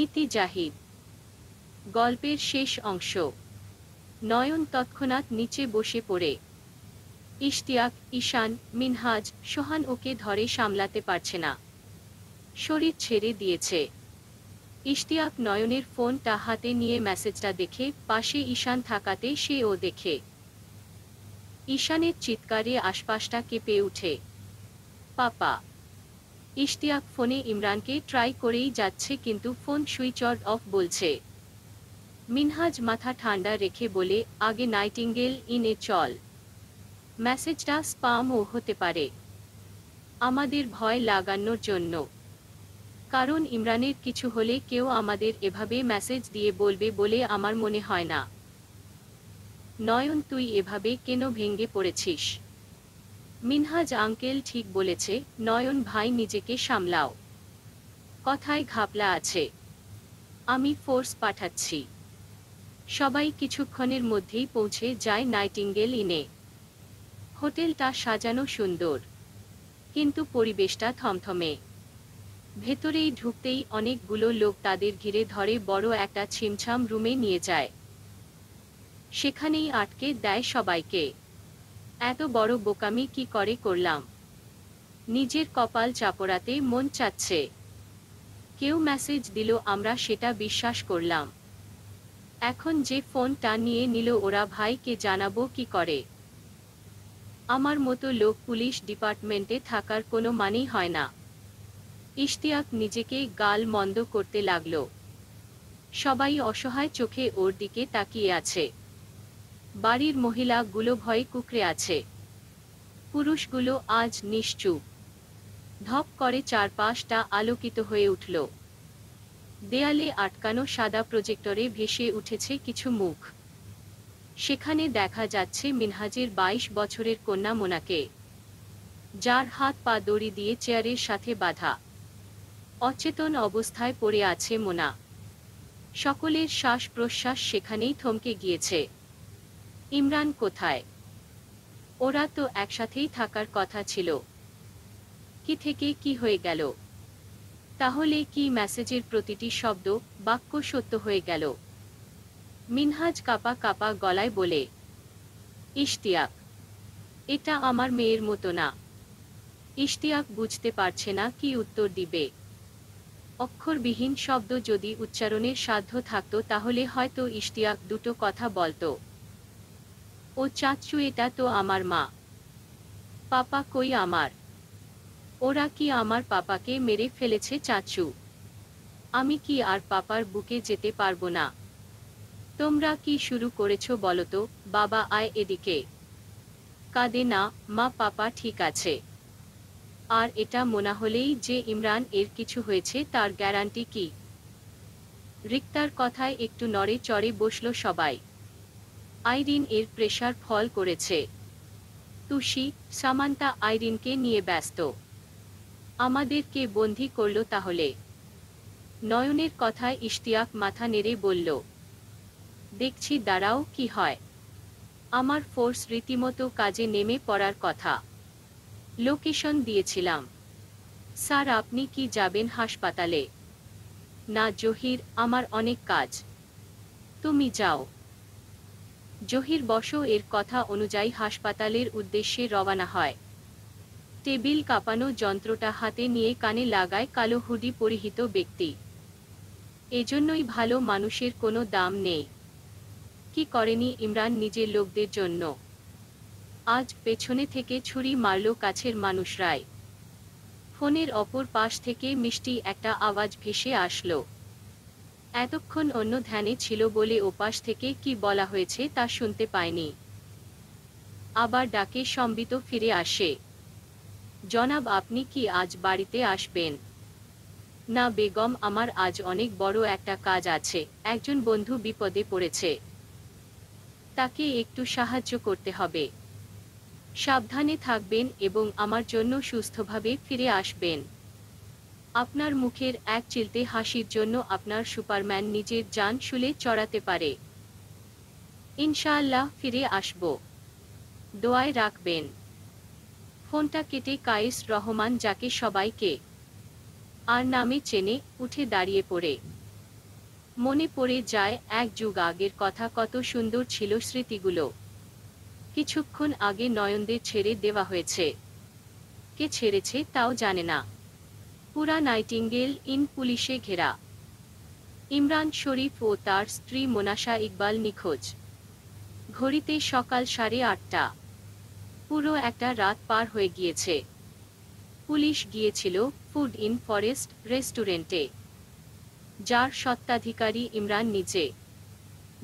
নীতি জাহিদ গল্পের শেষ অংশ নয়ন তৎক্ষণাৎ নিচে বসে পড়ে ইশতিয়াক ঈশান মিনহাজ সোহান ওকে ধরে সামলাতে পারছে না শরীর ছেড়ে দিয়েছে ইশতিয়াক নয়নের ফোনটা হাতে নিয়ে মেসেজটা দেখে পাশে ঈশান থাকাতে সে ও দেখে ঈশানের চিৎকারে আশপাশটা কেঁপে উঠে পাপা ইশতিয়াক ফোনে ইমরানকে ট্রাই করেই যাচ্ছে কিন্তু ফোন সুইচ অফ বলছে মিনহাজ মাথা ঠান্ডা রেখে বলে আগে নাইটিঙ্গেল এ চল মেসেজটা স্পামও হতে পারে আমাদের ভয় লাগানোর জন্য কারণ ইমরানের কিছু হলে কেউ আমাদের এভাবে মেসেজ দিয়ে বলবে বলে আমার মনে হয় না নয়ন তুই এভাবে কেন ভেঙ্গে পড়েছিস মিনহাজ আঙ্কেল ঠিক বলেছে নয়ন ভাই নিজেকে সামলাও কথায় ঘাপলা আছে আমি ফোর্স পাঠাচ্ছি সবাই কিছুক্ষণের মধ্যেই পৌঁছে যায় নাইটিঙ্গেল ইনে হোটেলটা সাজানো সুন্দর কিন্তু পরিবেশটা থমথমে ভেতরেই ঢুকতেই অনেকগুলো লোক তাদের ঘিরে ধরে বড় একটা ছিমছাম রুমে নিয়ে যায় সেখানেই আটকে দেয় সবাইকে এত বড় বোকামি কি করে করলাম নিজের কপাল চাপড়াতে মন চাচ্ছে কেউ মেসেজ দিল আমরা সেটা বিশ্বাস করলাম এখন যে ফোনটা নিয়ে নিল ওরা ভাইকে জানাবো কি করে আমার মতো লোক পুলিশ ডিপার্টমেন্টে থাকার কোনো মানেই হয় না ইশতিয়াক নিজেকে গাল মন্দ করতে লাগল সবাই অসহায় চোখে ওর দিকে তাকিয়ে আছে বাড়ির মহিলাগুলো ভয়ে কুকরে আছে পুরুষগুলো আজ নিশ্চুপ ধপ করে চারপাশটা আলোকিত হয়ে উঠল দেয়ালে আটকানো সাদা প্রজেক্টরে ভেসে উঠেছে কিছু মুখ সেখানে দেখা যাচ্ছে মিনহাজের ২২ বছরের কন্যা মোনাকে যার হাত পা দড়ি দিয়ে চেয়ারের সাথে বাধা অচেতন অবস্থায় পড়ে আছে মোনা সকলের শ্বাস প্রশ্বাস সেখানেই থমকে গিয়েছে ইমরান কোথায় ওরা তো একসাথেই থাকার কথা ছিল কি থেকে কি হয়ে গেল তাহলে কি মেসেজের প্রতিটি শব্দ বাক্য সত্য হয়ে গেল মিনহাজ কাপা কাপা গলায় বলে ইশতিয়াক এটা আমার মেয়ের মতো না ইশতিয়াক বুঝতে পারছে না কি উত্তর দিবে অক্ষরবিহীন শব্দ যদি উচ্চারণের সাধ্য থাকত তাহলে হয়তো ইশতিয়াক দুটো কথা বলতো ও চাচু এটা তো আমার মা পাপা কই আমার ওরা কি আমার পাপাকে মেরে ফেলেছে চাচু আমি কি আর পাপার বুকে যেতে পারবো না তোমরা কি শুরু করেছো বলো তো বাবা আয় এদিকে কাঁদে না মা পাপা ঠিক আছে আর এটা মনে হলেই যে ইমরান এর কিছু হয়েছে তার গ্যারান্টি কি রিক্তার কথায় একটু নড়ে চড়ে বসল সবাই আইরিন এর প্রেশার ফল করেছে তুষি সামান্তা আইরিনকে নিয়ে ব্যস্ত আমাদেরকে বন্দি করল তাহলে নয়নের কথায় ইশতিয়াক মাথা নেড়ে বলল দেখছি দাঁড়াও কি হয় আমার ফোর্স রীতিমতো কাজে নেমে পড়ার কথা লোকেশন দিয়েছিলাম স্যার আপনি কি যাবেন হাসপাতালে না জহির আমার অনেক কাজ তুমি যাও জহির বসো এর কথা অনুযায়ী হাসপাতালের উদ্দেশ্যে রওনা হয় টেবিল কাঁপানো যন্ত্রটা হাতে নিয়ে কানে লাগায় কালো হুডি পরিহিত ব্যক্তি এজন্যই ভালো মানুষের কোনো দাম নেই কি করেনি ইমরান নিজের লোকদের জন্য আজ পেছনে থেকে ছুরি মারল কাছের মানুষরাই ফোনের অপর পাশ থেকে মিষ্টি একটা আওয়াজ ভেসে আসলো এতক্ষণ অন্য ধ্যানে ছিল বলে ওপাশ থেকে কি বলা হয়েছে তা শুনতে পায়নি আবার ডাকে সম্বিত ফিরে আসে জনাব আপনি কি আজ বাড়িতে আসবেন না বেগম আমার আজ অনেক বড় একটা কাজ আছে একজন বন্ধু বিপদে পড়েছে তাকে একটু সাহায্য করতে হবে সাবধানে থাকবেন এবং আমার জন্য সুস্থভাবে ফিরে আসবেন আপনার মুখের এক চিলতে হাসির জন্য আপনার সুপারম্যান নিজের যান শুলে চড়াতে পারে ইনশাআল্লাহ ফিরে আসব দোয়ায় রাখবেন ফোনটা কেটে কায়েস রহমান যাকে সবাইকে আর নামে চেনে উঠে দাঁড়িয়ে পড়ে মনে পড়ে যায় এক যুগ আগের কথা কত সুন্দর ছিল স্মৃতিগুলো কিছুক্ষণ আগে নয়নদের ছেড়ে দেওয়া হয়েছে কে ছেড়েছে তাও জানে না পুরা নাইটিংগেল ইন পুলিশে ঘেরা ইমরান শরীফ ও তার স্ত্রী মোনাশা ইকবাল নিখোঁজ ঘড়িতে সকাল সাড়ে আটটা পুরো একটা রাত পার হয়ে গিয়েছে পুলিশ গিয়েছিল ফুড ইন ফরেস্ট রেস্টুরেন্টে যার সত্ত্বাধিকারী ইমরান নিজে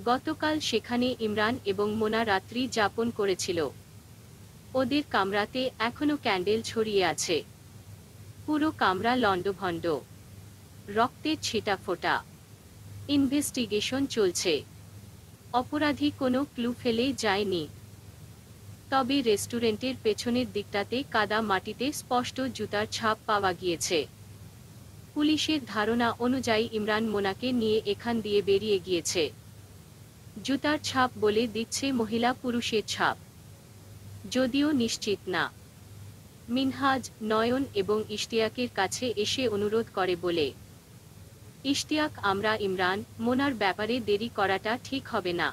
গতকাল সেখানে ইমরান এবং মোনা রাত্রি যাপন করেছিল ওদের কামরাতে এখনও ক্যান্ডেল ছড়িয়ে আছে পুরো কামরা লণ্ডভণ্ড রক্তের ছিটা ফোটা ইনভেস্টিগেশন চলছে অপরাধী কোনো ক্লু ফেলে যায়নি তবে রেস্টুরেন্টের পেছনের দিকটাতে কাদা মাটিতে স্পষ্ট জুতার ছাপ পাওয়া গিয়েছে পুলিশের ধারণা অনুযায়ী ইমরান মোনাকে নিয়ে এখান দিয়ে বেরিয়ে গিয়েছে জুতার ছাপ বলে দিচ্ছে মহিলা পুরুষের ছাপ যদিও নিশ্চিত না মিনহাজ নয়ন এবং ইশতিয়াকের কাছে এসে অনুরোধ করে বলে ইশতিয়াক আমরা ইমরান মোনার ব্যাপারে দেরি করাটা ঠিক হবে না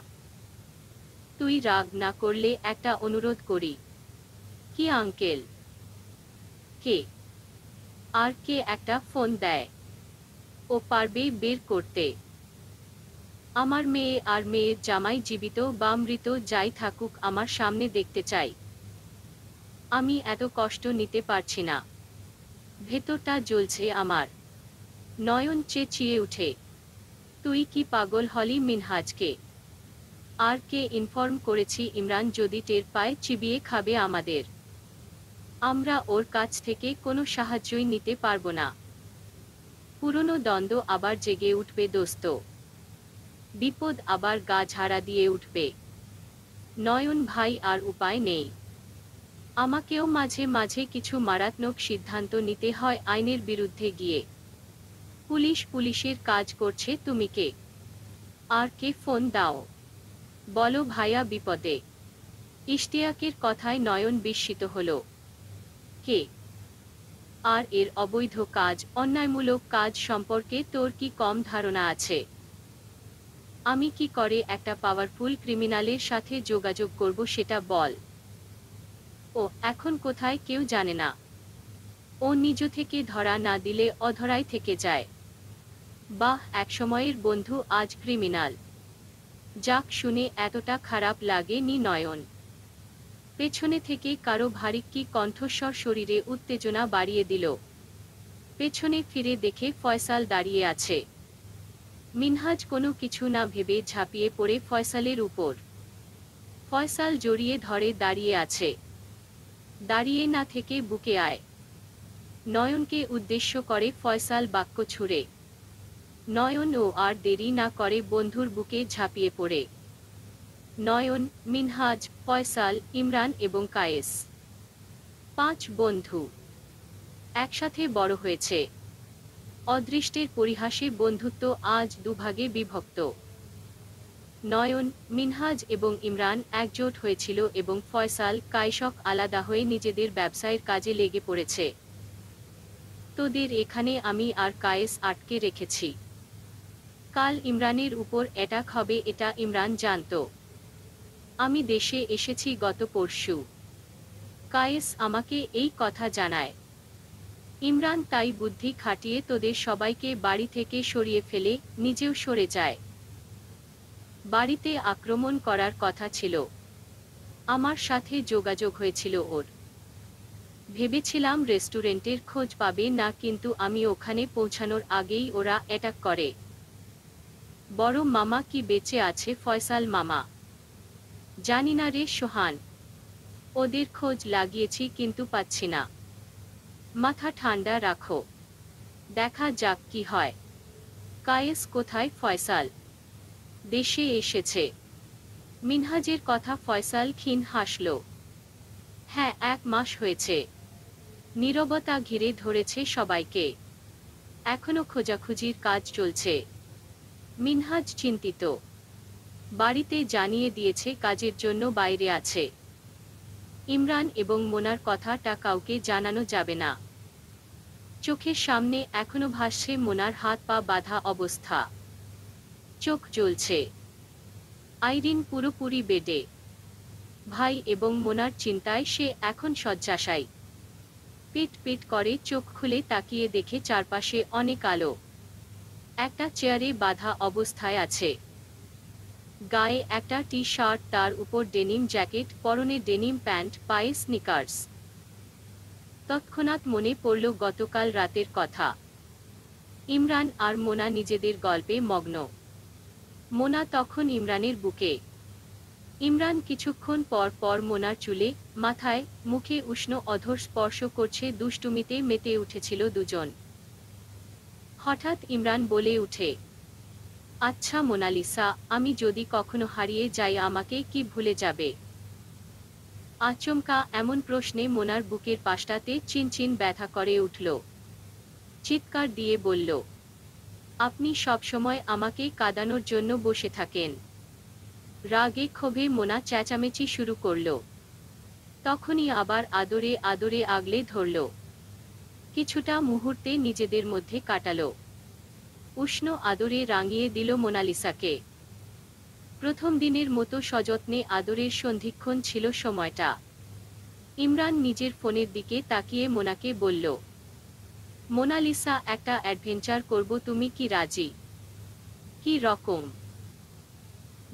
তুই রাগ না করলে একটা অনুরোধ করি কি আঙ্কেল কে আর কে একটা ফোন দেয় ও পারবে বের করতে আমার মেয়ে আর মেয়ের জামাই জীবিত বা মৃত যাই থাকুক আমার সামনে দেখতে চাই আমি এত কষ্ট নিতে পারছি না ভেতরটা জ্বলছে আমার নয়ন চেঁচিয়ে উঠে তুই কি পাগল হলি মিনহাজকে আর কে ইনফর্ম করেছি ইমরান যদি টের পায় চিবিয়ে খাবে আমাদের আমরা ওর কাছ থেকে কোনো সাহায্যই নিতে পারবো না পুরনো দ্বন্দ্ব আবার জেগে উঠবে দোস্ত বিপদ আবার গা ঝাড়া দিয়ে উঠবে নয়ন ভাই আর উপায় নেই আমাকেও মাঝে মাঝে কিছু মারাত্মক সিদ্ধান্ত নিতে হয় আইনের বিরুদ্ধে গিয়ে পুলিশ পুলিশের কাজ করছে তুমি কে আর কে ফোন দাও বলো ভাইয়া বিপদে ইশতিয়াকের কথায় নয়ন বিস্মিত হল কে আর এর অবৈধ কাজ অন্যায়মূলক কাজ সম্পর্কে তোর কি কম ধারণা আছে আমি কি করে একটা পাওয়ারফুল ক্রিমিনালের সাথে যোগাযোগ করব সেটা বল ও এখন কোথায় কেউ জানে না ও নিজ থেকে ধরা না দিলে অধরায় থেকে যায় বাহ একসময়ের বন্ধু আজ ক্রিমিনাল যাক শুনে এতটা খারাপ লাগে নি নয়ন পেছনে থেকে কারো ভারিক্কি কণ্ঠস্বর শরীরে উত্তেজনা বাড়িয়ে দিল পেছনে ফিরে দেখে ফয়সাল দাঁড়িয়ে আছে মিনহাজ কোনো কিছু না ভেবে ঝাঁপিয়ে পড়ে ফয়সালের উপর ফয়সাল জড়িয়ে ধরে দাঁড়িয়ে আছে দাঁড়িয়ে না থেকে বুকে আয় নয়নকে উদ্দেশ্য করে ফয়সাল বাক্য ছুড়ে নয়ন ও আর দেরি না করে বন্ধুর বুকে ঝাঁপিয়ে পড়ে নয়ন মিনহাজ ফয়সাল ইমরান এবং কায়েস পাঁচ বন্ধু একসাথে বড় হয়েছে অদৃষ্টের পরিহাসে বন্ধুত্ব আজ দুভাগে বিভক্ত নয়ন মিনহাজ এবং ইমরান একজোট হয়েছিল এবং ফয়সাল কাইশক আলাদা হয়ে নিজেদের ব্যবসায়ের কাজে লেগে পড়েছে তোদের এখানে আমি আর কায়েস আটকে রেখেছি কাল ইমরানের উপর অ্যাটাক হবে এটা ইমরান জানত আমি দেশে এসেছি গত পরশু কায়েস আমাকে এই কথা জানায় ইমরান তাই বুদ্ধি খাটিয়ে তোদের সবাইকে বাড়ি থেকে সরিয়ে ফেলে নিজেও সরে যায় বাড়িতে আক্রমণ করার কথা ছিল আমার সাথে যোগাযোগ হয়েছিল ওর ভেবেছিলাম রেস্টুরেন্টের খোঁজ পাবে না কিন্তু আমি ওখানে পৌঁছানোর আগেই ওরা অ্যাটাক করে বড় মামা কি বেঁচে আছে ফয়সাল মামা জানি না রে সোহান ওদের খোঁজ লাগিয়েছি কিন্তু পাচ্ছি না মাথা ঠান্ডা রাখো দেখা যাক কি হয় কায়েস কোথায় ফয়সাল দেশে এসেছে মিনহাজের কথা ফয়সাল ক্ষীণ হাসল হ্যাঁ এক মাস হয়েছে নীরবতা ঘিরে ধরেছে সবাইকে এখনো খোঁজাখুঁজির কাজ চলছে মিনহাজ চিন্তিত বাড়িতে জানিয়ে দিয়েছে কাজের জন্য বাইরে আছে ইমরান এবং মোনার কথাটা কাউকে জানানো যাবে না চোখের সামনে এখনো ভাসছে মোনার হাত পা বাঁধা অবস্থা চোখ জ্বলছে আইরিন পুরোপুরি বেডে ভাই এবং মোনার চিন্তায় সে এখন শয্যাশায় পিট পিট করে চোখ খুলে তাকিয়ে দেখে চারপাশে অনেক আলো একটা চেয়ারে বাধা অবস্থায় আছে গায়ে একটা টি শার্ট তার উপর ডেনিম জ্যাকেট পরনে ডেনিম প্যান্ট পায়ে স্নিকার্স তৎক্ষণাৎ মনে পড়ল গতকাল রাতের কথা ইমরান আর মোনা নিজেদের গল্পে মগ্ন মোনা তখন ইমরানের বুকে ইমরান কিছুক্ষণ পর পর মোনার চুলে মাথায় মুখে উষ্ণ অধর স্পর্শ করছে দুষ্টুমিতে মেতে উঠেছিল দুজন হঠাৎ ইমরান বলে উঠে আচ্ছা মোনালিসা আমি যদি কখনো হারিয়ে যাই আমাকে কি ভুলে যাবে আচমকা এমন প্রশ্নে মোনার বুকের পাশটাতে চিনচিন ব্যথা করে উঠল চিৎকার দিয়ে বলল আপনি সবসময় আমাকে কাঁদানোর জন্য বসে থাকেন রাগে ক্ষোভে মোনা চেঁচামেচি শুরু করল তখনই আবার আদরে আদরে আগলে ধরল কিছুটা মুহূর্তে নিজেদের মধ্যে কাটাল উষ্ণ আদরে রাঙিয়ে দিল মোনালিসাকে প্রথম দিনের মতো সযত্নে আদরের সন্ধিক্ষণ ছিল সময়টা ইমরান নিজের ফোনের দিকে তাকিয়ে মোনাকে বলল মোনালিসা একটা অ্যাডভেঞ্চার করব তুমি কি রাজি কি রকম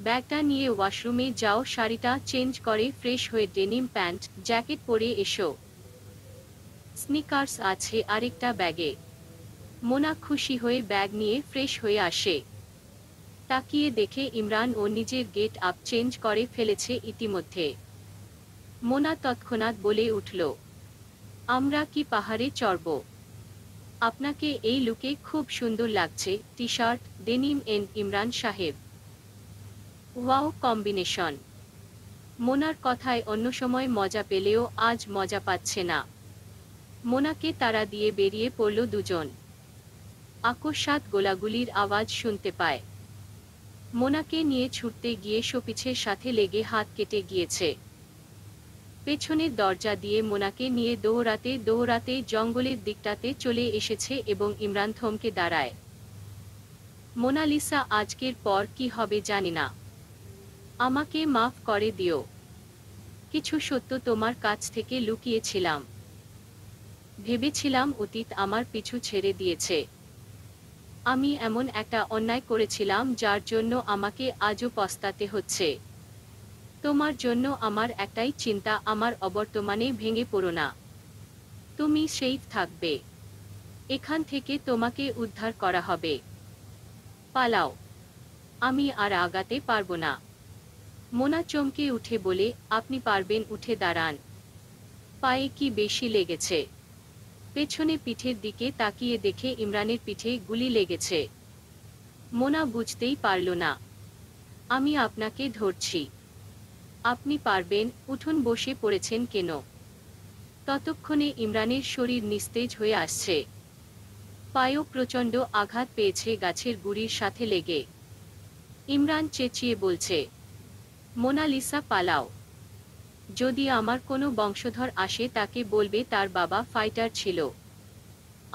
ব্যাগটা নিয়ে ওয়াশরুমে যাও শাড়িটা চেঞ্জ করে ফ্রেশ হয়ে ডেনিম প্যান্ট জ্যাকেট পরে এসো স্নিকার্স আছে আরেকটা ব্যাগে মোনা খুশি হয়ে ব্যাগ নিয়ে ফ্রেশ হয়ে আসে তাকিয়ে দেখে ইমরান ও নিজের গেট আপ চেঞ্জ করে ফেলেছে ইতিমধ্যে মোনা তৎক্ষণাৎ বলে উঠল আমরা কি পাহাড়ে চড়ব আপনাকে এই লুকে খুব সুন্দর লাগছে টি শার্ট ডেনিম এন ইমরান সাহেব ওয়াও কম্বিনেশন মোনার কথায় অন্য সময় মজা পেলেও আজ মজা পাচ্ছে না মোনাকে তারা দিয়ে বেরিয়ে পড়ল দুজন আকস্মাত গোলাগুলির আওয়াজ শুনতে পায় মোনাকে নিয়ে ছুটতে গিয়ে সপিছের সাথে লেগে হাত কেটে গিয়েছে পেছনের দরজা দিয়ে মোনাকে নিয়ে দৌড়াতে দৌড়াতে জঙ্গলের দিকটাতে চলে এসেছে এবং ইমরান থমকে দাঁড়ায় মোনালিসা আজকের পর কি হবে জানি না আমাকে মাফ করে দিও কিছু সত্য তোমার কাছ থেকে লুকিয়েছিলাম ভেবেছিলাম অতীত আমার পিছু ছেড়ে দিয়েছে আমি এমন একটা অন্যায় করেছিলাম যার জন্য আমাকে আজও পস্তাতে হচ্ছে তোমার জন্য আমার একটাই চিন্তা আমার অবর্তমানে ভেঙে পড়ো না তুমি সেই থাকবে এখান থেকে তোমাকে উদ্ধার করা হবে পালাও আমি আর আগাতে পারবো না মোনা চমকে উঠে বলে আপনি পারবেন উঠে দাঁড়ান পায়ে কি বেশি লেগেছে পেছনে পিঠের দিকে তাকিয়ে দেখে ইমরানের পিঠে গুলি লেগেছে মোনা বুঝতেই পারল না আমি আপনাকে ধরছি আপনি পারবেন উঠুন বসে পড়েছেন কেন ততক্ষণে ইমরানের শরীর নিস্তেজ হয়ে আসছে পায়েও প্রচণ্ড আঘাত পেয়েছে গাছের গুড়ির সাথে লেগে ইমরান চেঁচিয়ে বলছে মোনালিসা পালাও যদি আমার কোনো বংশধর আসে তাকে বলবে তার বাবা ফাইটার ছিল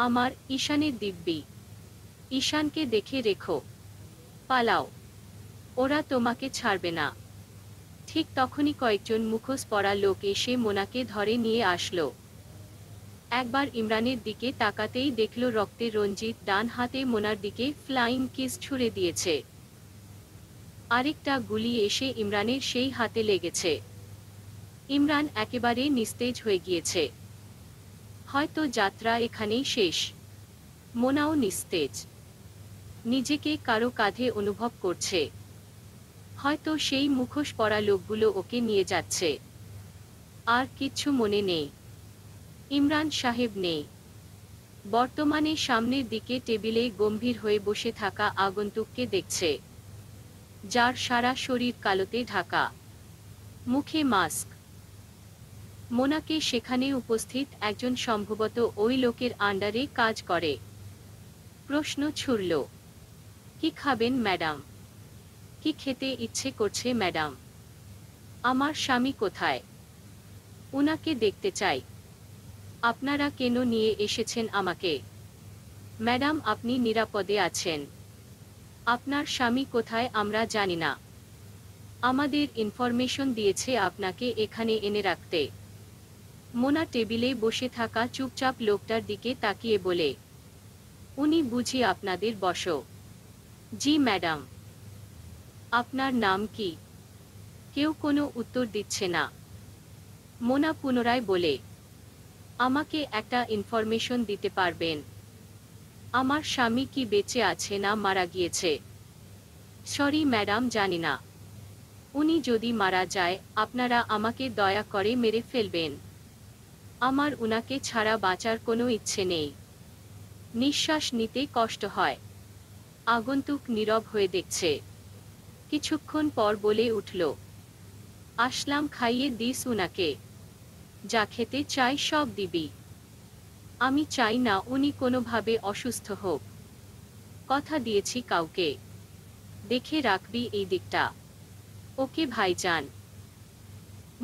আমার ঈশানের দিব্যি ঈশানকে দেখে রেখো পালাও ওরা তোমাকে ছাড়বে না ঠিক তখনই কয়েকজন মুখোশ পরা লোক এসে মোনাকে ধরে নিয়ে আসলো একবার ইমরানের দিকে তাকাতেই দেখল রক্তে রঞ্জিত ডান হাতে মোনার দিকে ফ্লাইং কিস ছুড়ে দিয়েছে আরেকটা গুলি এসে ইমরানের সেই হাতে লেগেছে ইমরান একেবারে নিস্তেজ হয়ে গিয়েছে হয়তো যাত্রা এখানেই শেষ মোনাও নিস্তেজ নিজেকে কারো কাঁধে অনুভব করছে হয়তো সেই মুখোশ পরা লোকগুলো ওকে নিয়ে যাচ্ছে আর কিছু মনে নেই ইমরান সাহেব নেই বর্তমানে সামনের দিকে টেবিলে গম্ভীর হয়ে বসে থাকা আগন্তুককে দেখছে যার সারা শরীর কালোতে ঢাকা মুখে মাস্ক মোনাকে সেখানে উপস্থিত একজন সম্ভবত ওই লোকের আন্ডারে কাজ করে প্রশ্ন ছুড়ল কি খাবেন ম্যাডাম কি খেতে ইচ্ছে করছে ম্যাডাম আমার স্বামী কোথায় উনাকে দেখতে চাই আপনারা কেন নিয়ে এসেছেন আমাকে ম্যাডাম আপনি নিরাপদে আছেন আপনার স্বামী কোথায় আমরা জানি না আমাদের ইনফরমেশন দিয়েছে আপনাকে এখানে এনে রাখতে মোনা টেবিলে বসে থাকা চুপচাপ লোকটার দিকে তাকিয়ে বলে উনি বুঝি আপনাদের বস জি ম্যাডাম আপনার নাম কি কেউ কোনো উত্তর দিচ্ছে না মোনা পুনরায় বলে আমাকে একটা ইনফরমেশন দিতে পারবেন আমার স্বামী কি বেঁচে আছে না মারা গিয়েছে সরি ম্যাডাম জানি না উনি যদি মারা যায় আপনারা আমাকে দয়া করে মেরে ফেলবেন আমার উনাকে ছাড়া বাঁচার কোনো ইচ্ছে নেই নিঃশ্বাস নিতে কষ্ট হয় আগন্তুক নীরব হয়ে দেখছে কিছুক্ষণ পর বলে উঠল আসলাম খাইয়ে দিস উনাকে যা খেতে চাই সব দিবি আমি চাই না উনি কোনোভাবে অসুস্থ হোক কথা দিয়েছি কাউকে দেখে রাখবি এই দিকটা ওকে যান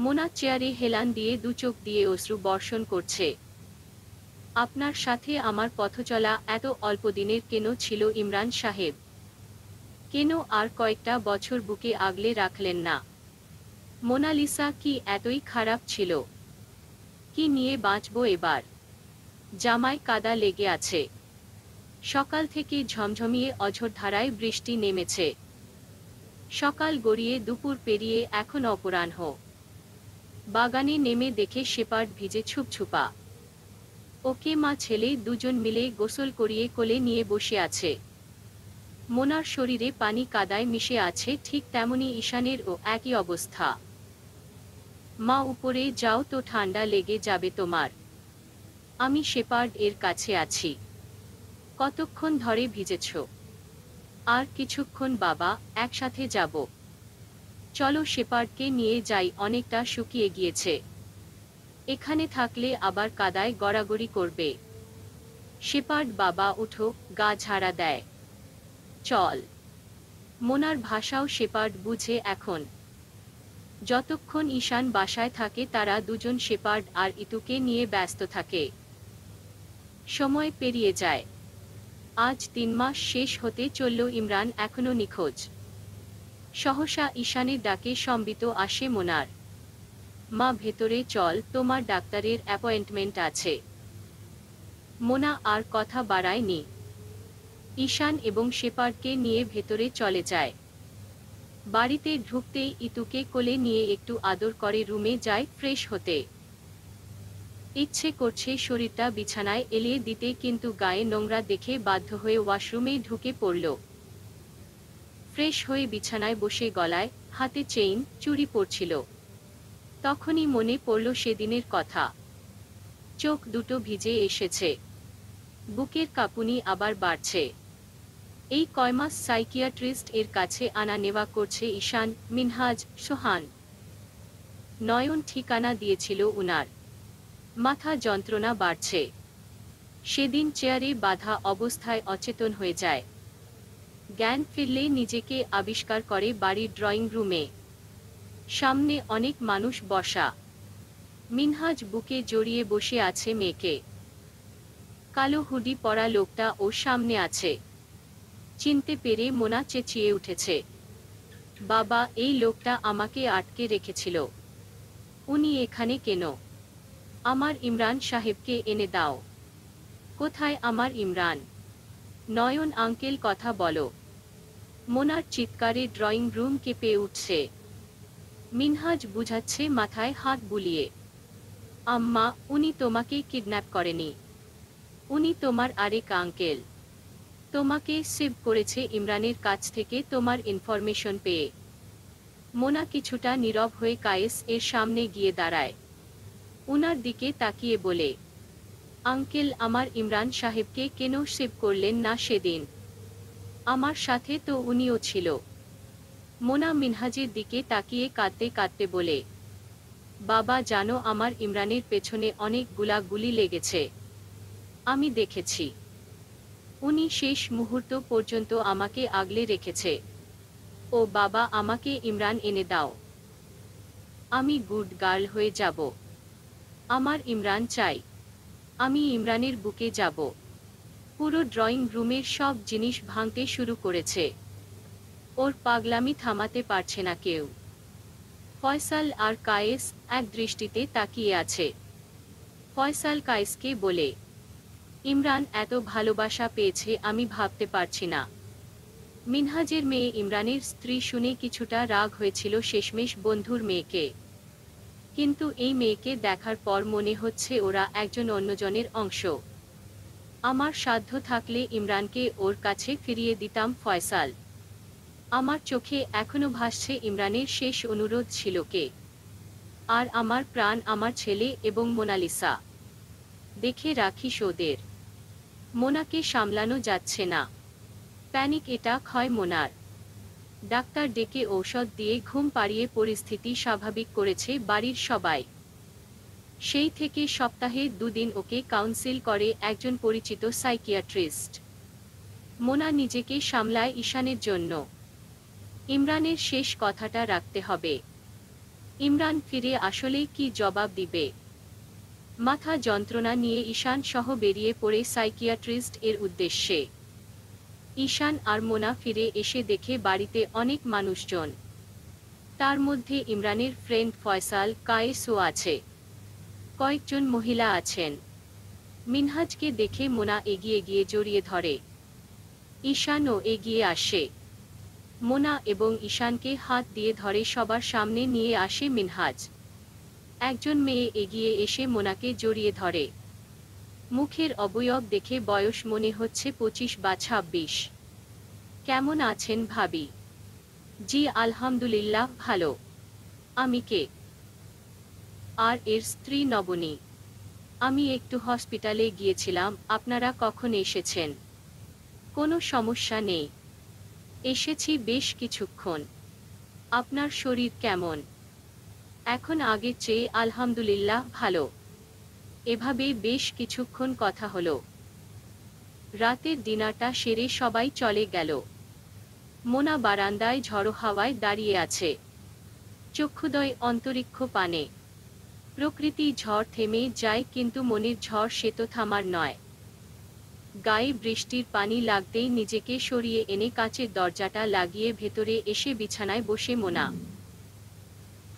মোনা চেয়ারে হেলান দিয়ে দুচোখ দিয়ে অশ্রু বর্ষণ করছে আপনার সাথে আমার পথচলা এত অল্প দিনের কেন ছিল ইমরান সাহেব কেন আর কয়েকটা বছর বুকে আগলে রাখলেন না মোনালিসা কি এতই খারাপ ছিল কি নিয়ে বাঁচব এবার জামায় কাদা লেগে আছে সকাল থেকে ঝমঝমিয়ে অঝরধারায় বৃষ্টি নেমেছে সকাল গড়িয়ে দুপুর পেরিয়ে এখন অপরাহ্ন বাগানে নেমে দেখে শেপার্ড ভিজে ছুপছুপা ওকে মা ছেলে দুজন মিলে গোসল করিয়ে কোলে নিয়ে বসে আছে মোনার শরীরে পানি কাদায় মিশে আছে ঠিক তেমনি ঈশানের ও একই অবস্থা মা উপরে যাও তো ঠান্ডা লেগে যাবে তোমার আমি শেপার্ড এর কাছে আছি কতক্ষণ ধরে ভিজেছ আর কিছুক্ষণ বাবা একসাথে যাব চলো শেপার্ডকে নিয়ে যাই অনেকটা শুকিয়ে গিয়েছে এখানে থাকলে আবার কাদায় গড়াগড়ি করবে শেপার্ড বাবা উঠো গা ঝাড়া দেয় চল মোনার ভাষাও শেপার্ড বুঝে এখন যতক্ষণ ঈশান বাসায় থাকে তারা দুজন শেপার্ড আর ইতুকে নিয়ে ব্যস্ত থাকে সময় পেরিয়ে যায় আজ তিন মাস শেষ হতে চলল ইমরান এখনও নিখোঁজ সহসা ঈশানের ডাকে সম্বিত আসে মোনার মা ভেতরে চল তোমার ডাক্তারের অ্যাপয়েন্টমেন্ট আছে মোনা আর কথা বাড়ায়নি ঈশান এবং শেপার্ডকে নিয়ে ভেতরে চলে যায় বাড়িতে ঢুকতেই ইতুকে কোলে নিয়ে একটু আদর করে রুমে যায় ফ্রেশ হতে ইচ্ছে করছে শরীরটা বিছানায় এলিয়ে দিতে কিন্তু গায়ে নোংরা দেখে বাধ্য হয়ে ওয়াশরুমে ঢুকে পড়ল ফ্রেশ হয়ে বিছানায় বসে গলায় হাতে চেইন চুরি পড়ছিল তখনই মনে পড়ল সেদিনের কথা চোখ দুটো ভিজে এসেছে বুকের কাঁপুনি আবার বাড়ছে এই কয় মাস সাইকিয়াট্রিস্ট এর কাছে আনা নেওয়া করছে ঈশান মিনহাজ সোহান নয়ন ঠিকানা দিয়েছিল উনার মাথা যন্ত্রণা বাড়ছে সেদিন চেয়ারে বাধা অবস্থায় অচেতন হয়ে যায় জ্ঞান ফিরলে নিজেকে আবিষ্কার করে বাড়ির ড্রয়িং রুমে সামনে অনেক মানুষ বসা মিনহাজ বুকে জড়িয়ে বসে আছে মেয়েকে কালো হুডি পরা লোকটা ও সামনে আছে চিনতে পেরে মোনা চেঁচিয়ে উঠেছে বাবা এই লোকটা আমাকে আটকে রেখেছিল উনি এখানে কেন আমার ইমরান সাহেবকে এনে দাও কোথায় আমার ইমরান নয়ন আঙ্কেল কথা বলো মোনার চিৎকারে ড্রয়িং রুম কেঁপে উঠছে মিনহাজ বুঝাচ্ছে মাথায় হাত বুলিয়ে আম্মা উনি তোমাকে কিডন্যাপ করেনি উনি তোমার আরেক আঙ্কেল তোমাকে সেভ করেছে ইমরানের কাছ থেকে তোমার ইনফরমেশন পেয়ে মোনা কিছুটা নীরব হয়ে কায়েস এর সামনে গিয়ে দাঁড়ায় উনার দিকে তাকিয়ে বলে আঙ্কেল আমার ইমরান সাহেবকে কেন সেভ করলেন না সেদিন আমার সাথে তো উনিও ছিল মোনা মিনহাজের দিকে তাকিয়ে কাঁদতে কাঁদতে বলে বাবা জানো আমার ইমরানের পেছনে অনেক গুলাগুলি লেগেছে আমি দেখেছি উনি শেষ মুহূর্ত পর্যন্ত আমাকে আগলে রেখেছে ও বাবা আমাকে ইমরান এনে দাও আমি গুড গার্ল হয়ে যাব আমার ইমরান চাই আমি ইমরানের বুকে যাব পুরো ড্রয়িং রুমের সব জিনিস ভাঙতে শুরু করেছে ওর পাগলামি থামাতে পারছে না কেউ ফয়সাল আর কায়েস এক দৃষ্টিতে তাকিয়ে আছে ফয়সাল কায়েসকে বলে ইমরান এত ভালোবাসা পেয়েছে আমি ভাবতে পারছি না মিনহাজের মেয়ে ইমরানের স্ত্রী শুনে কিছুটা রাগ হয়েছিল শেষমেশ বন্ধুর মেয়েকে কিন্তু এই মেয়েকে দেখার পর মনে হচ্ছে ওরা একজন অন্যজনের অংশ আমার সাধ্য থাকলে ইমরানকে ওর কাছে ফিরিয়ে দিতাম ফয়সাল আমার চোখে এখনো ভাসছে ইমরানের শেষ অনুরোধ ছিল কে আর আমার প্রাণ আমার ছেলে এবং মোনালিসা দেখে রাখি ওদের মোনাকে সামলানো যাচ্ছে না প্যানিক এটা হয় মোনার ডাক্তার ডেকে ঔষধ দিয়ে ঘুম পাড়িয়ে পরিস্থিতি স্বাভাবিক করেছে বাড়ির সবাই সেই থেকে সপ্তাহে দুদিন ওকে কাউন্সিল করে একজন পরিচিত সাইকিয়াট্রিস্ট মোনা নিজেকে সামলায় ঈশানের জন্য ইমরানের শেষ কথাটা রাখতে হবে ইমরান ফিরে আসলে কি জবাব দিবে মাথা যন্ত্রণা নিয়ে ঈশান সহ বেরিয়ে পড়ে সাইকিয়াট্রিস্ট এর উদ্দেশ্যে ঈশান আর মোনা ফিরে এসে দেখে বাড়িতে অনেক মানুষজন তার মধ্যে ইমরানের ফ্রেন্ড ফয়সাল কায়েসও আছে কয়েকজন মহিলা আছেন মিনহাজকে দেখে মোনা এগিয়ে গিয়ে জড়িয়ে ধরে ঈশানও এগিয়ে আসে মোনা এবং ঈশানকে হাত দিয়ে ধরে সবার সামনে নিয়ে আসে মিনহাজ একজন মেয়ে এগিয়ে এসে মোনাকে জড়িয়ে ধরে মুখের অবয়ব দেখে বয়স মনে হচ্ছে পঁচিশ বা ছাব্বিশ কেমন আছেন ভাবি জি আলহামদুলিল্লাহ ভালো আমি কে আর এর স্ত্রী নবনী আমি একটু হসপিটালে গিয়েছিলাম আপনারা কখন এসেছেন কোনো সমস্যা নেই এসেছি বেশ কিছুক্ষণ আপনার শরীর কেমন এখন আগের চেয়ে আলহামদুলিল্লাহ ভালো এভাবে বেশ কিছুক্ষণ কথা হলো রাতের ডিনারটা সেরে সবাই চলে গেল মোনা বারান্দায় ঝড়ো হাওয়ায় দাঁড়িয়ে আছে চক্ষুদয় অন্তরিক্ষ পানে প্রকৃতি ঝড় থেমে যায় কিন্তু মনের ঝড় সে তো থামার নয় গায়ে বৃষ্টির পানি লাগতেই নিজেকে সরিয়ে এনে কাচের দরজাটা লাগিয়ে ভেতরে এসে বিছানায় বসে মোনা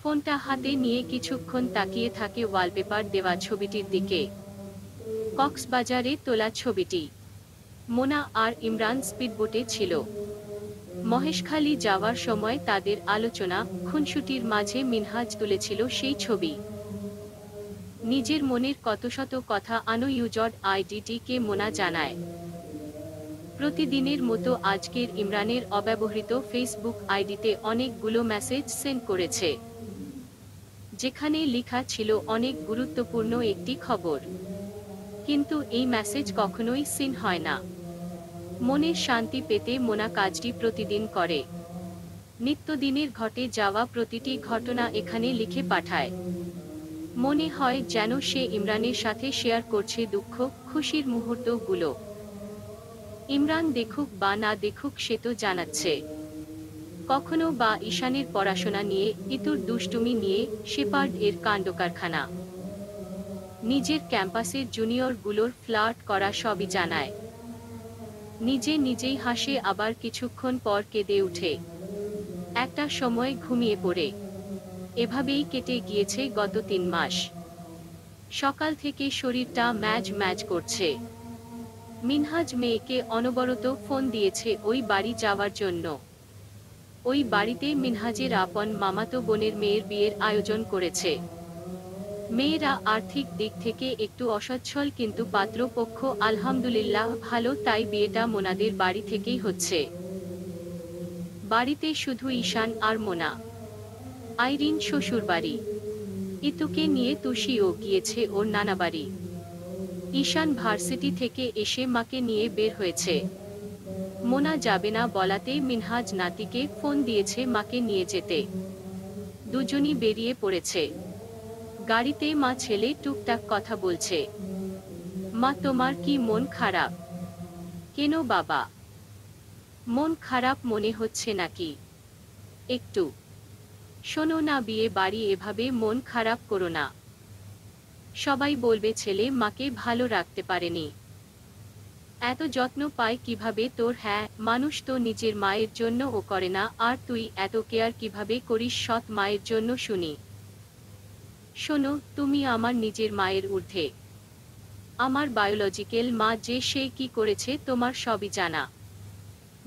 ফোনটা হাতে নিয়ে কিছুক্ষণ তাকিয়ে থাকে ওয়ালপেপার দেওয়া ছবিটির দিকে কক্সবাজারে তোলা ছবিটি মোনা আর ইমরান স্পিডবোটে ছিল মহেশখালী যাওয়ার সময় তাদের আলোচনা খুনসুটির মাঝে মিনহাজ তুলেছিল সেই ছবি নিজের মনের কত শত কথা আনো ইউজড আইডিটিকে মোনা জানায় প্রতিদিনের মতো আজকের ইমরানের অব্যবহৃত ফেসবুক আইডিতে অনেকগুলো মেসেজ সেন্ড করেছে যেখানে লেখা ছিল অনেক গুরুত্বপূর্ণ একটি খবর কিন্তু এই মেসেজ কখনোই সিন হয় না মনে শান্তি পেতে মোনা কাজটি প্রতিদিন করে নিত্যদিনের ঘটে যাওয়া প্রতিটি ঘটনা এখানে লিখে পাঠায় মনে হয় যেন সে ইমরানের সাথে শেয়ার করছে দুঃখ খুশির মুহূর্তগুলো ইমরান দেখুক বা না দেখুক সে তো জানাচ্ছে কখনো বা ঈশানের পড়াশোনা নিয়ে ইতুর দুষ্টুমি নিয়ে শেপার্ড এর কাণ্ডকারখানা নিজের ক্যাম্পাসের জুনিয়রগুলোর ফ্লার্ট করা সবই জানায় নিজে নিজেই হাসে আবার কিছুক্ষণ পর কেঁদে উঠে একটা সময় ঘুমিয়ে পড়ে এভাবেই কেটে গিয়েছে গত তিন মাস সকাল থেকে শরীরটা ম্যাজ ম্যাজ করছে মিনহাজ মেয়েকে অনবরত ফোন দিয়েছে ওই বাড়ি যাওয়ার জন্য ওই বাড়িতে মিনহাজের আপন মামাতো বোনের মেয়ের বিয়ের আয়োজন করেছে মেয়েরা আর্থিক দিক থেকে একটু অসচ্ছল কিন্তু পাত্রপক্ষ আলহামদুলিল্লাহ ভালো তাই বিয়েটা মোনাদের বাড়ি থেকেই হচ্ছে বাড়িতে শুধু ঈশান আর মোনা আইরিন শ্বশুর বাড়ি ইতুকে নিয়ে তুষিও গিয়েছে ওর নানা বাড়ি ঈশান ভার্সিটি থেকে এসে মাকে নিয়ে বের হয়েছে মোনা যাবে না বলাতে মিনহাজ নাতিকে ফোন দিয়েছে মাকে নিয়ে যেতে দুজনই বেরিয়ে পড়েছে গাড়িতে মা ছেলে টুকটাক কথা বলছে মা তোমার কি মন খারাপ কেন বাবা মন খারাপ মনে হচ্ছে নাকি একটু শোনো না বিয়ে বাড়ি এভাবে মন খারাপ করো না সবাই বলবে ছেলে মাকে ভালো রাখতে পারেনি এত যত্ন পায় কিভাবে তোর হ্যাঁ মানুষ তো নিজের মায়ের জন্য ও করে না আর তুই এত কেয়ার কিভাবে করিস সৎ মায়ের জন্য শুনি শোনো তুমি আমার নিজের মায়ের ঊর্ধ্বে আমার বায়োলজিক্যাল মা যে সে কি করেছে তোমার সবই জানা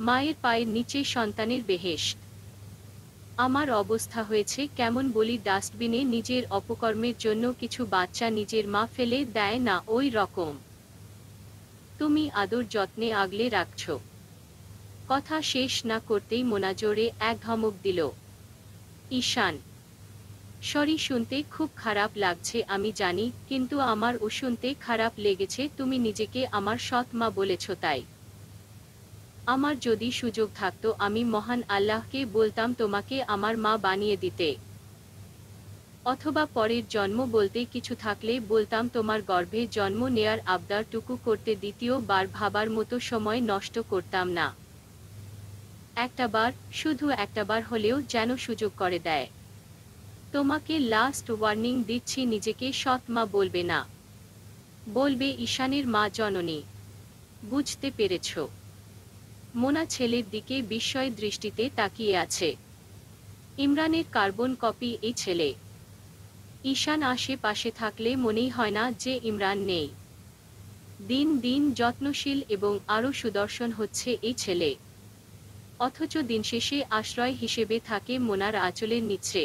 মায়ের পায়ের নিচে সন্তানের বেহেশ আমার অবস্থা হয়েছে কেমন বলি ডাস্টবিনে নিজের অপকর্মের জন্য কিছু বাচ্চা নিজের মা ফেলে দেয় না ওই রকম তুমি আদর যত্নে আগলে রাখছ কথা শেষ না করতেই মোনাজোরে এক ধমক দিল ঈশান সরি শুনতে খুব খারাপ লাগছে আমি জানি কিন্তু আমার ও শুনতে খারাপ লেগেছে তুমি নিজেকে আমার সৎ মা বলেছ তাই আমার যদি সুযোগ থাকতো আমি মহান আল্লাহকে বলতাম তোমাকে আমার মা বানিয়ে দিতে অথবা পরের জন্ম বলতে কিছু থাকলে বলতাম তোমার গর্ভে জন্ম নেয়ার আবদারটুকু করতে দ্বিতীয় বার ভাবার মতো সময় নষ্ট করতাম না একটা বার শুধু একটা বার হলেও যেন সুযোগ করে দেয় তোমাকে লাস্ট ওয়ার্নিং দিচ্ছি নিজেকে সৎ মা বলবে না বলবে ঈশানের মা জননী বুঝতে পেরেছ মোনা ছেলের দিকে বিস্ময় দৃষ্টিতে তাকিয়ে আছে ইমরানের কার্বন কপি এই ছেলে ঈশান আশেপাশে থাকলে মনেই হয় না যে ইমরান নেই দিন দিন যত্নশীল এবং আরও সুদর্শন হচ্ছে এই ছেলে অথচ দিনশেষে আশ্রয় হিসেবে থাকে মোনার আঁচলের নিচে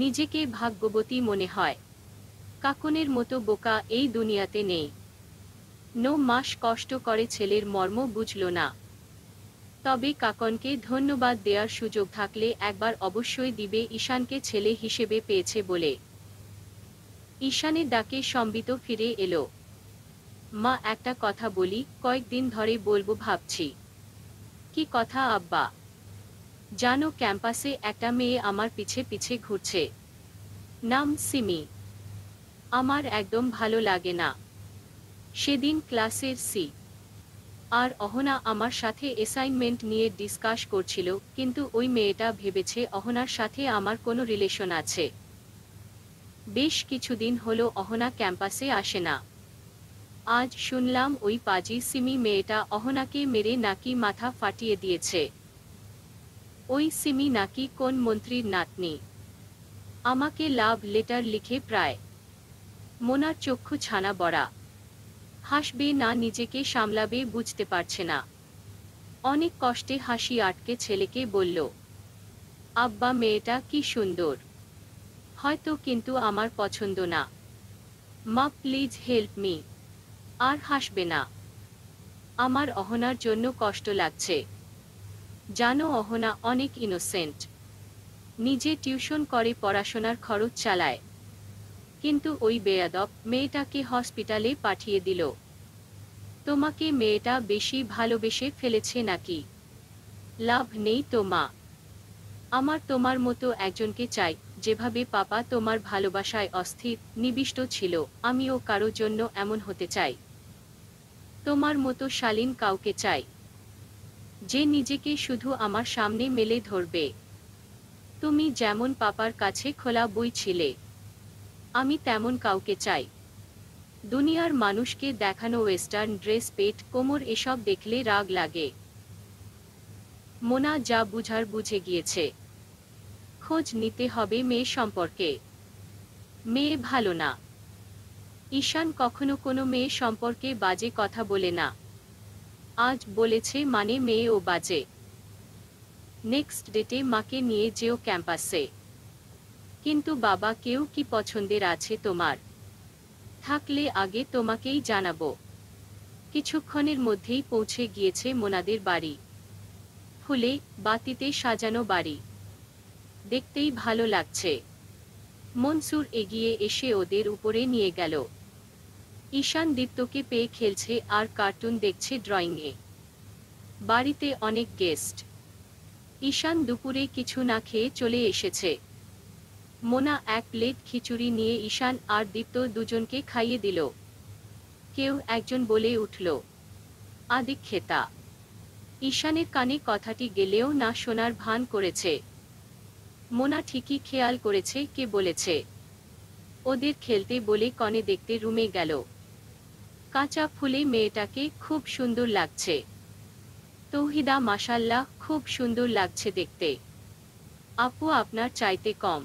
নিজেকে ভাগ্যবতী মনে হয় কাকনের মতো বোকা এই দুনিয়াতে নেই নো মাস কষ্ট করে ছেলের মর্ম বুঝল না তবে কাকনকে ধন্যবাদ দেওয়ার সুযোগ থাকলে একবার অবশ্যই দিবে ঈশানকে ছেলে হিসেবে পেয়েছে বলে ঈশানের ডাকে সম্বিত ফিরে এলো মা একটা কথা বলি কয়েকদিন ধরে বলবো ভাবছি কি কথা আব্বা জানো ক্যাম্পাসে একটা মেয়ে আমার পিছে পিছে ঘুরছে নাম সিমি আমার একদম ভালো লাগে না সেদিন ক্লাসের সি আর অহনা আমার সাথে অ্যাসাইনমেন্ট নিয়ে ডিসকাস করছিল কিন্তু ওই মেয়েটা ভেবেছে অহনার সাথে আমার কোনো রিলেশন আছে বেশ কিছুদিন হলো অহনা ক্যাম্পাসে আসে না আজ শুনলাম ওই পাজি সিমি মেয়েটা অহনাকে মেরে নাকি মাথা ফাটিয়ে দিয়েছে ওই সিমি নাকি কোন মন্ত্রীর নাতনি আমাকে লাভ লেটার লিখে প্রায় মোনার চক্ষু ছানা বড়া হাসবে না নিজেকে সামলাবে বুঝতে পারছে না অনেক কষ্টে হাসি আটকে ছেলেকে বলল আব্বা মেয়েটা কি সুন্দর হয়তো কিন্তু আমার পছন্দ না মা প্লিজ হেল্প মি আর হাসবে না আমার অহনার জন্য কষ্ট লাগছে জানো অহনা অনেক ইনোসেন্ট নিজে টিউশন করে পড়াশোনার খরচ চালায় কিন্তু ওই বেয়াদব মেয়েটাকে হসপিটালে পাঠিয়ে দিল তোমাকে মেয়েটা বেশি ভালোবেসে ফেলেছে নাকি লাভ নেই তো মা আমার তোমার মতো একজনকে চাই যেভাবে পাপা তোমার ভালোবাসায় অস্থির নিবিষ্ট ছিল আমিও কারো জন্য এমন হতে চাই তোমার মতো শালীন কাউকে চাই যে নিজেকে শুধু আমার সামনে মেলে ধরবে তুমি যেমন পাপার কাছে খোলা বই ছিলে আমি তেমন কাউকে চাই দুনিয়ার মানুষকে দেখানো ওয়েস্টার্ন ড্রেস পেট কোমর এসব দেখলে রাগ লাগে মোনা যা বুঝার বুঝে গিয়েছে খোঁজ নিতে হবে মেয়ে সম্পর্কে মেয়ে ভালো না ঈশান কখনো কোনো মেয়ে সম্পর্কে বাজে কথা বলে না আজ বলেছে মানে মেয়ে ও বাজে নেক্সট ডেটে মাকে নিয়ে যেও ক্যাম্পাসে কিন্তু বাবা কেউ কি পছন্দের আছে তোমার থাকলে আগে তোমাকেই জানাবো কিছুক্ষণের মধ্যেই পৌঁছে গিয়েছে মোনাদের বাড়ি ফুলে বাতিতে সাজানো বাড়ি দেখতেই ভালো লাগছে মনসুর এগিয়ে এসে ওদের উপরে নিয়ে গেল ঈশান দীপ্তকে পেয়ে খেলছে আর কার্টুন দেখছে ড্রয়িংয়ে বাড়িতে অনেক গেস্ট ঈশান দুপুরে কিছু না খেয়ে চলে এসেছে মোনা এক প্লেট খিচুড়ি নিয়ে ঈশান আর দীপ্ত দুজনকে খাইয়ে দিল কেউ একজন বলে উঠল আদিক খেতা ঈশানের কানে কথাটি গেলেও না শোনার ভান করেছে মোনা ঠিকই খেয়াল করেছে কে বলেছে ওদের খেলতে বলে কনে দেখতে রুমে গেল কাঁচা ফুলে মেয়েটাকে খুব সুন্দর লাগছে তৌহিদা মাসাল্লাহ খুব সুন্দর লাগছে দেখতে আপু আপনার চাইতে কম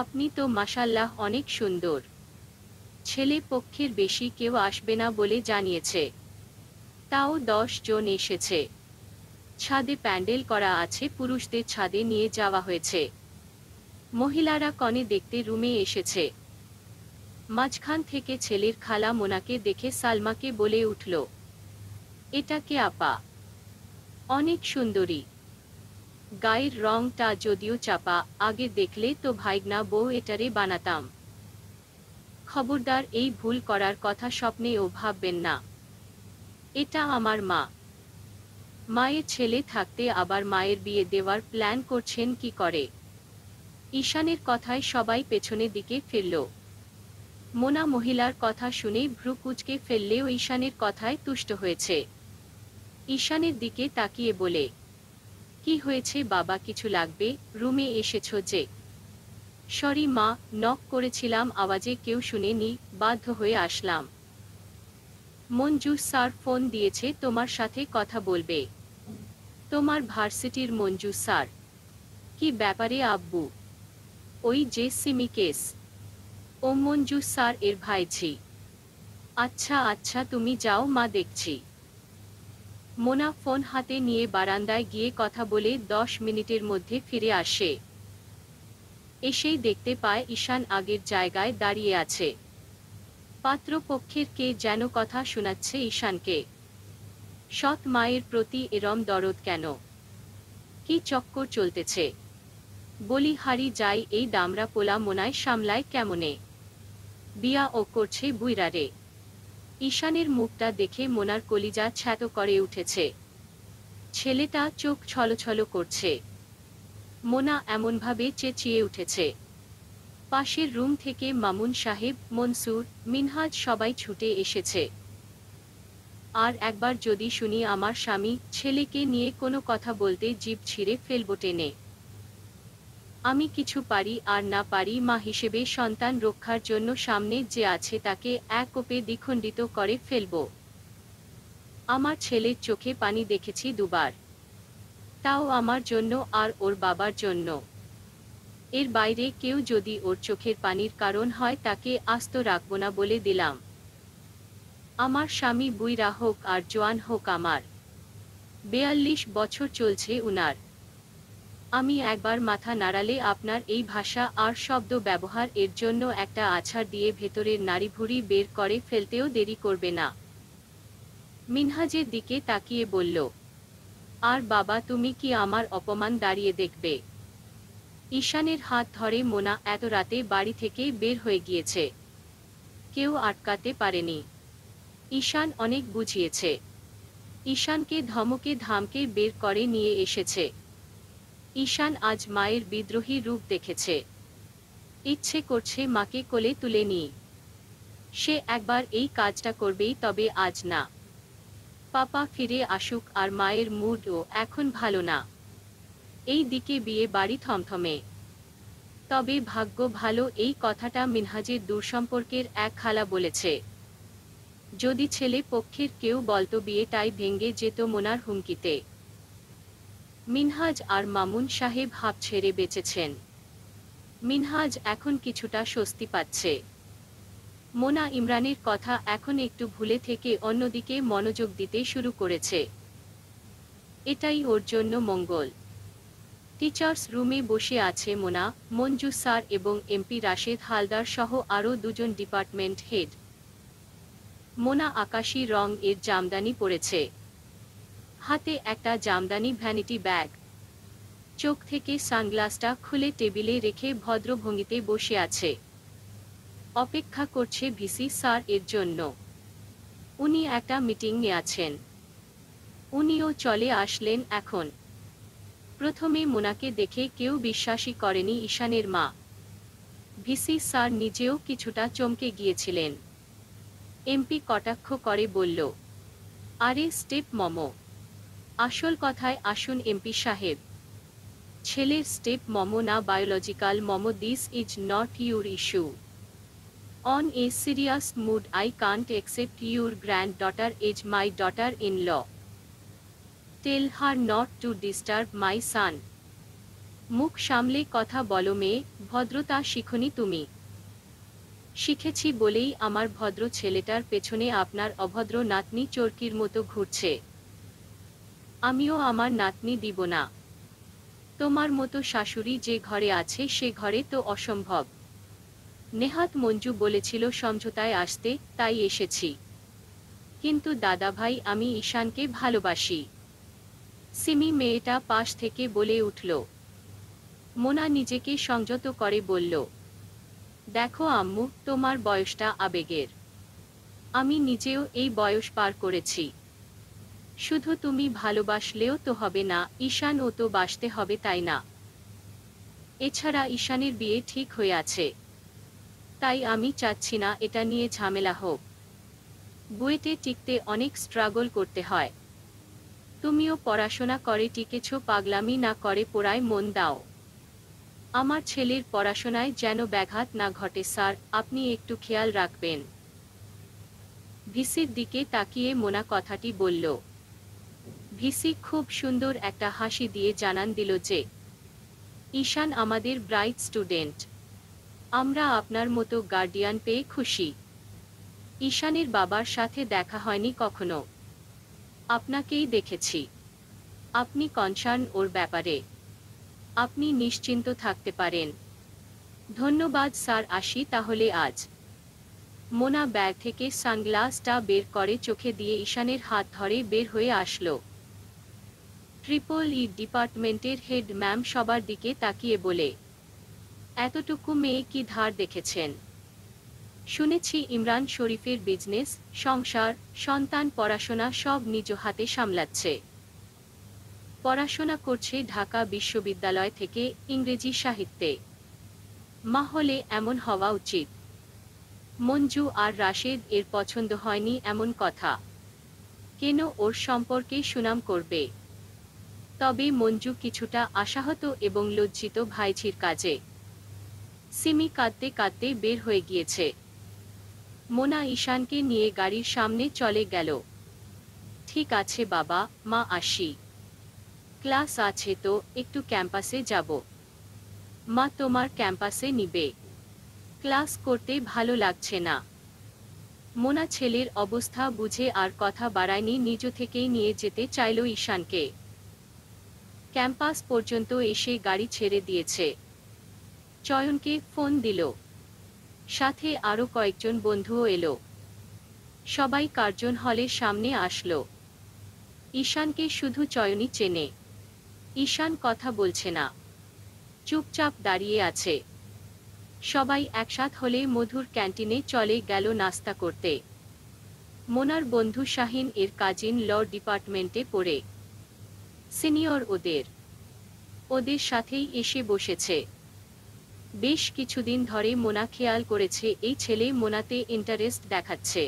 আপনি তো মাসাল্লাহ অনেক সুন্দর ছেলে পক্ষের বেশি কেউ আসবে না বলে জানিয়েছে তাও দশ জন এসেছে ছাদে প্যান্ডেল করা আছে পুরুষদের ছাদে নিয়ে যাওয়া হয়েছে মহিলারা কনে দেখতে রুমে এসেছে মাঝখান থেকে ছেলের খালা মোনাকে দেখে সালমাকে বলে উঠল এটাকে আপা অনেক সুন্দরী গায়ের রংটা যদিও চাপা আগে দেখলে তো ভাইগনা বউ এটারে বানাতাম খবরদার এই ভুল করার কথা স্বপ্নেও ভাববেন না এটা আমার মা মায়ের ছেলে থাকতে আবার মায়ের বিয়ে দেওয়ার প্ল্যান করছেন কি করে ঈশানের কথায় সবাই পেছনের দিকে ফিরল মোনা মহিলার কথা শুনে ভ্রু কুচকে ফেললেও ঈশানের কথায় তুষ্ট হয়েছে ঈশানের দিকে তাকিয়ে বলে কি হয়েছে বাবা কিছু লাগবে রুমে এসেছ যে সরি মা নক করেছিলাম আওয়াজে কেউ শুনেনি বাধ্য হয়ে আসলাম মঞ্জু স্যার ফোন দিয়েছে তোমার সাথে কথা বলবে তোমার ভার্সিটির মঞ্জু স্যার কি ব্যাপারে আব্বু ওই যে সিমি কেস ও মঞ্জু স্যার এর ভাইঝি আচ্ছা আচ্ছা তুমি যাও মা দেখছি মোনা ফোন হাতে নিয়ে বারান্দায় গিয়ে কথা বলে দশ মিনিটের মধ্যে ফিরে আসে এসেই দেখতে পায় ঈশান আগের জায়গায় দাঁড়িয়ে আছে পাত্রপক্ষের কে যেন কথা শোনাচ্ছে ঈশানকে সৎ মায়ের প্রতি এরম দরদ কেন কি চক্কর চলতেছে বলি হারি যাই এই দামরা পোলা মোনায় সামলায় কেমনে বিয়া ও করছে বুইরারে ঈশানের মুখটা দেখে মোনার কলিজা ছ্যাত করে উঠেছে ছেলেটা চোখ ছলছল করছে মোনা এমনভাবে চেঁচিয়ে উঠেছে পাশের রুম থেকে মামুন সাহেব মনসুর মিনহাজ সবাই ছুটে এসেছে আর একবার যদি শুনি আমার স্বামী ছেলেকে নিয়ে কোনো কথা বলতে জীব ছিঁড়ে ফেলব টেনে আমি কিছু পারি আর না পারি মা হিসেবে সন্তান রক্ষার জন্য সামনে যে আছে তাকে এক কোপে দ্বিখণ্ডিত করে ফেলব আমার ছেলের চোখে পানি দেখেছি দুবার তাও আমার জন্য আর ওর বাবার জন্য এর বাইরে কেউ যদি ওর চোখের পানির কারণ হয় তাকে আস্ত রাখব না বলে দিলাম আমার স্বামী বুইরা হোক আর জোয়ান হোক আমার বেয়াল্লিশ বছর চলছে উনার আমি একবার মাথা নাড়ালে আপনার এই ভাষা আর শব্দ ব্যবহার এর জন্য একটা আছাড় দিয়ে ভেতরের নাড়িভুড়ি বের করে ফেলতেও দেরি করবে না মিনহাজের দিকে তাকিয়ে বলল আর বাবা তুমি কি আমার অপমান দাঁড়িয়ে দেখবে ঈশানের হাত ধরে মোনা এত রাতে বাড়ি থেকে বের হয়ে গিয়েছে কেউ আটকাতে পারেনি ঈশান অনেক বুঝিয়েছে ঈশানকে ধমকে ধামকে বের করে নিয়ে এসেছে ঈশান আজ মায়ের বিদ্রোহী রূপ দেখেছে ইচ্ছে করছে মাকে কোলে তুলে নি সে একবার এই কাজটা করবেই তবে আজ না পাপা ফিরে আসুক আর মায়ের মুডও এখন ভালো না এই দিকে বিয়ে বাড়ি থমথমে তবে ভাগ্য ভালো এই কথাটা মিনহাজের দূরসম্পর্কের এক খালা বলেছে যদি ছেলে পক্ষের কেউ বলতো বিয়েটাই ভেঙ্গে যেত মোনার হুমকিতে মিনহাজ আর মামুন সাহেব হাফ ছেড়ে বেঁচেছেন মিনহাজ এখন কিছুটা স্বস্তি পাচ্ছে মোনা ইমরানের কথা এখন একটু ভুলে থেকে অন্যদিকে মনোযোগ দিতে শুরু করেছে এটাই ওর জন্য মঙ্গল টিচার্স রুমে বসে আছে মোনা মঞ্জু স্যার এবং এমপি রাশেদ হালদার সহ আরও দুজন ডিপার্টমেন্ট হেড মোনা আকাশী রং এর জামদানি পড়েছে হাতে একটা জামদানি ভ্যানিটি ব্যাগ চোখ থেকে সানগ্লাসটা খুলে টেবিলে রেখে ভদ্রভঙ্গিতে বসে আছে অপেক্ষা করছে ভিসি স্যার এর জন্য উনি একটা মিটিং আছেন উনিও চলে আসলেন এখন প্রথমে মোনাকে দেখে কেউ বিশ্বাসই করেনি ঈশানের মা ভিসি স্যার নিজেও কিছুটা চমকে গিয়েছিলেন এমপি কটাক্ষ করে বলল আরে স্টেপ মমো আসল কথায় আসুন এমপি সাহেব ছেলের স্টেপ মম না biological mom this is not your issue on a serious mood I can't accept your granddaughter is my daughter in law tell her not to disturb my son মুখ সামলে কথা বলো মেয়ে ভদ্রতা শিখনি তুমি শিখেছি বলেই আমার ভদ্র ছেলেটার পেছনে আপনার অভদ্র নাতনি চরকির মতো ঘুরছে আমিও আমার নাতনি দিব না তোমার মতো শাশুড়ি যে ঘরে আছে সে ঘরে তো অসম্ভব নেহাত মঞ্জু বলেছিল সমঝোতায় আসতে তাই এসেছি কিন্তু দাদাভাই আমি ঈশানকে ভালোবাসি সিমি মেয়েটা পাশ থেকে বলে উঠল মোনা নিজেকে সংযত করে বলল দেখো আম্মু তোমার বয়সটা আবেগের আমি নিজেও এই বয়স পার করেছি শুধু তুমি ভালোবাসলেও তো হবে না ঈশান ও তো বাসতে হবে তাই না এছাড়া ঈশানের বিয়ে ঠিক হয়ে আছে তাই আমি চাচ্ছি না এটা নিয়ে ঝামেলা হোক বুয়েটে টিকতে অনেক স্ট্রাগল করতে হয় তুমিও পড়াশোনা করে টিকেছ পাগলামি না করে পড়ায় মন দাও আমার ছেলের পড়াশোনায় যেন ব্যাঘাত না ঘটে স্যার আপনি একটু খেয়াল রাখবেন ভিসির দিকে তাকিয়ে মোনা কথাটি বলল ভিসি খুব সুন্দর একটা হাসি দিয়ে জানান দিল যে ঈশান আমাদের ব্রাইট স্টুডেন্ট আমরা আপনার মতো গার্ডিয়ান পেয়ে খুশি ঈশানের বাবার সাথে দেখা হয়নি কখনো আপনাকেই দেখেছি আপনি কনসার্ন ওর ব্যাপারে আপনি নিশ্চিন্ত থাকতে পারেন ধন্যবাদ স্যার আসি তাহলে আজ মোনা ব্যাগ থেকে সানগ্লাসটা বের করে চোখে দিয়ে ঈশানের হাত ধরে বের হয়ে আসলো ট্রিপল ই ডিপার্টমেন্টের হেড ম্যাম সবার দিকে তাকিয়ে বলে এতটুকু মেয়ে কি ধার দেখেছেন শুনেছি ইমরান শরীফের বিজনেস সংসার সন্তান পড়াশোনা সব নিজ হাতে সামলাচ্ছে পড়াশোনা করছে ঢাকা বিশ্ববিদ্যালয় থেকে ইংরেজি সাহিত্যে মা হলে এমন হওয়া উচিত মঞ্জু আর রাশেদ এর পছন্দ হয়নি এমন কথা কেন ওর সম্পর্কে সুনাম করবে তবে মঞ্জু কিছুটা আশাহত এবং লজ্জিত ভাইঝির কাজে সিমি কাঁদতে কাঁদতে বের হয়ে গিয়েছে মোনা ঈশানকে নিয়ে গাড়ির সামনে চলে গেল ঠিক আছে বাবা মা আসি ক্লাস আছে তো একটু ক্যাম্পাসে যাব মা তোমার ক্যাম্পাসে নিবে ক্লাস করতে ভালো লাগছে না মোনা ছেলের অবস্থা বুঝে আর কথা বাড়ায়নি নিজ থেকেই নিয়ে যেতে চাইল ঈশানকে ক্যাম্পাস পর্যন্ত এসে গাড়ি ছেড়ে দিয়েছে চয়নকে ফোন দিল সাথে আরও কয়েকজন বন্ধুও এলো সবাই কার্জন হলের সামনে আসলো ঈশানকে শুধু চয়নই চেনে ঈশান কথা বলছে না চুপচাপ দাঁড়িয়ে আছে সবাই একসাথ হলে মধুর ক্যান্টিনে চলে গেল নাস্তা করতে মোনার বন্ধু শাহিন এর কাজিন ল ডিপার্টমেন্টে পড়ে সিনিয়র ওদের ওদের সাথেই এসে বসেছে বেশ কিছুদিন ধরে মোনা খেয়াল করেছে এই ছেলে মোনাতে ইন্টারেস্ট দেখাচ্ছে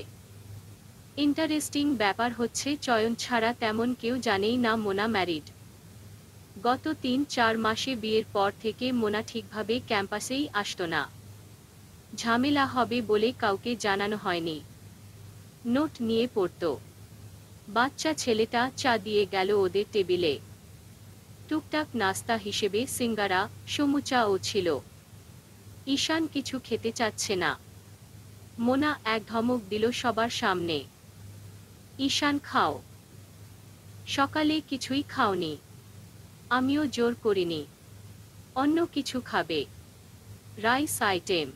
ইন্টারেস্টিং ব্যাপার হচ্ছে চয়ন ছাড়া তেমন কেউ জানেই না মোনা ম্যারিড গত তিন চার মাসে বিয়ের পর থেকে মোনা ঠিকভাবে ক্যাম্পাসেই আসত না ঝামেলা হবে বলে কাউকে জানানো হয়নি নোট নিয়ে পড়তো বাচ্চা ছেলেটা চা দিয়ে গেল ওদের টেবিলে টুকটাক নাস্তা হিসেবে সিঙ্গারা সমুচাও ছিল ঈশান কিছু খেতে চাচ্ছে না মোনা এক ধমক দিল সবার সামনে ঈশান খাও সকালে কিছুই খাওনি আমিও জোর করিনি অন্য কিছু খাবে রাইস আইটেম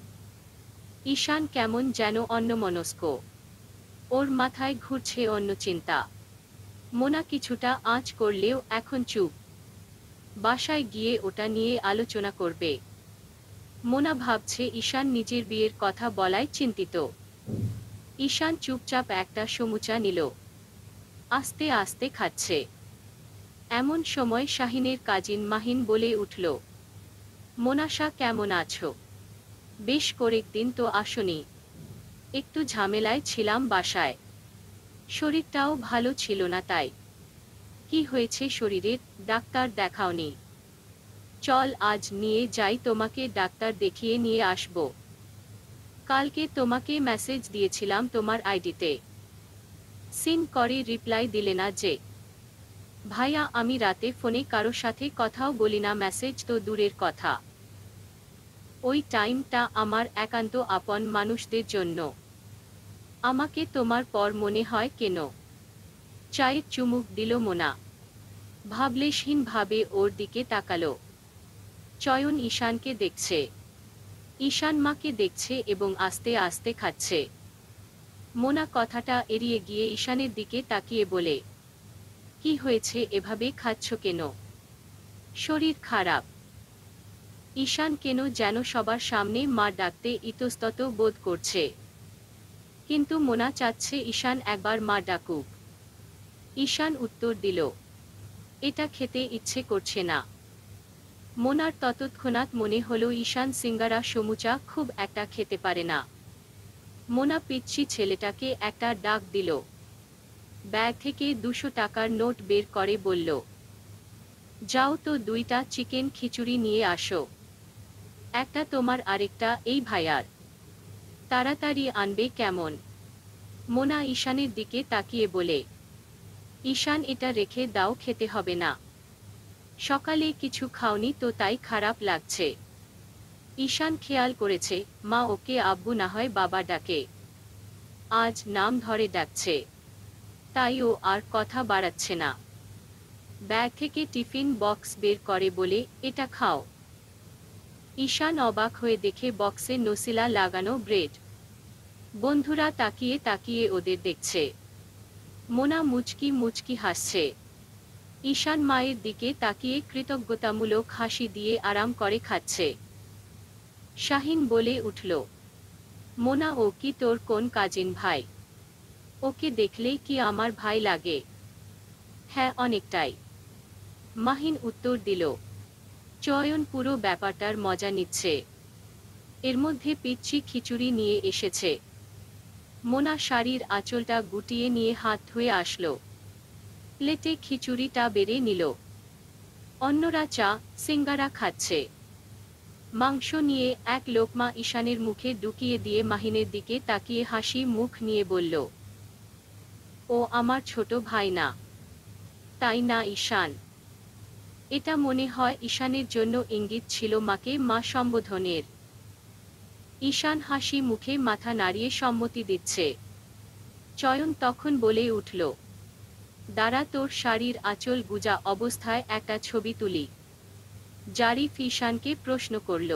ঈশান কেমন যেন অন্যমনস্ক ওর মাথায় ঘুরছে অন্য চিন্তা মোনা কিছুটা আঁচ করলেও এখন চুপ বাসায় গিয়ে ওটা নিয়ে আলোচনা করবে মোনা ভাবছে ঈশান নিজের বিয়ের কথা বলায় চিন্তিত ঈশান চুপচাপ একটা সমুচা নিল আস্তে আস্তে খাচ্ছে এমন সময় শাহিনের কাজিন মাহিন বলে উঠল মোনাশা কেমন আছো বেশ কয়েকদিন তো আসনি একটু ঝামেলায় ছিলাম বাসায় শরীরটাও ভালো ছিল না তাই কি হয়েছে শরীরের ডাক্তার দেখাওনি চল আজ নিয়ে যাই তোমাকে ডাক্তার দেখিয়ে নিয়ে আসব কালকে তোমাকে মেসেজ দিয়েছিলাম তোমার আইডিতে সিন করে রিপ্লাই দিলে না যে ভাইয়া আমি রাতে ফোনে কারোর সাথে কথাও বলি না মেসেজ তো দূরের কথা ওই টাইমটা আমার একান্ত আপন মানুষদের জন্য আমাকে তোমার পর মনে হয় কেন চায়ের চুমুক দিল মোনা ভাবলেশহীনভাবে ওর দিকে তাকালো চয়ন ঈশানকে দেখছে ঈশান মাকে দেখছে এবং আস্তে আস্তে খাচ্ছে মোনা কথাটা এড়িয়ে গিয়ে ঈশানের দিকে তাকিয়ে বলে কি হয়েছে এভাবে খাচ্ছ কেন শরীর খারাপ ঈশান কেন যেন সবার সামনে মা ডাকতে ইতস্তত বোধ করছে কিন্তু মোনা চাচ্ছে ঈশান একবার মা ডাকুক ঈশান উত্তর দিল এটা খেতে ইচ্ছে করছে না মোনার ততক্ষণাৎ মনে হলো ঈশান সিঙ্গারা সমুচা খুব একটা খেতে পারে না মোনা পিচ্ছি ছেলেটাকে একটা ডাক দিল ব্যাগ থেকে দুশো টাকার নোট বের করে বলল যাও তো দুইটা চিকেন খিচুড়ি নিয়ে আসো একটা তোমার আরেকটা এই ভাইয়ার তাড়াতাড়ি আনবে কেমন মোনা ঈশানের দিকে তাকিয়ে বলে ঈশান এটা রেখে দাও খেতে হবে না সকালে কিছু খাওনি তো তাই খারাপ লাগছে ঈশান খেয়াল করেছে মা ওকে আব্বু না হয় বাবা ডাকে আজ নাম ধরে ডাকছে তাই ও আর কথা বাড়াচ্ছে না ব্যাগ থেকে টিফিন বক্স বের করে বলে এটা খাও ঈশান অবাক হয়ে দেখে বক্সে নসিলা লাগানো ব্রেড বন্ধুরা তাকিয়ে তাকিয়ে ওদের দেখছে মোনা মুচকি মুচকি হাসছে ঈশান মায়ের দিকে তাকিয়ে কৃতজ্ঞতামূলক হাসি দিয়ে আরাম করে খাচ্ছে শাহিন বলে উঠল মোনা ও কি তোর কোন কাজিন ভাই ওকে দেখলে কি আমার ভাই লাগে হ্যাঁ অনেকটাই মাহিন উত্তর দিল চয়ন পুরো ব্যাপারটার মজা নিচ্ছে এর মধ্যে পিচ্ছি খিচুড়ি নিয়ে এসেছে মোনা শাড়ির আঁচলটা গুটিয়ে নিয়ে হাত ধুয়ে আসলো প্লেটে খিচুড়িটা বেড়ে নিল অন্যরা চা সিঙ্গারা খাচ্ছে মাংস নিয়ে এক লোকমা ঈশানের মুখে ঢুকিয়ে দিয়ে মাহিনের দিকে তাকিয়ে হাসি মুখ নিয়ে বলল ও আমার ছোট ভাই না তাই না ঈশান এটা মনে হয় ঈশানের জন্য ইঙ্গিত ছিল মাকে মা সম্বোধনের ঈশান হাসি মুখে মাথা নাড়িয়ে সম্মতি দিচ্ছে চয়ন তখন বলে উঠল দাঁড়া তোর শাড়ির আঁচল গুজা অবস্থায় একটা ছবি তুলি জারিফ ঈশানকে প্রশ্ন করল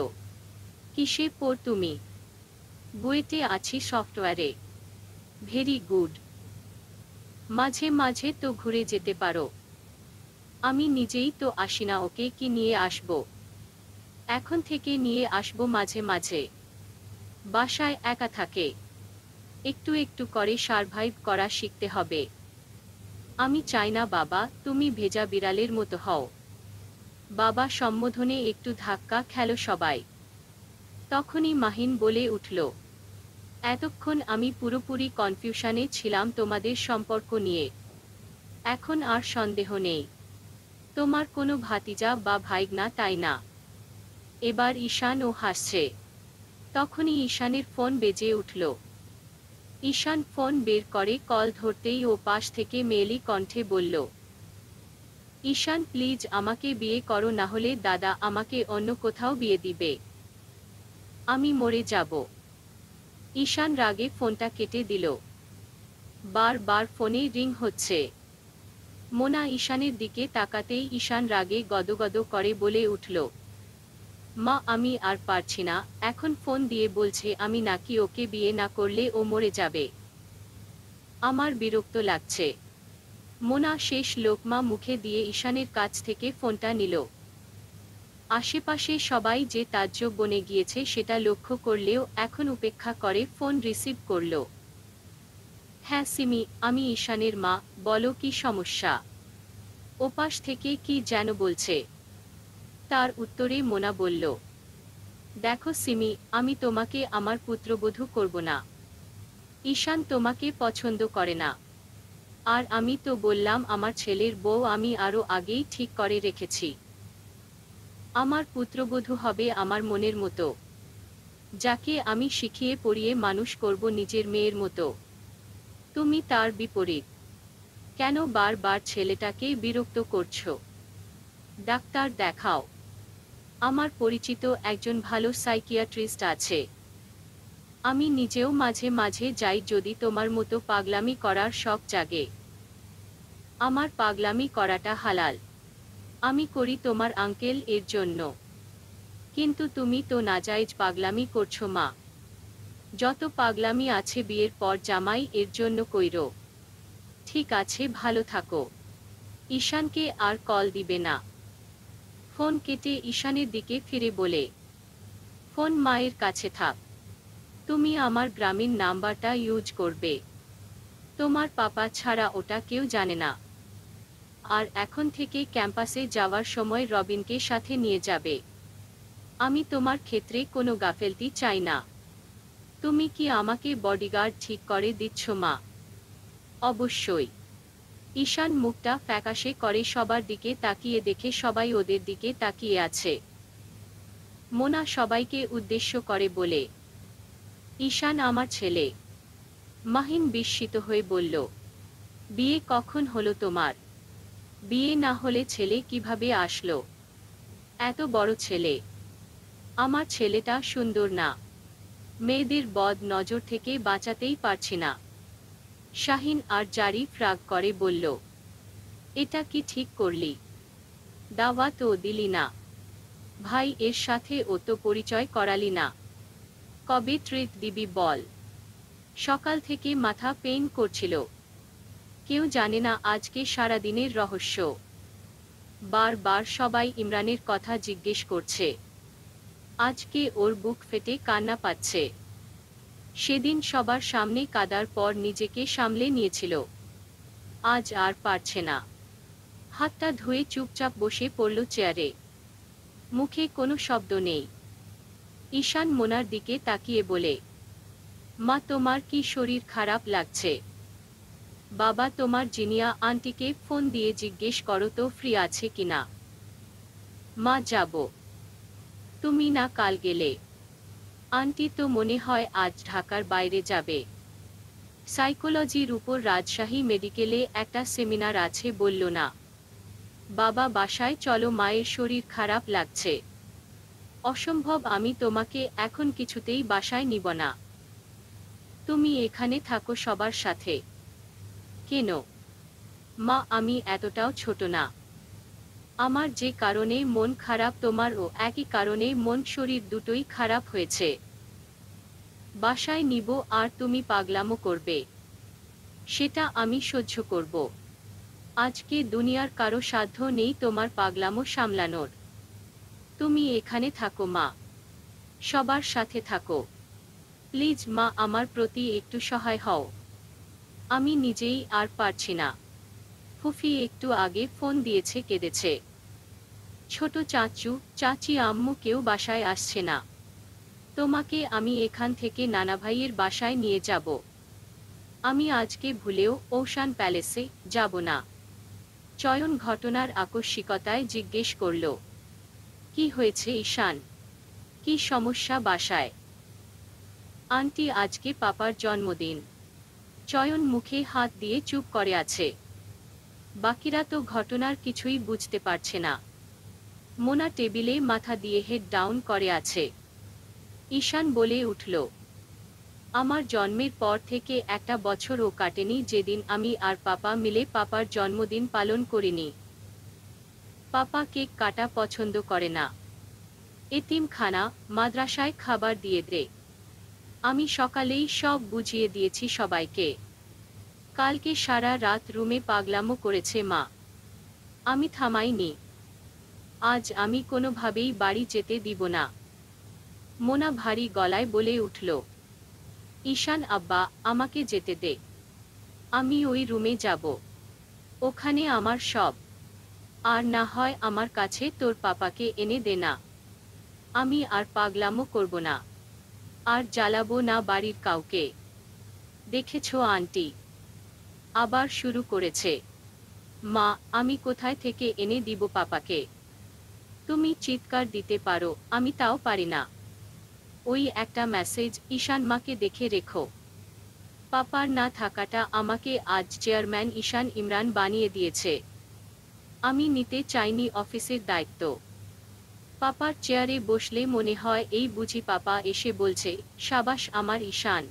কিসে পর তুমি বুয়েতে আছি সফটওয়্যারে ভেরি গুড মাঝে মাঝে তো ঘুরে যেতে পারো আমি নিজেই তো আসি না ওকে কি নিয়ে আসব এখন থেকে নিয়ে আসব মাঝে মাঝে বাসায় একা থাকে একটু একটু করে সারভাইভ করা শিখতে হবে আমি চাই না বাবা তুমি ভেজা বিড়ালের মতো হও বাবা সম্বোধনে একটু ধাক্কা খেলো সবাই তখনই মাহিন বলে উঠল এতক্ষণ আমি পুরোপুরি কনফিউশনে ছিলাম তোমাদের সম্পর্ক নিয়ে এখন আর সন্দেহ নেই তোমার কোনো ভাতিজা বা ভাইগনা তাই না এবার ঈশান ও হাসছে তখনই ঈশানের ফোন বেজে উঠল ঈশান ফোন বের করে কল ধরতেই ও পাশ থেকে মেলি কণ্ঠে বলল ঈশান প্লিজ আমাকে বিয়ে করো না হলে দাদা আমাকে অন্য কোথাও বিয়ে দিবে আমি মরে যাব ঈশান রাগে ফোনটা কেটে দিল বারবার ফোনে রিং হচ্ছে মোনা ঈশানের দিকে তাকাতেই ঈশান রাগে গদগদ করে বলে উঠল মা আমি আর পারছি না এখন ফোন দিয়ে বলছে আমি নাকি ওকে বিয়ে না করলে ও মরে যাবে আমার বিরক্ত লাগছে মোনা শেষ লোকমা মুখে দিয়ে ঈশানের কাছ থেকে ফোনটা নিল আশেপাশে সবাই যে তাজ্য বনে গিয়েছে সেটা লক্ষ্য করলেও এখন উপেক্ষা করে ফোন রিসিভ করল হ্যাঁ সিমি আমি ঈশানের মা বলো কি সমস্যা ওপাশ থেকে কি যেন বলছে তার উত্তরে মোনা বলল দেখো সিমি আমি তোমাকে আমার পুত্রবধূ করব না ঈশান তোমাকে পছন্দ করে না আর আমি তো বললাম আমার ছেলের বউ আমি আরও আগেই ঠিক করে রেখেছি আমার পুত্রবধূ হবে আমার মনের মতো যাকে আমি শিখিয়ে পড়িয়ে মানুষ করব নিজের মেয়ের মতো তুমি তার বিপরীত কেন বারবার ছেলেটাকে বিরক্ত করছো ডাক্তার দেখাও আমার পরিচিত একজন ভালো সাইকিয়াট্রিস্ট আছে আমি নিজেও মাঝে মাঝে যাই যদি তোমার মতো পাগলামি করার শখ জাগে আমার পাগলামি করাটা হালাল আমি করি তোমার আঙ্কেল এর জন্য কিন্তু তুমি তো নাজাইজ পাগলামি করছো মা যত পাগলামি আছে বিয়ের পর জামাই এর জন্য কইরো ঠিক আছে ভালো থাকো ঈশানকে আর কল দিবে না ফোন কেটে ঈশানের দিকে ফিরে বলে ফোন মায়ের কাছে থাক তুমি আমার গ্রামীণ নাম্বারটা ইউজ করবে তোমার পাপা ছাড়া ওটা কেউ জানে না আর এখন থেকে ক্যাম্পাসে যাওয়ার সময় রবিনকে সাথে নিয়ে যাবে আমি তোমার ক্ষেত্রে কোনো গাফেলতি চাই না তুমি কি আমাকে বডিগার্ড ঠিক করে দিচ্ছ মা অবশ্যই ঈশান মুখটা ফ্যাকাশে করে সবার দিকে তাকিয়ে দেখে সবাই ওদের দিকে তাকিয়ে আছে মোনা সবাইকে উদ্দেশ্য করে বলে ঈশান আমার ছেলে মাহিন বিস্মিত হয়ে বলল বিয়ে কখন হলো তোমার বিয়ে না হলে ছেলে কিভাবে আসলো এত বড় ছেলে আমার ছেলেটা সুন্দর না মেয়েদের বদ নজর থেকে বাঁচাতেই পারছি না শাহিন আর জারিফ রাগ করে বলল এটা কি ঠিক করলি দাওয়া তো দিলি না ভাই এর সাথে ও তো পরিচয় করালি না কবে ট্রিট দিবি বল সকাল থেকে মাথা পেইন করছিল কেউ জানে না আজকে সারাদিনের রহস্য বারবার সবাই ইমরানের কথা জিজ্ঞেস করছে আজকে ওর বুক ফেটে কান্না পাচ্ছে সেদিন সবার সামনে কাদার পর নিজেকে সামলে নিয়েছিল আজ আর পারছে না হাতটা ধুয়ে চুপচাপ বসে পড়ল চেয়ারে মুখে কোনো শব্দ নেই ঈশান মোনার দিকে তাকিয়ে বলে মা তোমার কি শরীর খারাপ লাগছে বাবা তোমার জিনিয়া আন্টিকে ফোন দিয়ে জিজ্ঞেস করো তো ফ্রি আছে কিনা মা যাব তুমি না কাল গেলে আন্টি তো মনে হয় আজ ঢাকার বাইরে যাবে সাইকোলজির উপর রাজশাহী মেডিকেলে একটা সেমিনার আছে বলল না বাবা বাসায় চলো মায়ের শরীর খারাপ লাগছে অসম্ভব আমি তোমাকে এখন কিছুতেই বাসায় নিব না তুমি এখানে থাকো সবার সাথে কেন মা আমি এতটাও ছোট না আমার যে কারণে মন খারাপ তোমার ও একই কারণে মন শরীর দুটোই খারাপ হয়েছে বাসায় নিব আর তুমি পাগলামো করবে সেটা আমি সহ্য করব আজকে দুনিয়ার কারো সাধ্য নেই তোমার পাগলামো সামলানোর তুমি এখানে থাকো মা সবার সাথে থাকো প্লিজ মা আমার প্রতি একটু সহায় হও আমি নিজেই আর পারছি না ফুফি একটু আগে ফোন দিয়েছে কেঁদেছে ছোট চাচু চাচি আম্মু কেউ বাসায় আসছে না তোমাকে আমি এখান থেকে নানা ভাইয়ের বাসায় নিয়ে যাব আমি আজকে ভুলেও ওশান প্যালেসে যাব না চয়ন ঘটনার আকস্মিকতায় জিজ্ঞেস করল কি হয়েছে ঈশান কি সমস্যা বাসায় আন্টি আজকে পাপার জন্মদিন চয়ন মুখে হাত দিয়ে চুপ করে আছে বাকিরা তো ঘটনার কিছুই বুঝতে পারছে না মোনা টেবিলে মাথা দিয়ে হেড ডাউন করে আছে ঈশান বলে উঠল আমার জন্মের পর থেকে একটা বছরও কাটেনি যেদিন আমি আর পাপা মিলে পাপার জন্মদিন পালন করিনি পাপা কেক কাটা পছন্দ করে না এতিমখানা মাদ্রাসায় খাবার দিয়ে দে আমি সকালেই সব বুঝিয়ে দিয়েছি সবাইকে কালকে সারা রাত রুমে পাগলামো করেছে মা আমি থামাইনি আজ আমি কোনোভাবেই বাড়ি যেতে দিব না মোনা ভারী গলায় বলে উঠল ঈশান আব্বা আমাকে যেতে দে আমি ওই রুমে যাব ওখানে আমার সব আর না হয় আমার কাছে তোর পাপাকে এনে দে না আমি আর পাগলামো করব না আর জ্বালাবো না বাড়ির কাউকে দেখেছ আন্টি আবার শুরু করেছে মা আমি কোথায় থেকে এনে দিব পাপাকে তুমি চিৎকার দিতে পারো আমি তাও পারি না ওই একটা মেসেজ ঈশান মাকে দেখে রেখো পাপার না থাকাটা আমাকে আজ চেয়ারম্যান ঈশান ইমরান বানিয়ে দিয়েছে আমি নিতে চাইনি অফিসের দায়িত্ব পাপার চেয়ারে বসলে মনে হয় এই বুঝি পাপা এসে বলছে সাবাস আমার ঈশান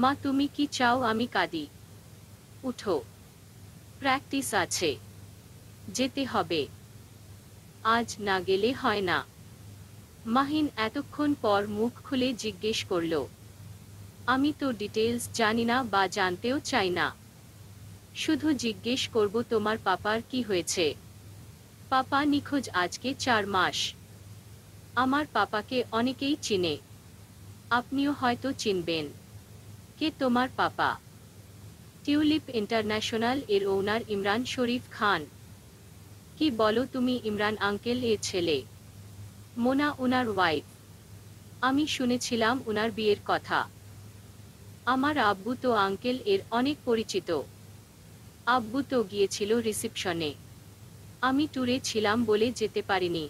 মা তুমি কি চাও আমি কাঁদি উঠো প্র্যাকটিস আছে যেতে হবে আজ না গেলে হয় না মাহিন এতক্ষণ পর মুখ খুলে জিজ্ঞেস করল আমি তো ডিটেলস জানি না বা জানতেও চাই না শুধু জিজ্ঞেস করব তোমার পাপার কি হয়েছে পাপা নিখোঁজ আজকে চার মাস আমার পাপাকে অনেকেই চিনে আপনিও হয়তো চিনবেন কে তোমার পাপা টিউলিপ ইন্টারন্যাশনাল এর ওনার ইমরান শরীফ খান কি বলো তুমি ইমরান আঙ্কেল এর ছেলে মোনা উনার ওয়াইফ আমি শুনেছিলাম উনার বিয়ের কথা আমার আব্বু তো আঙ্কেল এর অনেক পরিচিত আব্বু তো গিয়েছিল রিসেপশনে আমি ট্যুরে ছিলাম বলে যেতে পারিনি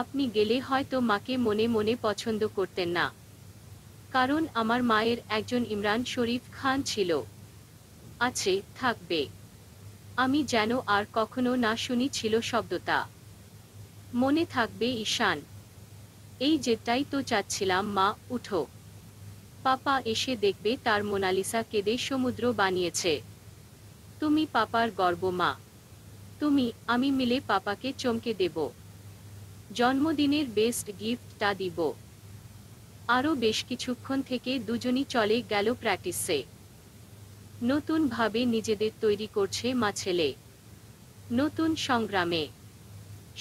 আপনি গেলে হয়তো মাকে মনে মনে পছন্দ করতেন না কারণ আমার মায়ের একজন ইমরান শরীফ খান ছিল আছে থাকবে আমি যেন আর কখনো না শুনি ছিল শব্দটা মনে থাকবে ঈশান এই যেটাই তো চাচ্ছিলাম মা উঠো পাপা এসে দেখবে তার মোনালিসা কেঁদে সমুদ্র বানিয়েছে তুমি পাপার গর্ব মা তুমি আমি মিলে পাপাকে চমকে দেব জন্মদিনের বেস্ট গিফটটা দিব আরও বেশ কিছুক্ষণ থেকে দুজনই চলে গেল প্র্যাকটিসে নতুনভাবে নিজেদের তৈরি করছে মা ছেলে নতুন সংগ্রামে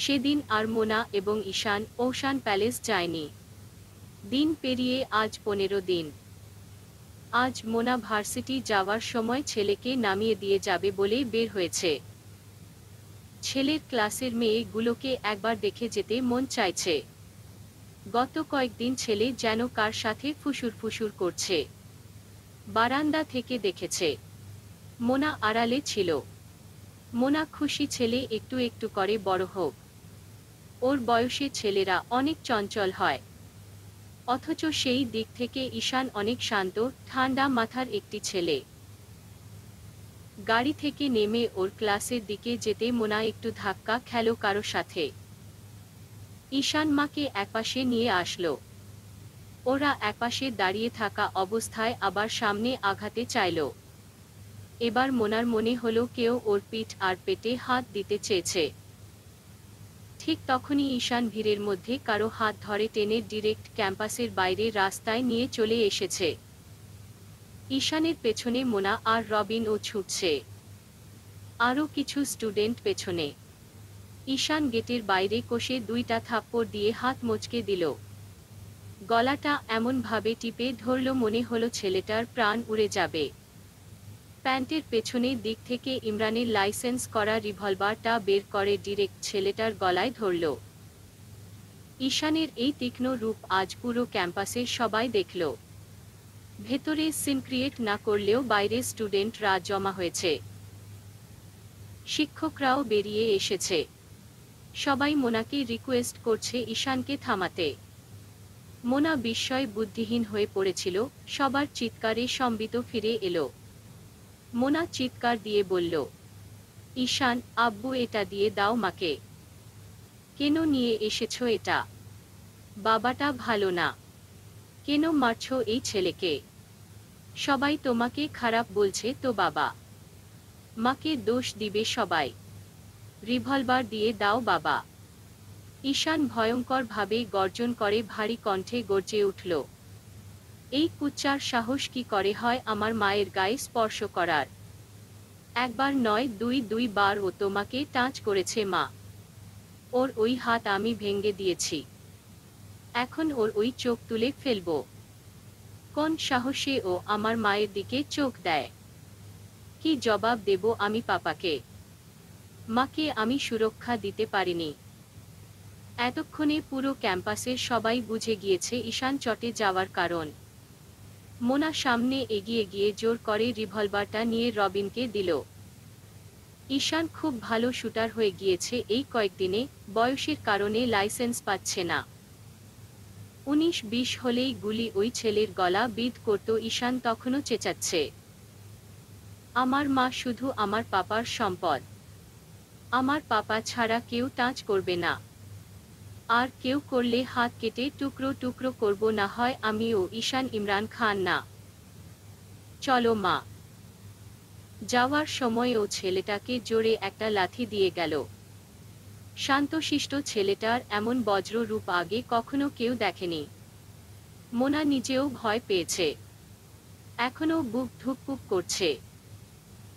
সেদিন আর মোনা এবং ঈশান ওশান প্যালেস যায়নি দিন পেরিয়ে আজ পনেরো দিন আজ মোনা ভার্সিটি যাওয়ার সময় ছেলেকে নামিয়ে দিয়ে যাবে বলে বের হয়েছে ছেলের ক্লাসের মেয়েগুলোকে একবার দেখে যেতে মন চাইছে গত কয়েকদিন ছেলে যেন কার সাথে ফুসুর ফুসুর করছে বারান্দা থেকে দেখেছে মোনা আড়ালে ছিল মোনা খুশি ছেলে একটু একটু করে বড় হোক ওর বয়সে ছেলেরা অনেক চঞ্চল হয় অথচ সেই দিক থেকে ঈশান অনেক শান্ত ঠান্ডা মাথার একটি ছেলে গাড়ি থেকে নেমে ওর ক্লাসের দিকে যেতে মোনা একটু ধাক্কা খেলো কারো সাথে ঈশান মাকে একপাশে নিয়ে আসলো ওরা একপাশে দাঁড়িয়ে থাকা অবস্থায় আবার সামনে আঘাতে চাইল এবার মোনার মনে হলো কেউ ওর পিঠ আর পেটে হাত দিতে চেয়েছে ঠিক তখনই ঈশান ভিড়ের মধ্যে কারো হাত ধরে টেনে ডিরেক্ট ক্যাম্পাসের বাইরে রাস্তায় নিয়ে চলে এসেছে ঈশানের পেছনে মোনা আর রবিন ও ছুটছে আরও কিছু স্টুডেন্ট পেছনে ঈশান গেটের বাইরে কষে দুইটা থাপ্পড় দিয়ে হাত মচকে দিল গলাটা এমনভাবে টিপে ধরল মনে হলো ছেলেটার প্রাণ উড়ে যাবে প্যান্টের পেছনের দিক থেকে ইমরানের লাইসেন্স করা রিভলভারটা বের করে ডিরেক্ট ছেলেটার গলায় ধরল ঈশানের এই তীক্ষ্ণ রূপ আজ পুরো ক্যাম্পাসে সবাই দেখল ভেতরে সিন ক্রিয়েট না করলেও বাইরে স্টুডেন্টরা জমা হয়েছে শিক্ষকরাও বেরিয়ে এসেছে সবাই মোনাকে রিকোয়েস্ট করছে ঈশানকে থামাতে মোনা বিস্ময় বুদ্ধিহীন হয়ে পড়েছিল সবার চিৎকারে সম্বিত ফিরে এলো মোনা চিৎকার দিয়ে বলল ঈশান আব্বু এটা দিয়ে দাও মাকে কেন নিয়ে এসেছ এটা বাবাটা ভালো না কেন মারছ এই ছেলেকে সবাই তোমাকে খারাপ বলছে তো বাবা মাকে দোষ দিবে সবাই রিভলভার দিয়ে দাও বাবা ঈশান ভয়ঙ্করভাবে গর্জন করে ভারী কণ্ঠে গর্জে উঠল এই কুচ্চার সাহস কি করে হয় আমার মায়ের গায়ে স্পর্শ করার একবার নয় দুই দুই বার ও তোমাকে টাঁচ করেছে মা ওর ওই হাত আমি ভেঙে দিয়েছি এখন ওর ওই চোখ তুলে ফেলব কোন সাহসে ও আমার মায়ের দিকে চোখ দেয় কি জবাব দেব আমি পাপাকে মাকে আমি সুরক্ষা দিতে পারিনি এতক্ষণে পুরো ক্যাম্পাসে সবাই বুঝে গিয়েছে ঈশান চটে যাওয়ার কারণ মোনা সামনে এগিয়ে গিয়ে জোর করে রিভলভারটা নিয়ে রবিনকে দিল ঈশান খুব ভালো শুটার হয়ে গিয়েছে এই কয়েকদিনে বয়সের কারণে লাইসেন্স পাচ্ছে না উনিশ বিশ হলেই গুলি ওই ছেলের গলা বিদ করত ঈশান তখনও চেঁচাচ্ছে আমার মা শুধু আমার পাপার সম্পদ আমার পাপা ছাড়া কেউ তাঁচ করবে না আর কেউ করলে হাত কেটে টুকরো টুকরো করব না হয় আমিও ঈশান ইমরান খান না চলো মা যাওয়ার সময় ও ছেলেটাকে জোরে একটা লাথি দিয়ে গেল শান্তশিষ্ট ছেলেটার এমন বজ্র রূপ আগে কখনো কেউ দেখেনি মোনা নিজেও ভয় পেয়েছে এখনও বুক ধুকপুক করছে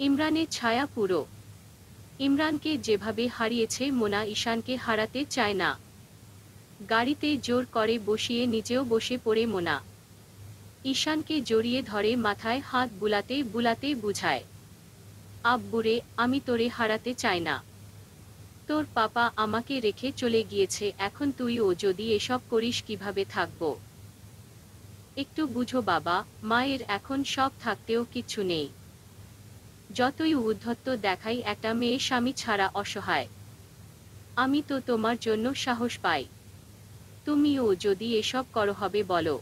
ইমরানের ছায়া পুরো ইমরানকে যেভাবে হারিয়েছে মোনা ঈশানকে হারাতে চায় না গাড়িতে জোর করে বসিয়ে নিজেও বসে পড়ে মোনা ঈশানকে জড়িয়ে ধরে মাথায় হাত বুলাতে বুলাতে বুঝায় আব্বুরে আমি তোরে হারাতে চাই না তোর পাপা আমাকে রেখে চলে গিয়েছে এখন তুই ও যদি এসব করিস কিভাবে থাকব একটু বুঝো বাবা মায়ের এখন সব থাকতেও কিছু নেই যতই উদ্ধত্ত দেখাই একটা মেয়ে স্বামী ছাড়া অসহায় আমি তো তোমার জন্য সাহস পাই তুমিও যদি এসব করো হবে বলো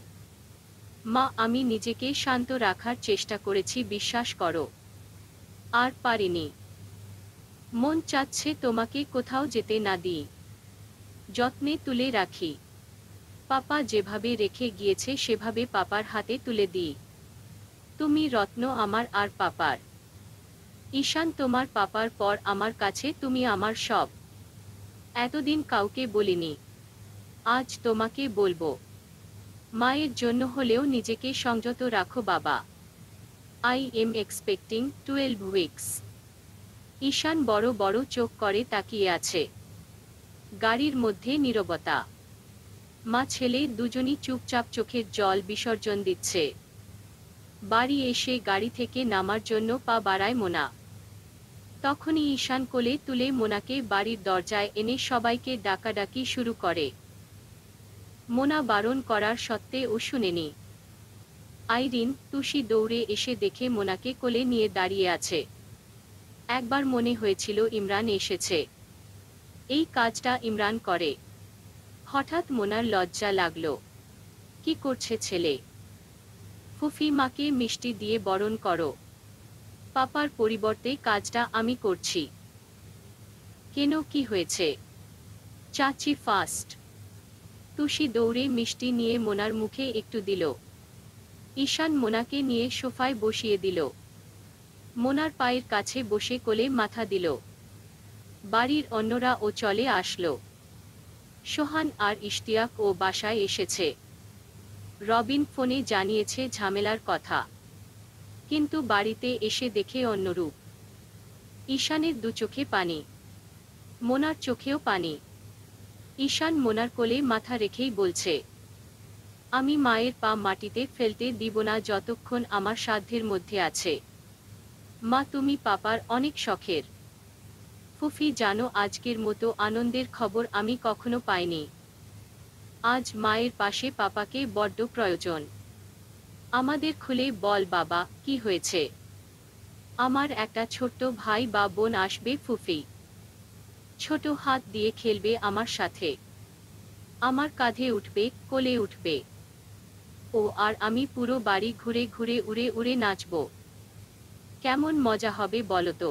মা আমি নিজেকে শান্ত রাখার চেষ্টা করেছি বিশ্বাস করো আর পারিনি মন চাচ্ছে তোমাকে কোথাও যেতে না দিই যত্নে তুলে রাখি পাপা যেভাবে রেখে গিয়েছে সেভাবে পাপার হাতে তুলে দিই তুমি রত্ন আমার আর পাপার ঈশান তোমার পাপার পর আমার কাছে তুমি আমার সব এতদিন কাউকে বলিনি আজ তোমাকে বলবো মায়ের জন্য হলেও নিজেকে সংযত রাখো বাবা I am expecting twelve weeks Ishan বড় বড় চোখ করে তাকিয়ে আছে গাড়ির মধ্যে নীরবতা মা ছেলে দুজনই চুপচাপ চোখের জল বিসর্জন দিচ্ছে বাড়ি এসে গাড়ি থেকে নামার জন্য পা বাড়ায় মোনা তখনই ঈশান কোলে তুলে মোনাকে বাড়ির দরজায় এনে সবাইকে ডাকাডাকি শুরু করে মোনা বারণ করার সত্ত্বেও শুনেনি আইরিন তুষি দৌড়ে এসে দেখে মোনাকে কোলে নিয়ে দাঁড়িয়ে আছে একবার মনে হয়েছিল ইমরান এসেছে এই কাজটা ইমরান করে হঠাৎ মোনার লজ্জা লাগলো কি করছে ছেলে ফুফি মাকে মিষ্টি দিয়ে বরণ করো পাপার পরিবর্তে কাজটা আমি করছি কেন কি হয়েছে চাচি ফাস্ট তুষি দৌড়ে মিষ্টি নিয়ে মোনার মুখে একটু দিল ঈশান মোনাকে নিয়ে সোফায় বসিয়ে দিল মোনার পায়ের কাছে বসে কোলে মাথা দিল বাড়ির অন্যরা ও চলে আসলো সোহান আর ইশতিয়াক ও বাসায় এসেছে রবিন ফোনে জানিয়েছে ঝামেলার কথা কিন্তু বাড়িতে এসে দেখে অন্যরূপ ঈশানের দু চোখে পানি মোনার চোখেও পানি ঈশান মোনার কোলে মাথা রেখেই বলছে আমি মায়ের পা মাটিতে ফেলতে দিব না যতক্ষণ আমার সাধ্যের মধ্যে আছে মা তুমি পাপার অনেক শখের ফুফি জানো আজকের মতো আনন্দের খবর আমি কখনো পাইনি আজ মায়ের পাশে পাপাকে বড্ড প্রয়োজন আমাদের খুলে বল বাবা কি হয়েছে আমার একটা ছোট্ট ভাই বা বোন আসবে ফুফি ছোট হাত দিয়ে খেলবে আমার সাথে আমার কাঁধে উঠবে কোলে উঠবে ও আর আমি পুরো বাড়ি ঘুরে ঘুরে উড়ে উড়ে নাচব কেমন মজা হবে বলতো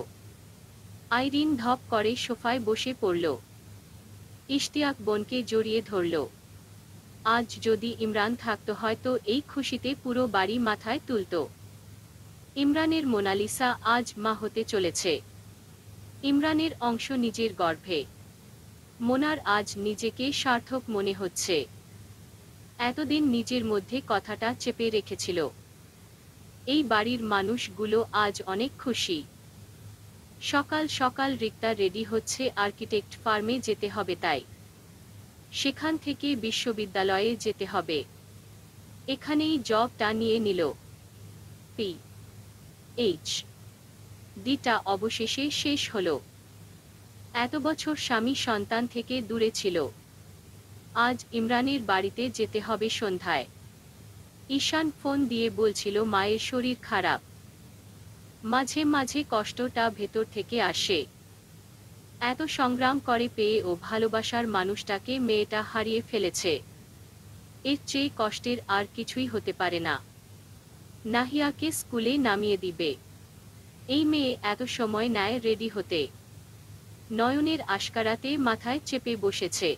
আইরিন ধপ করে সোফায় বসে পড়ল ইশতিয়াক বোনকে জড়িয়ে ধরল আজ যদি ইমরান থাকত হয়তো এই খুশিতে পুরো বাড়ি মাথায় তুলত ইমরানের মোনালিসা আজ মা হতে চলেছে ইমরানের অংশ নিজের গর্ভে মোনার আজ নিজেকে সার্থক মনে হচ্ছে এতদিন নিজের মধ্যে কথাটা চেপে রেখেছিল এই বাড়ির মানুষগুলো আজ অনেক খুশি সকাল সকাল রিক্তা রেডি হচ্ছে আর্কিটেক্ট ফার্মে যেতে হবে তাই সেখান থেকে বিশ্ববিদ্যালয়ে যেতে হবে এখানেই জবটা নিয়ে নিল পি এইচ দিটা অবশেষে শেষ হল এত বছর স্বামী সন্তান থেকে দূরে ছিল আজ ইমরানের বাড়িতে যেতে হবে সন্ধ্যায় ঈশান ফোন দিয়ে বলছিল মায়ের শরীর খারাপ মাঝে মাঝে কষ্টটা ভেতর থেকে আসে এত সংগ্রাম করে পেয়ে ও ভালোবাসার মানুষটাকে মেয়েটা হারিয়ে ফেলেছে এর চেয়ে কষ্টের আর কিছুই হতে পারে না নাহিয়াকে স্কুলে নামিয়ে দিবে এই মেয়ে এত সময় নেয় রেডি হতে নয়নের আশকারাতে মাথায় চেপে বসেছে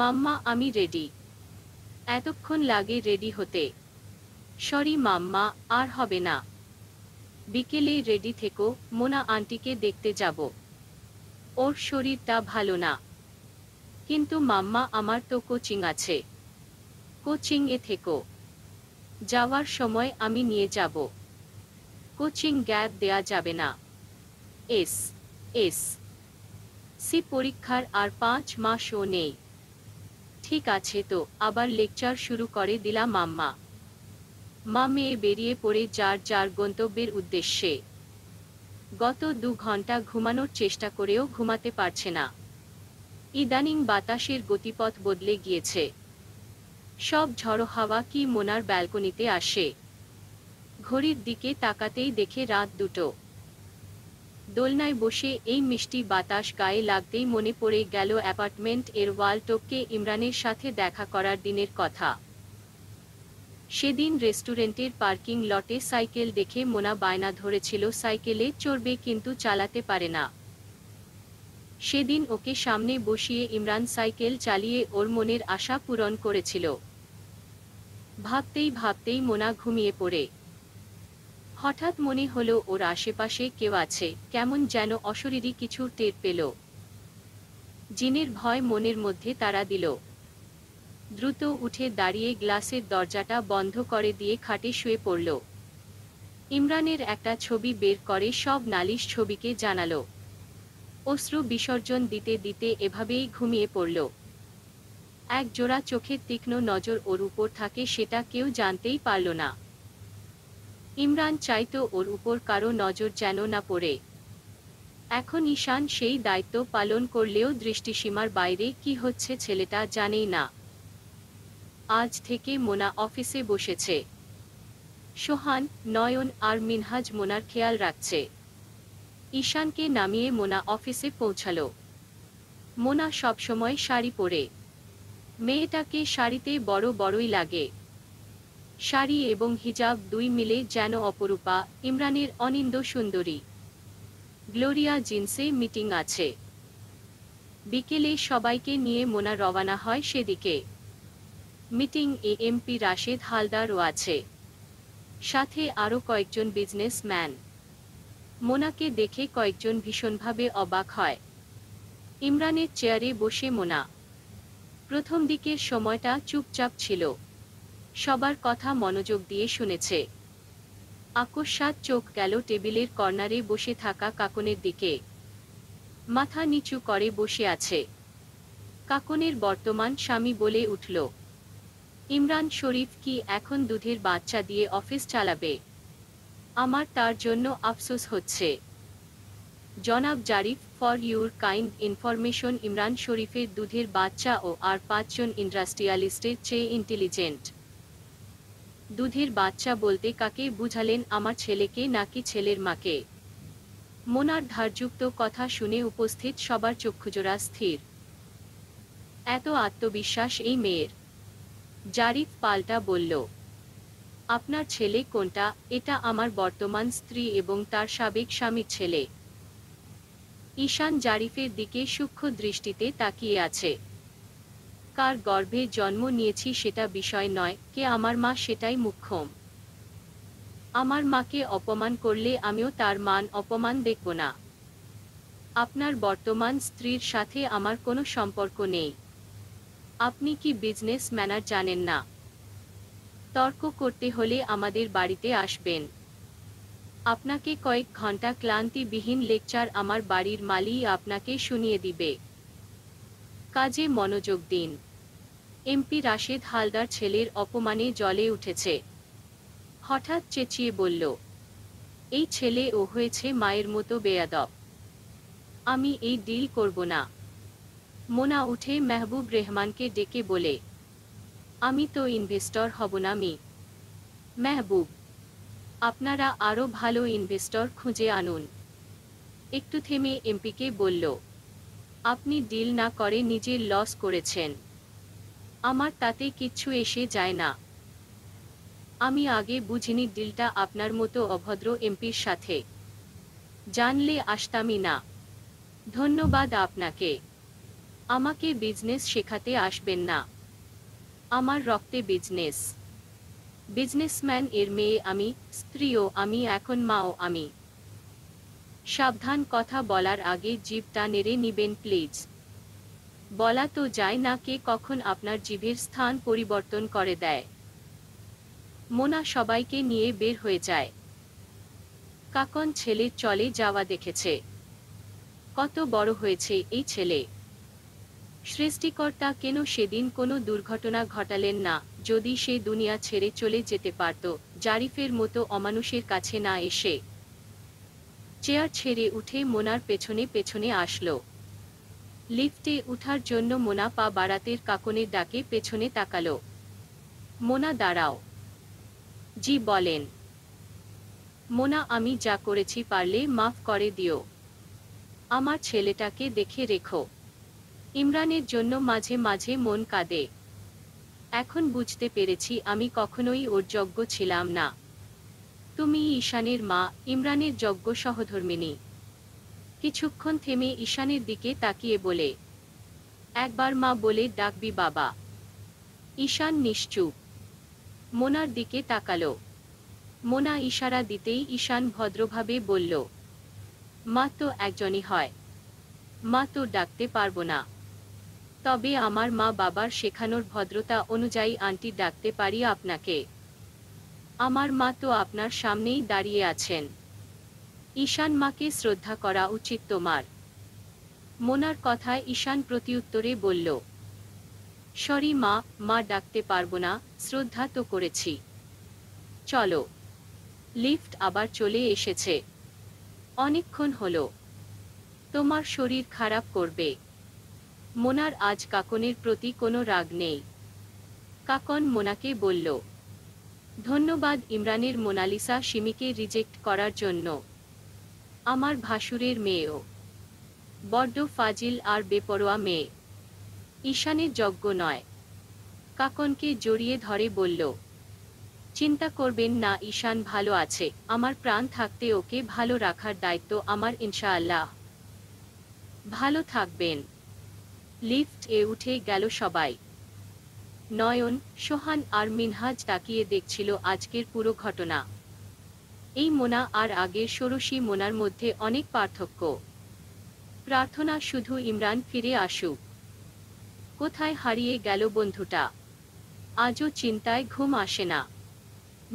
মাম্মা আমি রেডি এতক্ষণ লাগে রেডি হতে সরি মাম্মা আর হবে না বিকেলে রেডি থেকো মোনা আন্টিকে দেখতে যাব ওর শরীরটা ভালো না কিন্তু মাম্মা আমার তো কোচিং আছে কোচিংয়ে থেকো যাওয়ার সময় আমি নিয়ে যাব কোচিং গ্যাপ দেয়া যাবে না এস এস সি পরীক্ষার আর পাঁচ মাসও নেই ঠিক আছে তো আবার লেকচার শুরু করে দিলা মাম্মা মা মেয়ে বেরিয়ে পড়ে যার যার গন্তব্যের উদ্দেশ্যে গত দু ঘন্টা ঘুমানোর চেষ্টা করেও ঘুমাতে পারছে না ইদানিং বাতাসের গতিপথ বদলে গিয়েছে সব ঝড়ো হাওয়া কি মোনার ব্যালকনিতে আসে ঘড়ির দিকে তাকাতেই দেখে রাত দুটো দোলনায় বসে এই মিষ্টি বাতাস গায়ে লাগতেই মনে পড়ে গেল অ্যাপার্টমেন্ট এর ওয়ালটপকে ইমরানের সাথে দেখা করার দিনের কথা সেদিন রেস্টুরেন্টের পার্কিং লটে সাইকেল দেখে মোনা বায়না ধরেছিল সাইকেলে চড়বে কিন্তু চালাতে পারে না সেদিন ওকে সামনে বসিয়ে ইমরান সাইকেল চালিয়ে ওর মনের আশা পূরণ করেছিল ভাবতেই ভাবতেই মোনা ঘুমিয়ে পড়ে হঠাৎ মনে হলো ওর আশেপাশে কেউ আছে কেমন যেন অশরীরী কিছু টের পেল জিনের ভয় মনের মধ্যে তারা দিল দ্রুত উঠে দাঁড়িয়ে গ্লাসের দরজাটা বন্ধ করে দিয়ে খাটে শুয়ে পড়ল ইমরানের একটা ছবি বের করে সব নালিশ ছবিকে জানালো অশ্রু বিসর্জন দিতে দিতে এভাবেই ঘুমিয়ে পড়ল এক জোড়া চোখের তীক্ষ্ণ নজর ওর উপর থাকে সেটা কেউ জানতেই পারল না ইমরান চাইত ওর উপর কারো নজর যেন না পড়ে এখন ঈশান সেই দায়িত্ব পালন করলেও দৃষ্টিসীমার বাইরে কি হচ্ছে ছেলেটা জানেই না আজ থেকে মোনা অফিসে বসেছে সোহান নয়ন আর মিনহাজ মোনার খেয়াল রাখছে ঈশানকে নামিয়ে মোনা অফিসে পৌঁছাল মোনা সবসময় শাড়ি পরে মেয়েটাকে শাড়িতে বড় বড়ই লাগে শাড়ি এবং হিজাব দুই মিলে যেন অপরূপা ইমরানের অনিন্দ সুন্দরী গ্লোরিয়া জিন্সে মিটিং আছে বিকেলে সবাইকে নিয়ে মোনা রওয়ানা হয় সেদিকে মিটিং এ এমপি রাশেদ হালদারও আছে সাথে আরও কয়েকজন বিজনেসম্যান মোনাকে দেখে কয়েকজন ভীষণভাবে অবাক হয় ইমরানের চেয়ারে বসে মোনা প্রথম দিকের সময়টা চুপচাপ ছিল সবার কথা মনোযোগ দিয়ে শুনেছে আকস্মাত চোখ গেল টেবিলের কর্নারে বসে থাকা কাকনের দিকে মাথা নিচু করে বসে আছে কাকনের বর্তমান স্বামী বলে উঠল ইমরান শরীফ কি এখন দুধের বাচ্চা দিয়ে অফিস চালাবে আমার তার জন্য আফসোস হচ্ছে জনাব Zarif for your kind information Imran শরীফের দুধের বাচ্চা ও আর পাঁচজন ইন্ডাস্ট্রিয়ালিস্টের চেয়ে ইন্টেলিজেন্ট দুধের বাচ্চা বলতে কাকে বুঝালেন আমার ছেলেকে নাকি ছেলের মাকে মোনার ধারযুক্ত কথা শুনে উপস্থিত সবার চক্ষুজোড়া স্থির এত আত্মবিশ্বাস এই মেয়ের জারিফ পাল্টা বলল আপনার ছেলে কোনটা এটা আমার বর্তমান স্ত্রী এবং তার সাবেক স্বামীর ছেলে ঈশান জারিফের দিকে সূক্ষ্ম দৃষ্টিতে তাকিয়ে আছে কার গর্ভে জন্ম নিয়েছি সেটা বিষয় নয় কে আমার মা সেটাই মুখ্যম আমার মাকে অপমান করলে আমিও তার মান অপমান দেখব না আপনার বর্তমান স্ত্রীর সাথে আমার কোনো সম্পর্ক নেই আপনি কি বিজনেস ম্যানার জানেন না তর্ক করতে হলে আমাদের বাড়িতে আসবেন আপনাকে কয়েক ঘন্টা ক্লান্তিবিহীন লেকচার আমার বাড়ির মালি আপনাকে শুনিয়ে দিবে কাজে মনোযোগ দিন এমপি রাশেদ হালদার ছেলের অপমানে জলে উঠেছে হঠাৎ চেঁচিয়ে বলল এই ছেলে ও হয়েছে মায়ের মতো বেয়াদব আমি এই ডিল করব না মোনা উঠে মেহবুব রেহমানকে ডেকে বলে আমি তো ইনভেস্টর হব না মি মেহবুব আপনারা আরও ভালো ইনভেস্টর খুঁজে আনুন একটু থেমে এমপিকে বলল আপনি ডিল না করে নিজের লস করেছেন আমার তাতে কিচ্ছু এসে যায় না আমি আগে বুঝিনি ডিলটা আপনার মতো অভদ্র এমপির সাথে জানলে আসতামই না ধন্যবাদ আপনাকে আমাকে বিজনেস শেখাতে আসবেন না আমার রক্তে বিজনেস বিজনেসম্যান এর মেয়ে আমি স্ত্রীও আমি এখন মাও আমি সাবধান কথা বলার আগে জিভটা নেড়ে নিবেন প্লিজ বলা তো যায় না কে কখন আপনার জীবের স্থান পরিবর্তন করে দেয় মোনা সবাইকে নিয়ে বের হয়ে যায় কাকন ছেলে চলে যাওয়া দেখেছে কত বড় হয়েছে এই ছেলে সৃষ্টিকর্তা কেন সেদিন কোনো দুর্ঘটনা ঘটালেন না যদি সে দুনিয়া ছেড়ে চলে যেতে পারত জারিফের মতো অমানুষের কাছে না এসে চেয়ার ছেড়ে উঠে মোনার পেছনে পেছনে আসলো লিফটে উঠার জন্য মোনা পা বাড়াতের কাকনের ডাকে পেছনে তাকাল মোনা দাঁড়াও জি বলেন মোনা আমি যা করেছি পারলে মাফ করে দিও আমার ছেলেটাকে দেখে রেখো ইমরানের জন্য মাঝে মাঝে মন কাঁদে এখন বুঝতে পেরেছি আমি কখনোই ওর যজ্ঞ ছিলাম না তুমি ঈশানের মা ইমরানের যজ্ঞ সহধর্মিনী কিছুক্ষণ থেমে ঈশানের দিকে তাকিয়ে বলে একবার মা বলে ডাকবি বাবা ঈশান নিশ্চুপ মোনার দিকে তাকালো মোনা ইশারা দিতেই ঈশান ভদ্রভাবে বলল মা তো একজনই হয় মা তো ডাকতে পারবো না তবে আমার মা বাবার শেখানোর ভদ্রতা অনুযায়ী আন্টি ডাকতে পারি আপনাকে আমার মা তো আপনার সামনেই দাঁড়িয়ে আছেন ঈশান মাকে শ্রদ্ধা করা উচিত তোমার মোনার কথায় ঈশান প্রতিউত্তরে বলল সরি মা মা ডাকতে পারব না শ্রদ্ধা তো করেছি চলো লিফট আবার চলে এসেছে অনেকক্ষণ হলো তোমার শরীর খারাপ করবে মোনার আজ কাকনের প্রতি কোনো রাগ নেই কাকন মোনাকে বলল ধন্যবাদ ইমরানের মোনালিসা সিমিকে রিজেক্ট করার জন্য আমার ভাসুরের মেয়েও বড্ড ফাজিল আর বেপরোয়া মেয়ে ঈশানের যজ্ঞ নয় কাকনকে জড়িয়ে ধরে বলল চিন্তা করবেন না ঈশান ভালো আছে আমার প্রাণ থাকতে ওকে ভালো রাখার দায়িত্ব আমার ইনশাআল্লাহ ভালো থাকবেন লিফট এ উঠে গেল সবাই নয়ন সোহান আর মিনহাজ তাকিয়ে দেখছিল আজকের পুরো ঘটনা এই মোনা আর আগের ষোড়শী মোনার মধ্যে অনেক পার্থক্য প্রার্থনা শুধু ইমরান ফিরে আসুক কোথায় হারিয়ে গেল বন্ধুটা আজও চিন্তায় ঘুম আসে না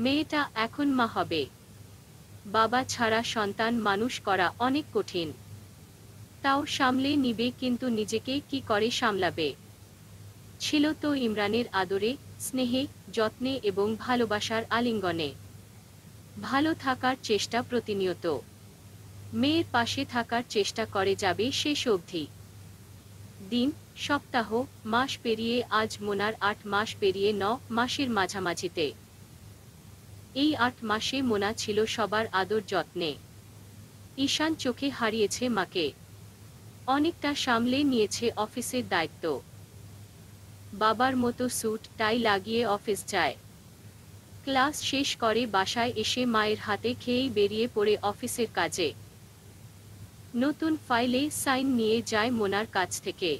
মেয়েটা এখন মা হবে বাবা ছাড়া সন্তান মানুষ করা অনেক কঠিন তাও সামলে নিবে কিন্তু নিজেকে কি করে সামলাবে ছিল তো ইমরানের আদরে স্নেহে যত্নে এবং ভালোবাসার আলিঙ্গনে ভালো থাকার চেষ্টা প্রতিনিয়ত মেয়ের পাশে থাকার চেষ্টা করে যাবে শেষ অবধি দিন সপ্তাহ মাস পেরিয়ে আজ মোনার আট মাস পেরিয়ে ন মাসের মাঝামাঝিতে এই আট মাসে মোনা ছিল সবার আদর যত্নে ঈশান চোখে হারিয়েছে মাকে অনেকটা সামলে নিয়েছে অফিসের দায়িত্ব বাবার মতো স্যুট টাই লাগিয়ে অফিস যায় ক্লাস শেষ করে বাসায় এসে মায়ের হাতে খেয়েই বেরিয়ে পড়ে অফিসের কাজে নতুন ফাইলে সাইন নিয়ে যায় মোনার কাছ থেকে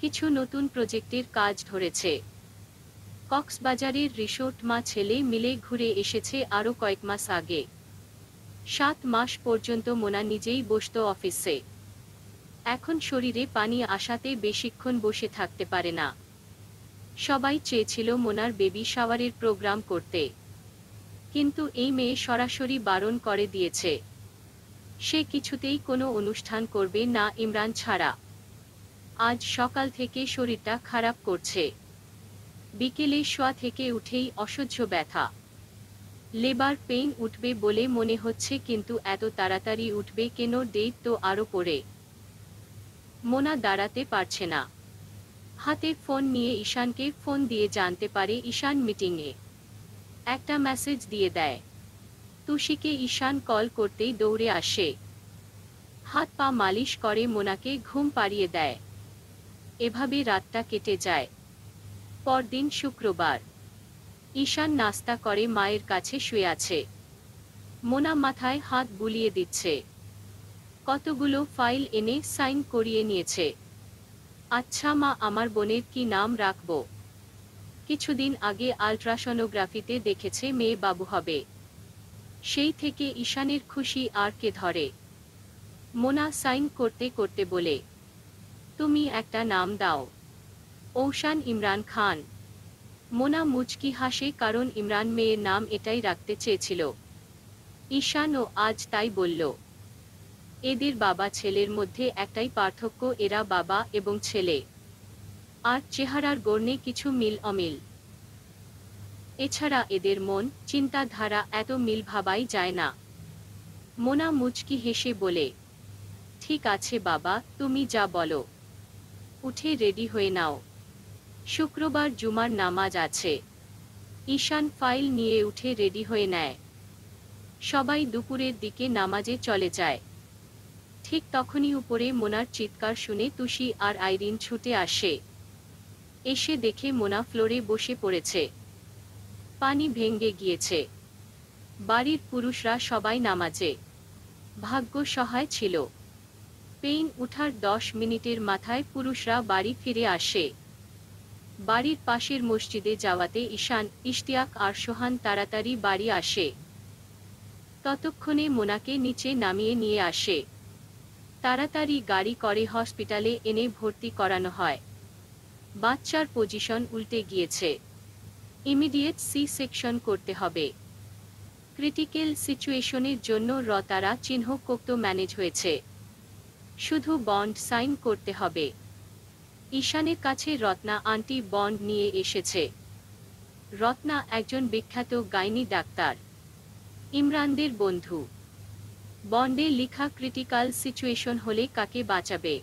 কিছু নতুন প্রজেক্টের কাজ ধরেছে কক্সবাজারের রিসোর্ট মা ছেলে মিলে ঘুরে এসেছে আরও কয়েক মাস আগে সাত মাস পর্যন্ত মোনা নিজেই বসত অফিসে এখন শরীরে পানি আসাতে বেশিক্ষণ বসে থাকতে পারে না সবাই চেয়েছিল মোনার বেবি শাওয়ারের প্রোগ্রাম করতে কিন্তু এই মেয়ে সরাসরি বারণ করে দিয়েছে সে কিছুতেই কোনো অনুষ্ঠান করবে না ইমরান ছাড়া আজ সকাল থেকে শরীরটা খারাপ করছে বিকেলে শোয়া থেকে উঠেই অসহ্য ব্যথা লেবার পেইন উঠবে বলে মনে হচ্ছে কিন্তু এত তাড়াতাড়ি উঠবে কেন ডেট তো আরও পড়ে মোনা দাঁড়াতে পারছে না হাতে ফোন নিয়ে ঈশানকে ফোন দিয়ে জানতে পারে ঈশান মিটিংয়ে একটা মেসেজ দিয়ে দেয় তুষিকে ঈশান কল করতেই দৌড়ে আসে হাত পা মালিশ করে মোনাকে ঘুম পাড়িয়ে দেয় এভাবে রাতটা কেটে যায় পরদিন শুক্রবার ঈশান নাস্তা করে মায়ের কাছে শুয়ে আছে মোনা মাথায় হাত বুলিয়ে দিচ্ছে কতগুলো ফাইল এনে সাইন করিয়ে নিয়েছে আচ্ছা মা আমার বোনের কি নাম রাখব কিছুদিন আগে আলট্রাসনোগ্রাফিতে দেখেছে মেয়ে বাবু হবে সেই থেকে ঈশানের খুশি আর কে ধরে মোনা সাইন করতে করতে বলে তুমি একটা নাম দাও ঔশান ইমরান খান মোনা মুচকি হাসে কারণ ইমরান মেয়ের নাম এটাই রাখতে চেয়েছিল ঈশানও আজ তাই বলল এদের বাবা ছেলের মধ্যে একটাই পার্থক্য এরা বাবা এবং ছেলে আর চেহারার গর্ণে কিছু মিল অমিল এছাড়া এদের মন চিন্তাধারা এত মিল ভাবাই যায় না মোনা মুচকি হেসে বলে ঠিক আছে বাবা তুমি যা বলো উঠে রেডি হয়ে নাও শুক্রবার জুমার নামাজ আছে ঈশান ফাইল নিয়ে উঠে রেডি হয়ে নেয় সবাই দুপুরের দিকে নামাজে চলে যায় ঠিক তখনই উপরে মোনার চিৎকার শুনে তুষি আর আইরিন ছুটে আসে এসে দেখে মোনা ফ্লোরে বসে পড়েছে পানি ভেঙ্গে গিয়েছে বাড়ির পুরুষরা সবাই নামাজে ভাগ্য সহায় ছিল পেইন উঠার দশ মিনিটের মাথায় পুরুষরা বাড়ি ফিরে আসে বাড়ির পাশের মসজিদে যাওয়াতে ঈশান ইশতিয়াক আর সোহান তাড়াতাড়ি বাড়ি আসে ততক্ষণে মোনাকে নিচে নামিয়ে নিয়ে আসে তাড়াতাড়ি গাড়ি করে হসপিটালে এনে ভর্তি করানো হয় বাচ্চার পজিশন উল্টে গিয়েছে ইমিডিয়েট সি সেকশন করতে হবে ক্রিটিক্যাল সিচুয়েশনের জন্য রতারা চিহ্নকোক্ত ম্যানেজ হয়েছে শুধু বন্ড সাইন করতে হবে ঈশানের কাছে রত্না আন্টি বন্ড নিয়ে এসেছে রত্না একজন বিখ্যাত গাইনি ডাক্তার ইমরানদের বন্ধু বন্ডে লিখা ক্রিটিক্যাল সিচুয়েশন হলে কাকে বাঁচাবে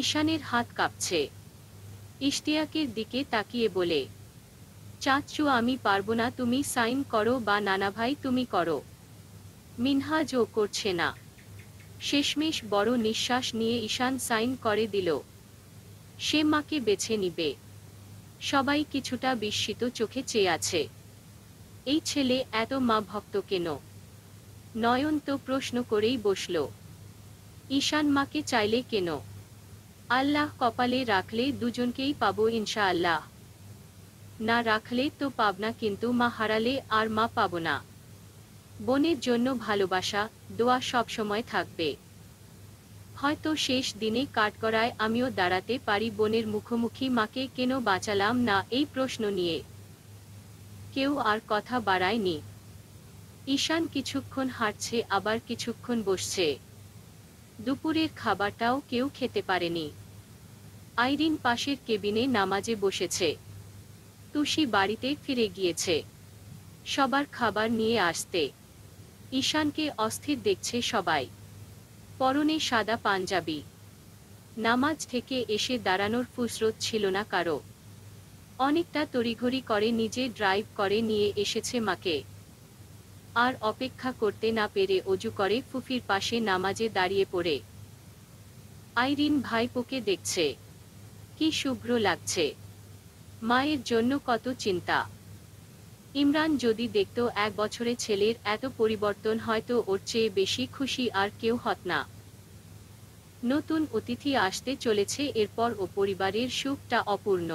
ঈশানের হাত কাঁপছে ইশতিয়াকের দিকে তাকিয়ে বলে চাচ্চু আমি পারবো না তুমি সাইন করো বা নানা ভাই তুমি করো মিনহাজ ও করছে না শেষমেশ বড় নিঃশ্বাস নিয়ে ঈশান সাইন করে দিল সে মাকে বেছে নিবে সবাই কিছুটা বিস্মিত চোখে চেয়ে আছে এই ছেলে এত মা ভক্ত কেন নয়ন তো প্রশ্ন করেই বসল ঈশান মাকে চাইলে কেন আল্লাহ কপালে রাখলে দুজনকেই পাব ইনশা আল্লাহ না রাখলে তো পাবনা কিন্তু মা হারালে আর মা পাব না বোনের জন্য ভালোবাসা দোয়া সবসময় থাকবে হয়তো শেষ দিনে কাঠকড়ায় আমিও দাঁড়াতে পারি বোনের মুখোমুখি মাকে কেন বাঁচালাম না এই প্রশ্ন নিয়ে কেউ আর কথা বাড়ায়নি ঈশান কিছুক্ষণ হাঁটছে আবার কিছুক্ষণ বসছে দুপুরের খাবারটাও কেউ খেতে পারেনি আইরিন পাশের কেবিনে নামাজে বসেছে তুষি বাড়িতে ফিরে গিয়েছে সবার খাবার নিয়ে আসতে ঈশানকে অস্থির দেখছে সবাই পরনে সাদা পাঞ্জাবি নামাজ থেকে এসে দাঁড়ানোর ফুসরত ছিল না কারো অনেকটা তড়িঘড়ি করে নিজে ড্রাইভ করে নিয়ে এসেছে মাকে আর অপেক্ষা করতে না পেরে অজু করে ফুফির পাশে নামাজে দাঁড়িয়ে পড়ে আইরিন ভাইপোকে দেখছে কি শুভ্র লাগছে মায়ের জন্য কত চিন্তা ইমরান যদি দেখত এক বছরে ছেলের এত পরিবর্তন হয়তো ওর চেয়ে বেশি খুশি আর কেউ হত না নতুন অতিথি আসতে চলেছে এরপর ও পরিবারের সুখটা অপূর্ণ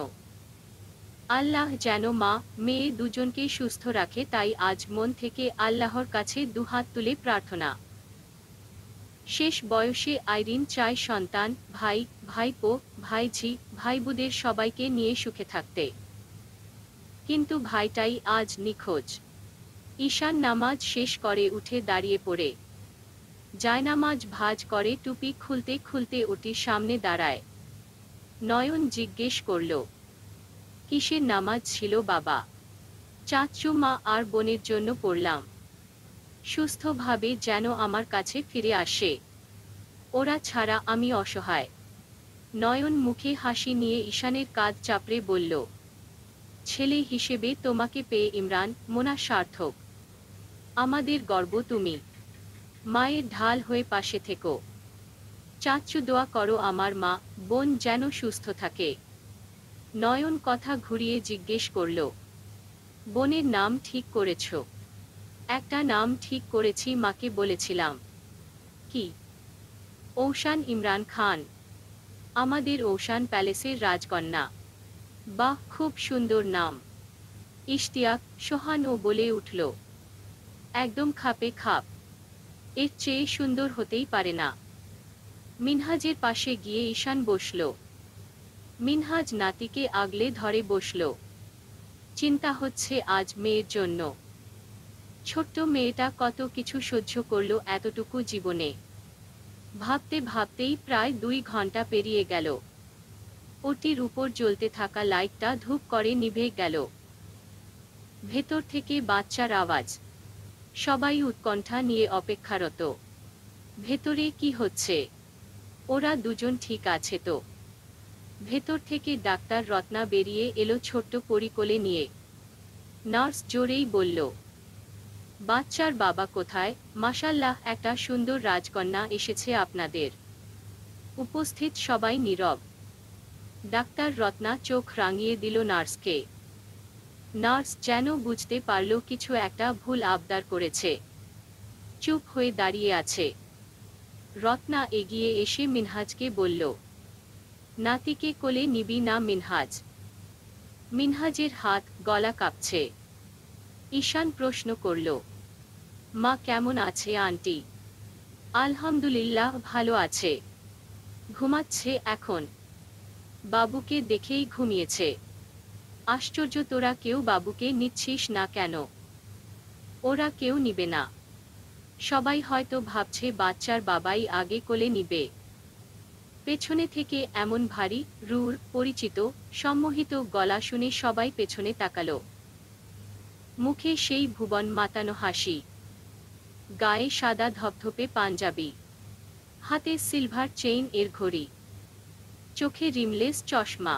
আল্লাহ যেন মা মেয়ে দুজনকে সুস্থ রাখে তাই আজ মন থেকে আল্লাহর কাছে দুহাত তুলে প্রার্থনা শেষ বয়সে আইরিন চাই সন্তান ভাই ভাইপো ভাইঝি ভাইবুদের সবাইকে নিয়ে সুখে থাকতে কিন্তু ভাইটাই আজ নিখোঁজ ঈশান নামাজ শেষ করে উঠে দাঁড়িয়ে পড়ে জায়নামাজ ভাজ করে টুপি খুলতে খুলতে ওটির সামনে দাঁড়ায় নয়ন জিজ্ঞেস করল কিসের নামাজ ছিল বাবা চাচু মা আর বোনের জন্য পড়লাম সুস্থভাবে যেন আমার কাছে ফিরে আসে ওরা ছাড়া আমি অসহায় নয়ন মুখে হাসি নিয়ে ঈশানের কাজ চাপড়ে বলল ছেলে হিসেবে তোমাকে পেয়ে ইমরান মোনা সার্থক আমাদের গর্ব তুমি মায়ের ঢাল হয়ে পাশে থেকো চাচ্চু দোয়া করো আমার মা বোন যেন সুস্থ থাকে নয়ন কথা ঘুরিয়ে জিজ্ঞেস করল বোনের নাম ঠিক করেছ একটা নাম ঠিক করেছি মাকে বলেছিলাম কি ঔশান ইমরান খান আমাদের ঔশান প্যালেসের রাজকন্যা বাহ খুব সুন্দর নাম ইশতিয়াক সোহানও বলে উঠল একদম খাপে খাপ এর চেয়ে সুন্দর হতেই পারে না মিনহাজের পাশে গিয়ে ঈশান বসল মিনহাজ নাতিকে আগলে ধরে বসল চিন্তা হচ্ছে আজ মেয়ের জন্য ছোট্ট মেয়েটা কত কিছু সহ্য করল এতটুকু জীবনে ভাবতে ভাবতেই প্রায় দুই ঘন্টা পেরিয়ে গেল ওটির উপর জ্বলতে থাকা লাইটটা ধূপ করে নিভে গেল ভেতর থেকে বাচ্চার আওয়াজ সবাই উৎকণ্ঠা নিয়ে অপেক্ষারত ভেতরে কি হচ্ছে ওরা দুজন ঠিক আছে তো ভেতর থেকে ডাক্তার রত্না বেরিয়ে এলো ছোট্ট পরিকোলে নিয়ে নার্স জোরেই বলল বাচ্চার বাবা কোথায় মাসাল্লাহ একটা সুন্দর রাজকন্যা এসেছে আপনাদের উপস্থিত সবাই নীরব ডাক্তার রত্না চোখ রাঙিয়ে দিল নার্সকে নার্স যেন বুঝতে পারল কিছু একটা ভুল আবদার করেছে চুপ হয়ে দাঁড়িয়ে আছে রত্না এগিয়ে এসে মিনহাজকে বলল নাতিকে কোলে নিবি না মিনহাজ মিনহাজের হাত গলা কাঁপছে ঈশান প্রশ্ন করল মা কেমন আছে আন্টি আলহামদুলিল্লাহ ভালো আছে ঘুমাচ্ছে এখন বাবুকে দেখেই ঘুমিয়েছে আশ্চর্য তোরা কেউ বাবুকে নিচ্ছিস না কেন ওরা কেউ নিবে না সবাই হয়তো ভাবছে বাচ্চার বাবাই আগে কোলে নিবে পেছনে থেকে এমন ভারী রুর পরিচিত সম্মোহিত গলা শুনে সবাই পেছনে তাকালো মুখে সেই ভুবন মাতানো হাসি গায়ে সাদা ধপধপে পাঞ্জাবি হাতে সিলভার চেইন এর ঘড়ি চোখে রিমলেস চশমা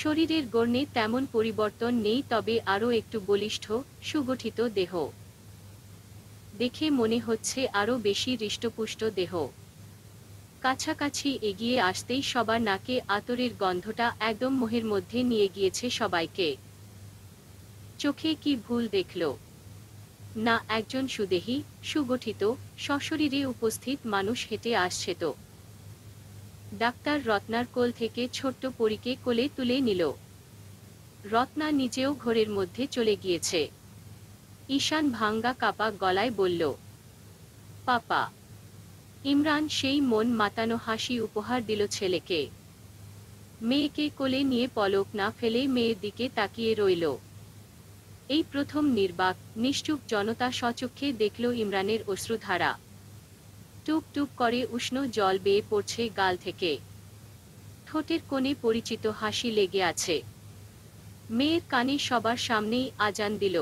শরীরের গর্ণে তেমন পরিবর্তন নেই তবে আরও একটু বলিষ্ঠ সুগঠিত দেহ দেখে মনে হচ্ছে আরও বেশি হৃষ্টপুষ্ট দেহ কাছাকাছি এগিয়ে আসতেই সবার নাকে আতরের গন্ধটা একদম মোহের মধ্যে নিয়ে গিয়েছে সবাইকে চোখে কি ভুল দেখল না একজন সুদেহী সুগঠিত সশরীরে উপস্থিত মানুষ হেঁটে আসছে তো ডাক্তার রত্নার কোল থেকে ছোট্ট পরীকে কোলে তুলে নিল রত্না নিজেও ঘোরের মধ্যে চলে গিয়েছে ঈশান ভাঙ্গা কাপা গলায় বলল পাপা ইমরান সেই মন মাতানো হাসি উপহার দিল ছেলেকে মেয়েকে কোলে নিয়ে পলক না ফেলে মেয়ের দিকে তাকিয়ে রইল এই প্রথম নির্বাক নিশ্চুপ জনতা সচক্ষে দেখল ইমরানের অশ্রুধারা টুপ টুপ করে উষ্ণ জল বেয়ে পড়ছে গাল থেকে ঠোঁটের কোণে পরিচিত হাসি লেগে আছে মেয়ের কানে সবার সামনেই আজান দিল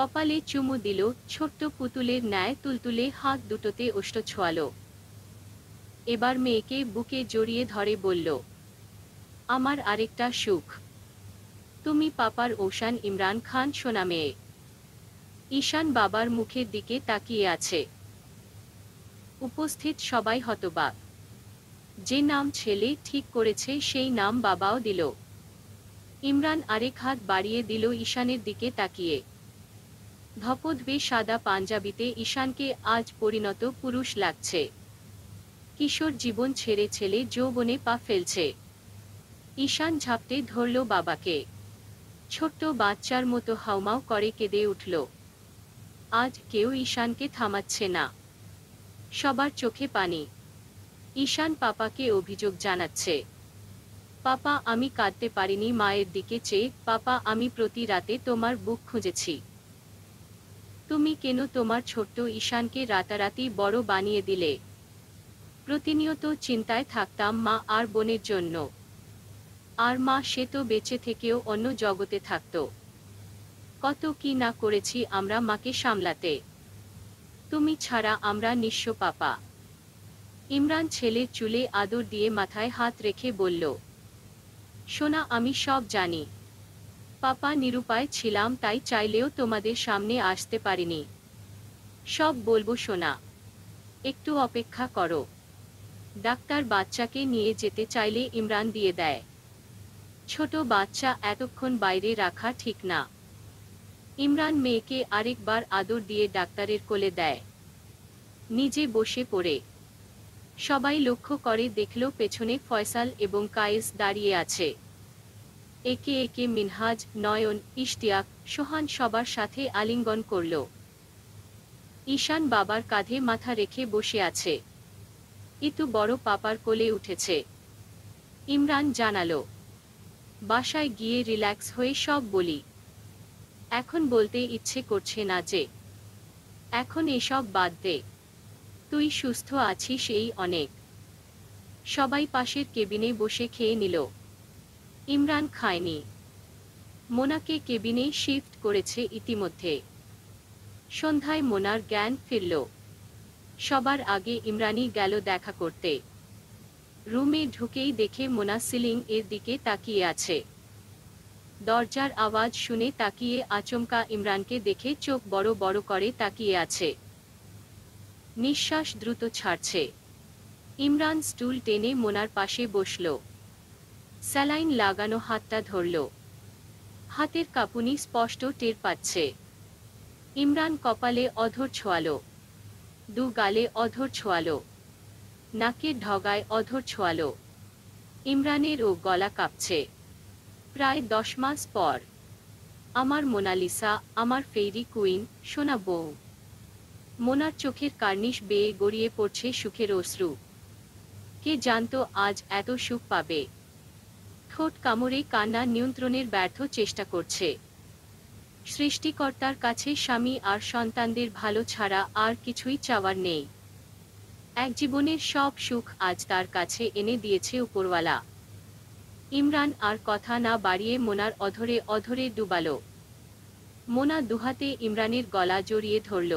কপালে চুমু দিল ছোট্ট পুতুলের ন্যায় তুলতুলে হাত দুটোতে ওষ্ঠ ছোয়াল এবার মেয়েকে বুকে জড়িয়ে ধরে বলল আমার আরেকটা সুখ তুমি পাপার ওশান ইমরান খান সোনা মেয়ে ঈশান বাবার মুখের দিকে তাকিয়ে আছে উপস্থিত সবাই হতবাক যে নাম ছেলে ঠিক করেছে সেই নাম বাবাও দিল ইমরান আরেক হাত বাড়িয়ে দিল ঈশানের দিকে তাকিয়ে ধপধবে সাদা পাঞ্জাবিতে ঈশানকে আজ পরিণত পুরুষ লাগছে কিশোর জীবন ছেড়ে ছেলে যৌবনে পা ফেলছে ঈশান ঝাপটে ধরল বাবাকে ছোট্ট বাচ্চার মতো হাউমাও করে কেঁদে উঠল আজ কেউ ঈশানকে থামাচ্ছে না সবার চোখে পানি ঈশান পাপাকে অভিযোগ জানাচ্ছে পাপা আমি কাঁদতে পারিনি মায়ের দিকে চেয়ে পাপা আমি প্রতি রাতে তোমার বুক খুঁজেছি তুমি কেন তোমার ছোট্ট ঈশানকে রাতারাতি বড় বানিয়ে দিলে প্রতিনিয়ত চিন্তায় থাকতাম মা আর বোনের জন্য আর মা সে তো বেঁচে থেকেও অন্য জগতে থাকত কত কি না করেছি আমরা মাকে সামলাতে তুমি ছাড়া আমরা নিঃস্ব পাপা ইমরান ছেলে চুলে আদর দিয়ে মাথায় হাত রেখে বলল সোনা আমি সব জানি পাপা নিরুপায় ছিলাম তাই চাইলেও তোমাদের সামনে আসতে পারিনি সব বলবো শোনা একটু অপেক্ষা করো ডাক্তার বাচ্চাকে নিয়ে যেতে চাইলে ইমরান দিয়ে দেয় ছোট বাচ্চা এতক্ষণ বাইরে রাখা ঠিক না ইমরান মেয়েকে আরেকবার আদর দিয়ে ডাক্তারের কোলে দেয় নিজে বসে পড়ে সবাই লক্ষ্য করে দেখল পেছনে ফয়সাল এবং কায়েস দাঁড়িয়ে আছে একে একে মিনহাজ নয়ন ইশতিয়াক সোহান সবার সাথে আলিঙ্গন করল ঈশান বাবার কাঁধে মাথা রেখে বসে আছে ইতু বড় পাপার কোলে উঠেছে ইমরান জানালো বাসায় গিয়ে রিল্যাক্স হয়ে সব বলি এখন বলতে ইচ্ছে করছে না যে এখন এসব বাদ দে তুই সুস্থ আছিস এই অনেক সবাই পাশের কেবিনে বসে খেয়ে নিল ইমরান খায়নি মোনাকে কেবিনে শিফট করেছে ইতিমধ্যে সন্ধ্যায় মোনার জ্ঞান ফিরল সবার আগে ইমরানি গেল দেখা করতে রুমে ঢুকেই দেখে মোনা সিলিং এর দিকে তাকিয়ে আছে দরজার আওয়াজ শুনে তাকিয়ে আচমকা ইমরানকে দেখে চোখ বড় বড় করে তাকিয়ে আছে নিঃশ্বাস দ্রুত ছাড়ছে ইমরান স্টুল টেনে মোনার পাশে বসল স্যালাইন লাগানো হাতটা ধরল হাতের কাঁপুনি স্পষ্ট টের পাচ্ছে ইমরান কপালে অধর ছোয়াল দু গালে অধর ছোয়াল নাকের ঢগায় অধর ছোয়াল ইমরানের ও গলা কাঁপছে প্রায় দশ মাস পর আমার মোনালিসা আমার ফেরি কুইন সোনা বউ মোনার চোখের কার্নিশ বেয়ে গড়িয়ে পড়ছে সুখের অশ্রু কে জানতো আজ এত সুখ পাবে ঠোঁট কামড়ে কান্না নিয়ন্ত্রণের ব্যর্থ চেষ্টা করছে সৃষ্টিকর্তার কাছে স্বামী আর সন্তানদের ভালো ছাড়া আর কিছুই চাওয়ার নেই এক জীবনের সব সুখ আজ তার কাছে এনে দিয়েছে উপরওয়ালা ইমরান আর কথা না বাড়িয়ে মোনার অধরে অধরে ডুবাল মোনা দুহাতে ইমরানের গলা জড়িয়ে ধরল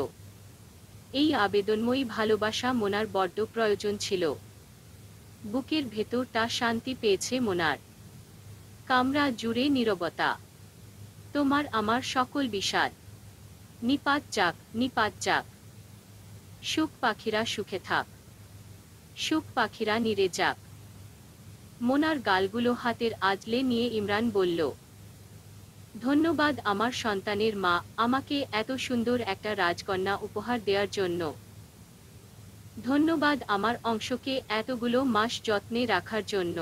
এই আবেদনময়ী ভালোবাসা মোনার বড্ড প্রয়োজন ছিল বুকের ভেতর তা শান্তি পেয়েছে মোনার কামরা জুড়ে নীরবতা তোমার আমার সকল বিষাদ নিপাত যাক নিপাত যাক সুখ পাখিরা সুখে থাক সুখ পাখিরা নিরে যাক মোনার গালগুলো হাতের আজলে নিয়ে ইমরান বলল ধন্যবাদ আমার সন্তানের মা আমাকে এত সুন্দর একটা রাজকন্যা উপহার দেওয়ার জন্য ধন্যবাদ আমার অংশকে এতগুলো মাস যত্নে রাখার জন্য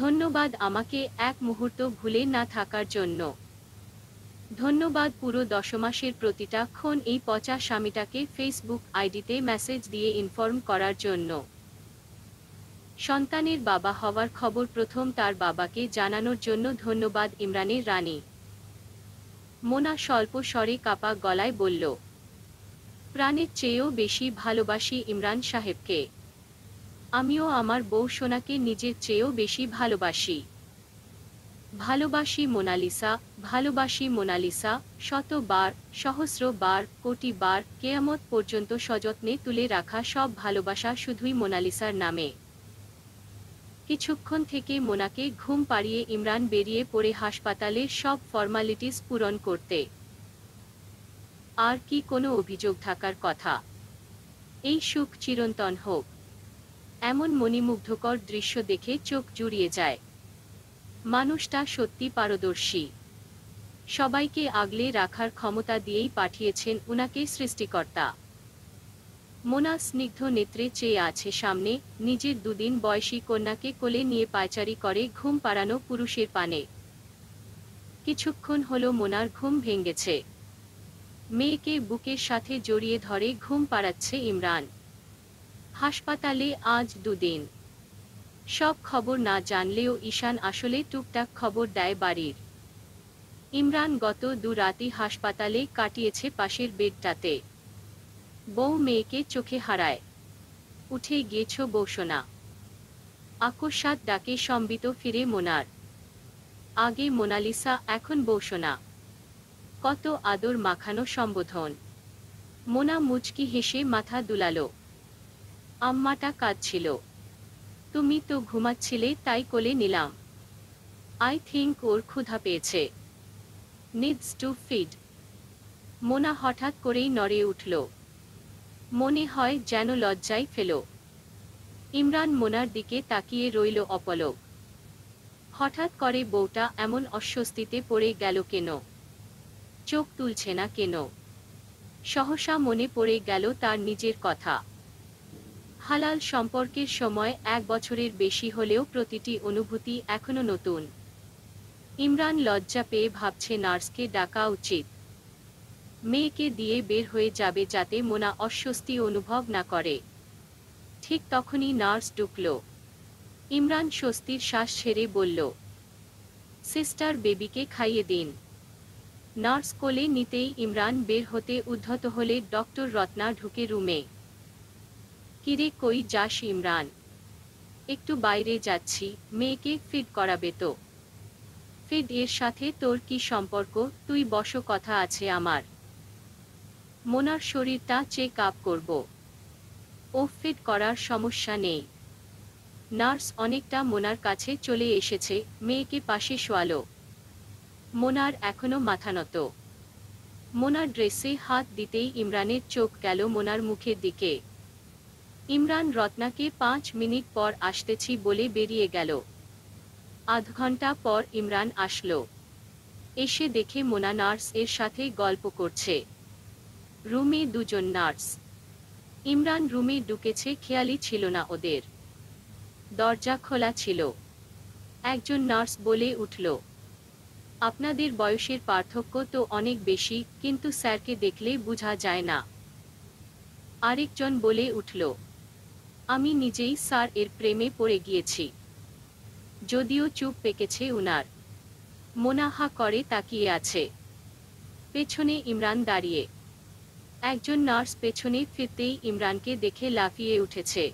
ধন্যবাদ আমাকে এক মুহূর্ত ভুলে না থাকার জন্য ধন্যবাদ পুরো দশমাসের প্রতিটা ক্ষণ এই পচা স্বামীটাকে ফেসবুক আইডিতে মেসেজ দিয়ে ইনফর্ম করার জন্য সন্তানের বাবা হওয়ার খবর প্রথম তার বাবাকে জানানোর জন্য ধন্যবাদ ইমরানের রানী মোনা স্বল্প স্বরে কাপা গলায় বলল প্রাণের চেয়েও বেশি ভালোবাসি ইমরান সাহেবকে আমিও আমার বউ সোনাকে নিজের চেয়েও বেশি ভালোবাসি ভালোবাসি মোনালিসা ভালোবাসি মোনালিসা শতবার সহস্র বার কোটি বার কেয়ামত পর্যন্ত সযত্নে তুলে রাখা সব ভালোবাসা শুধুই মোনালিসার নামে কিছুক্ষণ থেকে মোনাকে ঘুম পাড়িয়ে ইমরান বেরিয়ে পড়ে হাসপাতালের সব ফর্মালিটিস পূরণ করতে আর কি কোনো অভিযোগ থাকার কথা এই সুখ চিরন্তন হোক এমন মণিমুগ্ধকর দৃশ্য দেখে চোখ জুড়িয়ে যায় মানুষটা সত্যি পারদর্শী সবাইকে আগলে রাখার ক্ষমতা দিয়েই পাঠিয়েছেন উনাকে সৃষ্টিকর্তা মোনা স্নিগ্ধ নেত্রে চেয়ে আছে সামনে নিজের দুদিন বয়সী কন্যাকে কোলে নিয়ে পায়চারি করে ঘুম পাড়ানো পুরুষের পানে কিছুক্ষণ হল মোনার ঘুম ভেঙ্গেছে মেয়েকে বুকের সাথে জড়িয়ে ধরে ঘুম পাড়াচ্ছে ইমরান হাসপাতালে আজ দুদিন সব খবর না জানলেও ঈশান আসলে টুকটাক খবর দেয় বাড়ির ইমরান গত দু রাতি হাসপাতালে কাটিয়েছে পাশের বেডটাতে বউ মেয়েকে চোখে হারায় উঠে গিয়েছ বৌসোনা আকস্মাত ডাকে সম্বিত ফিরে মোনার আগে মোনালিসা এখন বৌসোনা কত আদর মাখানো সম্বোধন মোনা মুচকি হেসে মাথা দুলালো আম্মাটা কাঁদছিল তুমি তো ঘুমাচ্ছিলে তাই কোলে নিলাম আই থিঙ্ক ওর ক্ষুধা পেয়েছে নিডস টু ফিড মোনা হঠাৎ করেই নড়ে উঠল মনে হয় যেন লজ্জায় ফেল ইমরান মোনার দিকে তাকিয়ে রইল অপলক হঠাৎ করে বউটা এমন অস্বস্তিতে পড়ে গেল কেন চোখ তুলছে না কেন সহসা মনে পড়ে গেল তার নিজের কথা হালাল সম্পর্কের সময় এক বছরের বেশি হলেও প্রতিটি অনুভূতি এখনও নতুন ইমরান লজ্জা পেয়ে ভাবছে নার্সকে ডাকা উচিত মেয়েকে দিয়ে বের হয়ে যাবে যাতে মোনা অস্বস্তি অনুভব না করে ঠিক তখনই নার্স ঢুকল ইমরান স্বস্তির শ্বাস ছেড়ে বলল সিস্টার বেবিকে খাইয়ে দিন নার্স কোলে নিতেই ইমরান বের হতে উদ্ধত হলে ডক্টর রত্না ঢুকে রুমে কিরে কই যাস ইমরান একটু বাইরে যাচ্ছি মেয়েকে ফিড করাবে তো ফিড এর সাথে তোর কি সম্পর্ক তুই বস কথা আছে আমার মোনার শরীরটা চেক আপ করব ও ফিট করার সমস্যা নেই নার্স অনেকটা মোনার কাছে চলে এসেছে মেয়েকে পাশে শোয়ালো মোনার এখনো মাথা নত মোনার ড্রেসে হাত দিতেই ইমরানের চোখ গেল মোনার মুখের দিকে ইমরান রত্নাকে পাঁচ মিনিট পর আসতেছি বলে বেরিয়ে গেল আধ ঘন্টা পর ইমরান আসলো এসে দেখে মোনা নার্স এর সাথে গল্প করছে রুমে দুজন নার্স ইমরান রুমে ঢুকেছে খেয়ালি ছিল না ওদের দরজা খোলা ছিল একজন নার্স বলে উঠল আপনাদের বয়সের পার্থক্য তো অনেক বেশি কিন্তু স্যারকে দেখলে বোঝা যায় না আরেকজন বলে উঠল আমি নিজেই স্যার এর প্রেমে পড়ে গিয়েছি যদিও চুপ পেকেছে উনার মোনাহা করে তাকিয়ে আছে পেছনে ইমরান দাঁড়িয়ে একজন নার্স পেছনে ফিরতেই ইমরানকে দেখে লাফিয়ে উঠেছে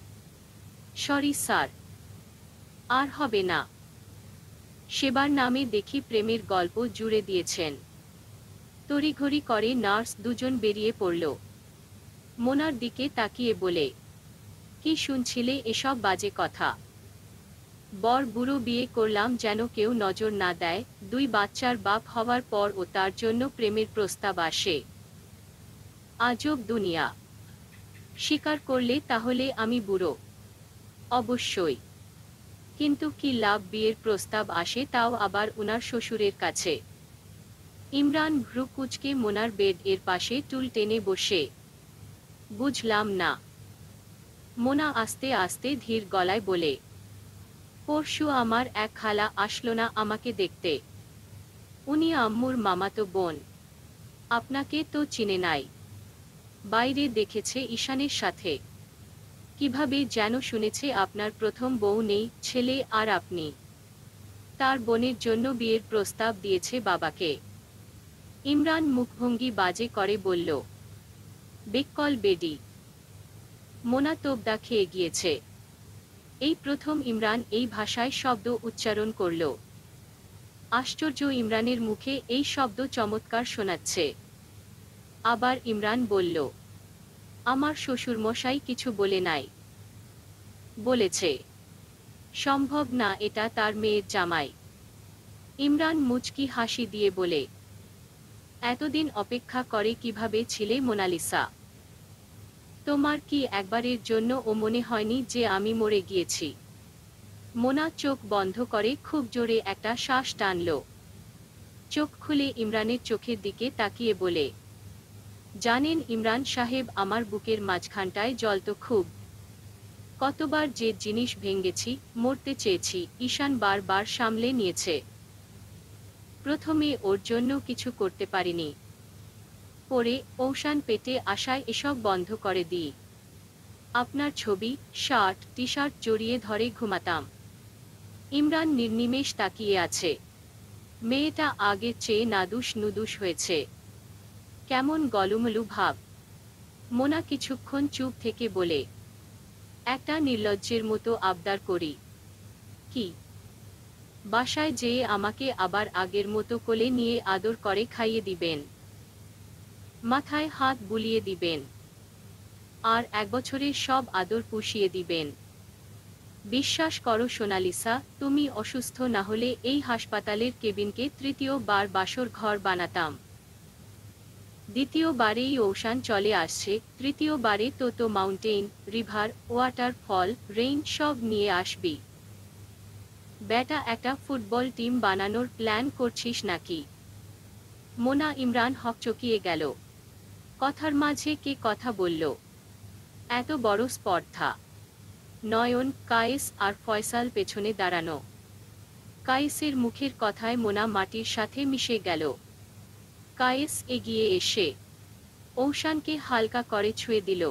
সরি স্যার আর হবে না সেবার নামে দেখি প্রেমের গল্প জুড়ে দিয়েছেন তড়িঘড়ি করে নার্স দুজন বেরিয়ে পড়ল মোনার দিকে তাকিয়ে বলে কি শুনছিলে এসব বাজে কথা বর বুড়ো বিয়ে করলাম যেন কেউ নজর না দেয় দুই বাচ্চার বাপ হওয়ার পর ও তার জন্য প্রেমের প্রস্তাব আসে আজব দুনিয়া স্বীকার করলে তাহলে আমি বুড়ো অবশ্যই কিন্তু কি লাভ বিয়ের প্রস্তাব আসে তাও আবার ওনার শ্বশুরের কাছে ইমরান ভ্রুকুচকে মোনার বেড এর পাশে টুল টেনে বসে বুঝলাম না মোনা আস্তে আস্তে ধীর গলায় বলে পরশু আমার এক খালা আসলো না আমাকে দেখতে উনি আম্মুর মামাতো বোন আপনাকে তো চিনে নাই বাইরে দেখেছে ঈশানের সাথে কিভাবে যেন শুনেছে আপনার প্রথম বউ নেই ছেলে আর আপনি তার বোনের জন্য বিয়ের প্রস্তাব দিয়েছে বাবাকে ইমরান মুখভঙ্গি বাজে করে বলল বেকল বেডি মোনা তোবদা খেয়ে গিয়েছে এই প্রথম ইমরান এই ভাষায় শব্দ উচ্চারণ করল আশ্চর্য ইমরানের মুখে এই শব্দ চমৎকার শোনাচ্ছে আবার ইমরান বলল আমার শ্বশুর মশাই কিছু বলে নাই বলেছে সম্ভব না এটা তার মেয়ের জামাই ইমরান মুচকি হাসি দিয়ে বলে এতদিন অপেক্ষা করে কিভাবে ছিলে মোনালিসা তোমার কি একবারের জন্য ও মনে হয়নি যে আমি মরে গিয়েছি মোনা চোখ বন্ধ করে খুব জোরে একটা শ্বাস টানল চোখ খুলে ইমরানের চোখের দিকে তাকিয়ে বলে জানেন ইমরান সাহেব আমার বুকের মাঝখানটায় জল তো খুব কতবার যে জিনিস ভেঙ্গেছি মরতে চেয়েছি ঈশান বারবার সামলে নিয়েছে প্রথমে ওর জন্য কিছু করতে পারিনি পরে ওশান পেটে আসায় এসব বন্ধ করে দিই আপনার ছবি শার্ট টি শার্ট জড়িয়ে ধরে ঘুমাতাম ইমরান নির্নিমেষ তাকিয়ে আছে মেয়েটা আগে চেয়ে নাদুস নুদুস হয়েছে কেমন গলুমলু ভাব মোনা কিছুক্ষণ চুপ থেকে বলে একটা নির্লজ্জের মতো আবদার করি কি বাসায় যেয়ে আমাকে আবার আগের মতো কোলে নিয়ে আদর করে খাইয়ে দিবেন মাথায় হাত বুলিয়ে দিবেন আর এক বছরের সব আদর পুষিয়ে দিবেন বিশ্বাস করো সোনালিসা তুমি অসুস্থ না হলে এই হাসপাতালের কেবিনকে তৃতীয় বার বাসর ঘর বানাতাম দ্বিতীয়বারেই ওশান চলে আসছে তৃতীয়বারে তো তো mountain river waterfall rain সব নিয়ে আসবি বেটা একটা ফুটবল টিম বানানোর প্ল্যান করছিস নাকি মোনা ইমরান হকচকিয়ে গেল কথার মাঝে কে কথা বলল এত বড় স্পর্ধা নয়ন কায়েস আর ফয়সাল পেছনে দাঁড়ানো কায়েসের মুখের কথায় মোনা মাটির সাথে মিশে গেল কায়েস এগিয়ে এসে ঔশানকে হালকা করে ছুঁয়ে দিল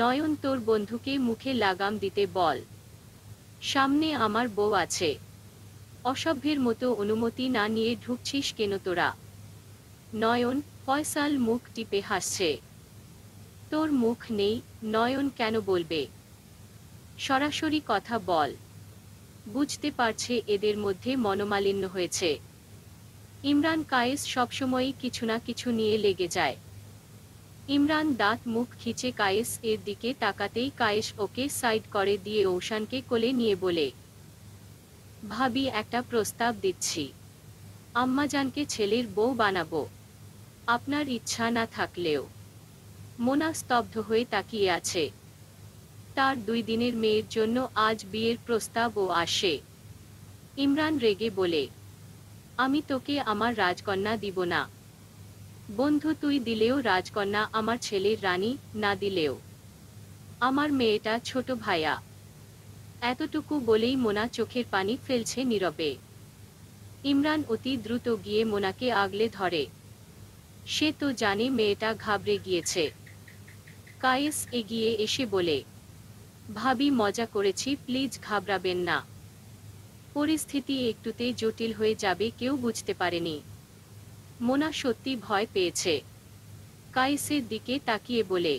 নয়ন তোর বন্ধুকে মুখে লাগাম দিতে বল সামনে আমার বউ আছে অসভ্যের মতো অনুমতি না নিয়ে ঢুকছিস কেন তোরা নয়ন ফয়সাল মুখ টিপে হাসছে তোর মুখ নেই নয়ন কেন বলবে সরাসরি কথা বল বুঝতে পারছে এদের মধ্যে মনোমালিন্য হয়েছে ইমরান কায়েস সবসময়ই কিছু না কিছু নিয়ে লেগে যায় ইমরান দাঁত মুখ খিচে কায়েস এর দিকে তাকাতেই কায়েস ওকে সাইড করে দিয়ে ঔশানকে কোলে নিয়ে বলে ভাবি একটা প্রস্তাব দিচ্ছি আম্মাজানকে ছেলের বউ বানাবো আপনার ইচ্ছা না থাকলেও মোনা স্তব্ধ হয়ে তাকিয়ে আছে তার দুই দিনের মেয়ের জন্য আজ বিয়ের প্রস্তাবও আসে ইমরান রেগে বলে আমি তোকে আমার রাজকন্যা দিব না বন্ধু তুই দিলেও রাজকন্যা আমার ছেলের রানী না দিলেও আমার মেয়েটা ছোট ভাইয়া এতটুকু বলেই মোনা চোখের পানি ফেলছে নীরবে ইমরান অতি দ্রুত গিয়ে মোনাকে আগলে ধরে সে তো জানে মেয়েটা ঘাবড়ে গিয়েছে কায়েস এগিয়ে এসে বলে ভাবি মজা করেছি প্লিজ ঘাবড়াবেন না পরিস্থিতি একটুতে জটিল হয়ে যাবে কেউ বুঝতে পারেনি মোনা সত্যি ভয় পেয়েছে কায়েসের দিকে তাকিয়ে বলে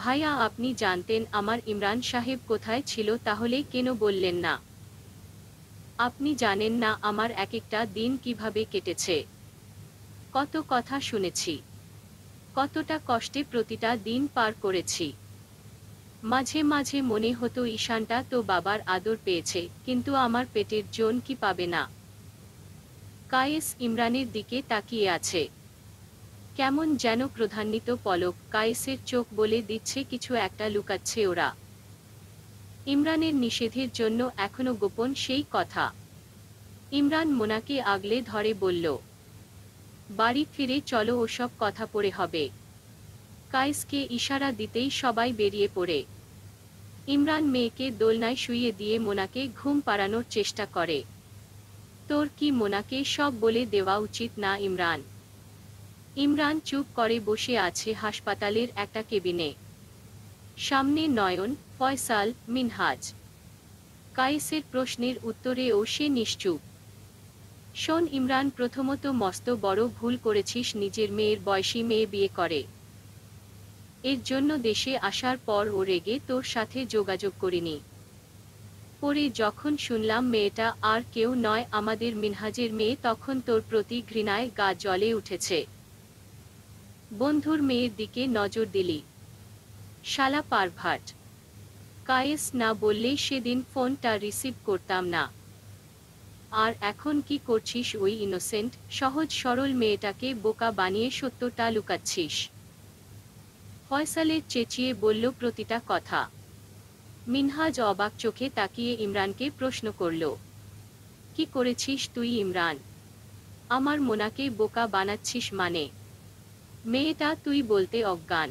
ভাইয়া আপনি জানতেন আমার ইমরান সাহেব কোথায় ছিল তাহলে কেন বললেন না আপনি জানেন না আমার এক একটা দিন কিভাবে কেটেছে কত কথা শুনেছি কতটা কষ্টে প্রতিটা দিন পার করেছি মাঝে মাঝে মনে হতো ঈশানটা তো বাবার আদর পেয়েছে কিন্তু আমার পেটের জোন কি পাবে না কায়েস ইমরানের দিকে তাকিয়ে আছে কেমন যেন প্রধান্বিত পলক কায়েসের চোখ বলে দিচ্ছে কিছু একটা লুকাচ্ছে ওরা ইমরানের নিষেধের জন্য এখনো গোপন সেই কথা ইমরান মোনাকে আগলে ধরে বলল বাড়ি ফিরে চলো ওসব কথা পড়ে হবে কায়েসকে ইশারা দিতেই সবাই বেরিয়ে পড়ে ইমরান মেয়েকে দোলনায় শুয়ে দিয়ে মোনাকে ঘুম পাড়ানোর চেষ্টা করে তোর কি মোনাকে সব বলে দেওয়া উচিত না ইমরান ইমরান চুপ করে বসে আছে হাসপাতালের একটা কেবিনে সামনে নয়ন ফয়সাল মিনহাজ কায়েসের প্রশ্নের উত্তরে ও সে নিশ্চুপ শোন ইমরান প্রথমত মস্ত বড় ভুল করেছিস নিজের মেয়ের বয়সী মেয়ে বিয়ে করে এর জন্য দেশে আসার পর ও রেগে তোর সাথে যোগাযোগ করিনি পরে যখন শুনলাম মেয়েটা আর কেউ নয় আমাদের মিনহাজের মেয়ে তখন তোর প্রতি ঘৃণায় গা জলে উঠেছে বন্ধুর মেয়ের দিকে নজর দিলি শালা পারভাট কায়েস না বললে সেদিন ফোনটা রিসিভ করতাম না আর এখন কি করছিস ওই ইনোসেন্ট সহজ সরল মেয়েটাকে বোকা বানিয়ে সত্যটা লুকাচ্ছিস ফয়সালে চেঁচিয়ে বলল প্রতিটা কথা মিনহাজ অবাক চোখে তাকিয়ে ইমরানকে প্রশ্ন করল কি করেছিস তুই ইমরান আমার মোনাকে বোকা বানাচ্ছিস মানে মেয়েটা তুই বলতে অজ্ঞান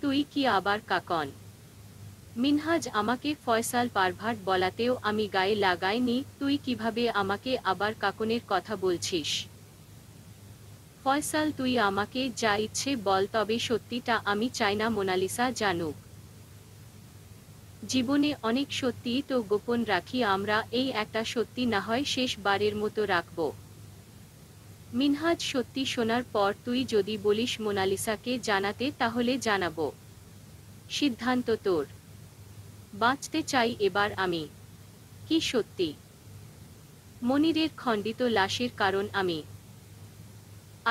তুই কি আবার কাকন মিনহাজ আমাকে ফয়সাল পারভাট বলাতেও আমি গায়ে লাগাইনি তুই কিভাবে আমাকে আবার কাকনের কথা বলছিস ফয়সাল তুই আমাকে যা ইচ্ছে বল তবে সত্যিটা আমি চাই না মোনালিসা জানুক জীবনে অনেক সত্যিই তো গোপন রাখি আমরা এই একটা সত্যি না হয় শেষ বারের মতো রাখব মিনহাজ সত্যি শোনার পর তুই যদি বলিস মোনালিসাকে জানাতে তাহলে জানাবো সিদ্ধান্ত তোর বাঁচতে চাই এবার আমি কি সত্যি মনিরের খণ্ডিত লাশের কারণ আমি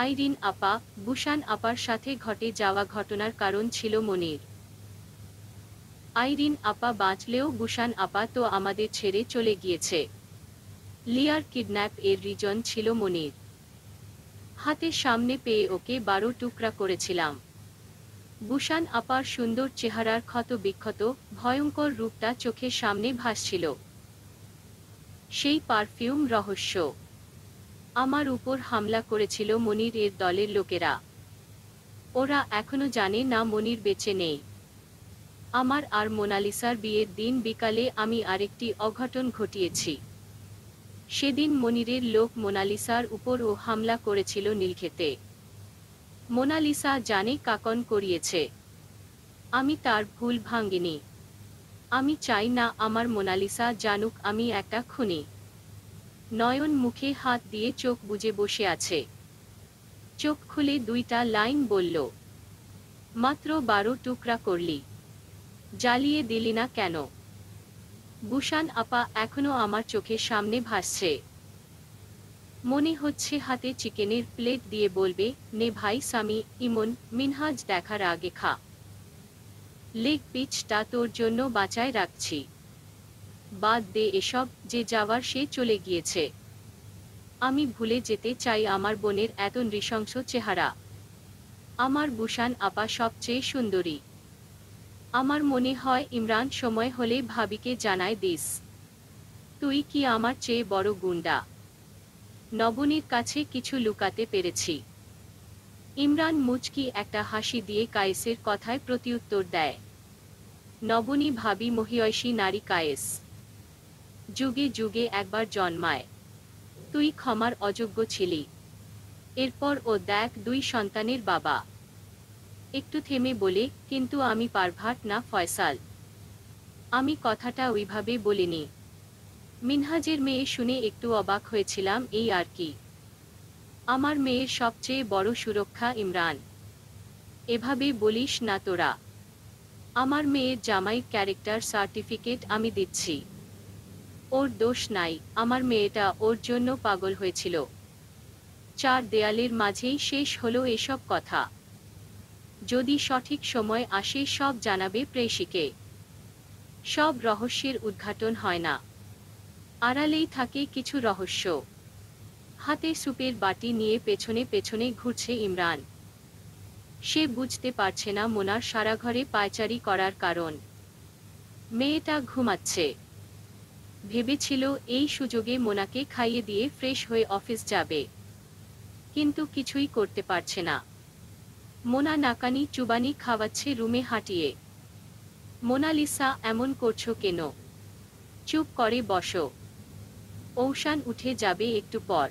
আইরিন আপা বুশান আপার সাথে ঘটে যাওয়া ঘটনার কারণ ছিল মনির আইরিন আপা বাঁচলেও বুশান আপা তো আমাদের ছেড়ে চলে গিয়েছে লিয়ার কিডন্যাপ এর রিজন ছিল মনির হাতে সামনে পেয়ে ওকে বারো টুকরা করেছিলাম বুশান আপার সুন্দর চেহারার ক্ষত বিক্ষত ভয়ঙ্কর রূপটা চোখের সামনে ভাসছিল সেই পারফিউম রহস্য আমার উপর হামলা করেছিল মনির এর দলের লোকেরা ওরা এখনো জানে না মনির বেঁচে নেই আমার আর মোনালিসার বিয়ের দিন বিকালে আমি আরেকটি অঘটন ঘটিয়েছি সেদিন মনিরের লোক মোনালিসার উপরও হামলা করেছিল নীলক্ষেতে মোনালিসা জানে কাকন করিয়েছে আমি তার ভুল ভাঙিনি আমি চাই না আমার মোনালিসা জানুক আমি একটা খুনি নয়ন মুখে হাত দিয়ে চোখ বুঝে বসে আছে চোখ খুলে দুইটা লাইন বলল মাত্র বারো টুকরা করলি জ্বালিয়ে দিলি না কেন বুশান আপা এখনো আমার চোখের সামনে ভাসছে মনে হচ্ছে হাতে চিকেনের প্লেট দিয়ে বলবে নে ভাই স্বামী ইমন মিনহাজ দেখার আগে খা লেগ পিচটা তোর জন্য বাঁচায় রাখছি বাদ দে এসব যে যাওয়ার সে চলে গিয়েছে আমি ভুলে যেতে চাই আমার বোনের এত নৃশংস চেহারা আমার বুসান আপা সবচেয়ে সুন্দরী আমার মনে হয় ইমরান সময় হলে ভাবিকে জানায় দিস তুই কি আমার চেয়ে বড় গুন্ডা নবনীর কাছে কিছু লুকাতে পেরেছি ইমরান মুচকি একটা হাসি দিয়ে কায়েসের কথায় প্রতিউত্তর দেয় নবনী ভাবি মহিয়সী নারী কায়েস যুগে যুগে একবার জন্মায় তুই ক্ষমার অযোগ্য ছিলি এরপর ও দেখ দুই সন্তানের বাবা একটু থেমে বলে কিন্তু আমি পারভাট না ফয়সাল আমি কথাটা ওইভাবে বলিনি মিনহাজের মেয়ে শুনে একটু অবাক হয়েছিলাম এই আর কি আমার মেয়ের সবচেয়ে বড় সুরক্ষা ইমরান এভাবে বলিস না তোরা আমার মেয়ের জামাই ক্যারেক্টার সার্টিফিকেট আমি দিচ্ছি ওর দোষ নাই আমার মেয়েটা ওর জন্য পাগল হয়েছিল চার দেয়ালের মাঝেই শেষ হলো এসব কথা যদি সঠিক সময় আসে সব জানাবে প্রেসিকে সব রহস্যের উদ্ঘাটন হয় না আড়ালেই থাকে কিছু রহস্য হাতে সুপের বাটি নিয়ে পেছনে পেছনে ঘুরছে ইমরান সে বুঝতে পারছে না মোনার সারা ঘরে পায়চারি করার কারণ মেয়েটা ঘুমাচ্ছে ভেবেছিল এই সুযোগে মোনাকে খাইয়ে দিয়ে ফ্রেশ হয়ে অফিস যাবে কিন্তু কিছুই করতে পারছে না মোনা নাকানি চুবানি খাওয়াচ্ছে রুমে হাঁটিয়ে মোনালিসা এমন করছো কেন চুপ করে বসো ঔশান উঠে যাবে একটু পর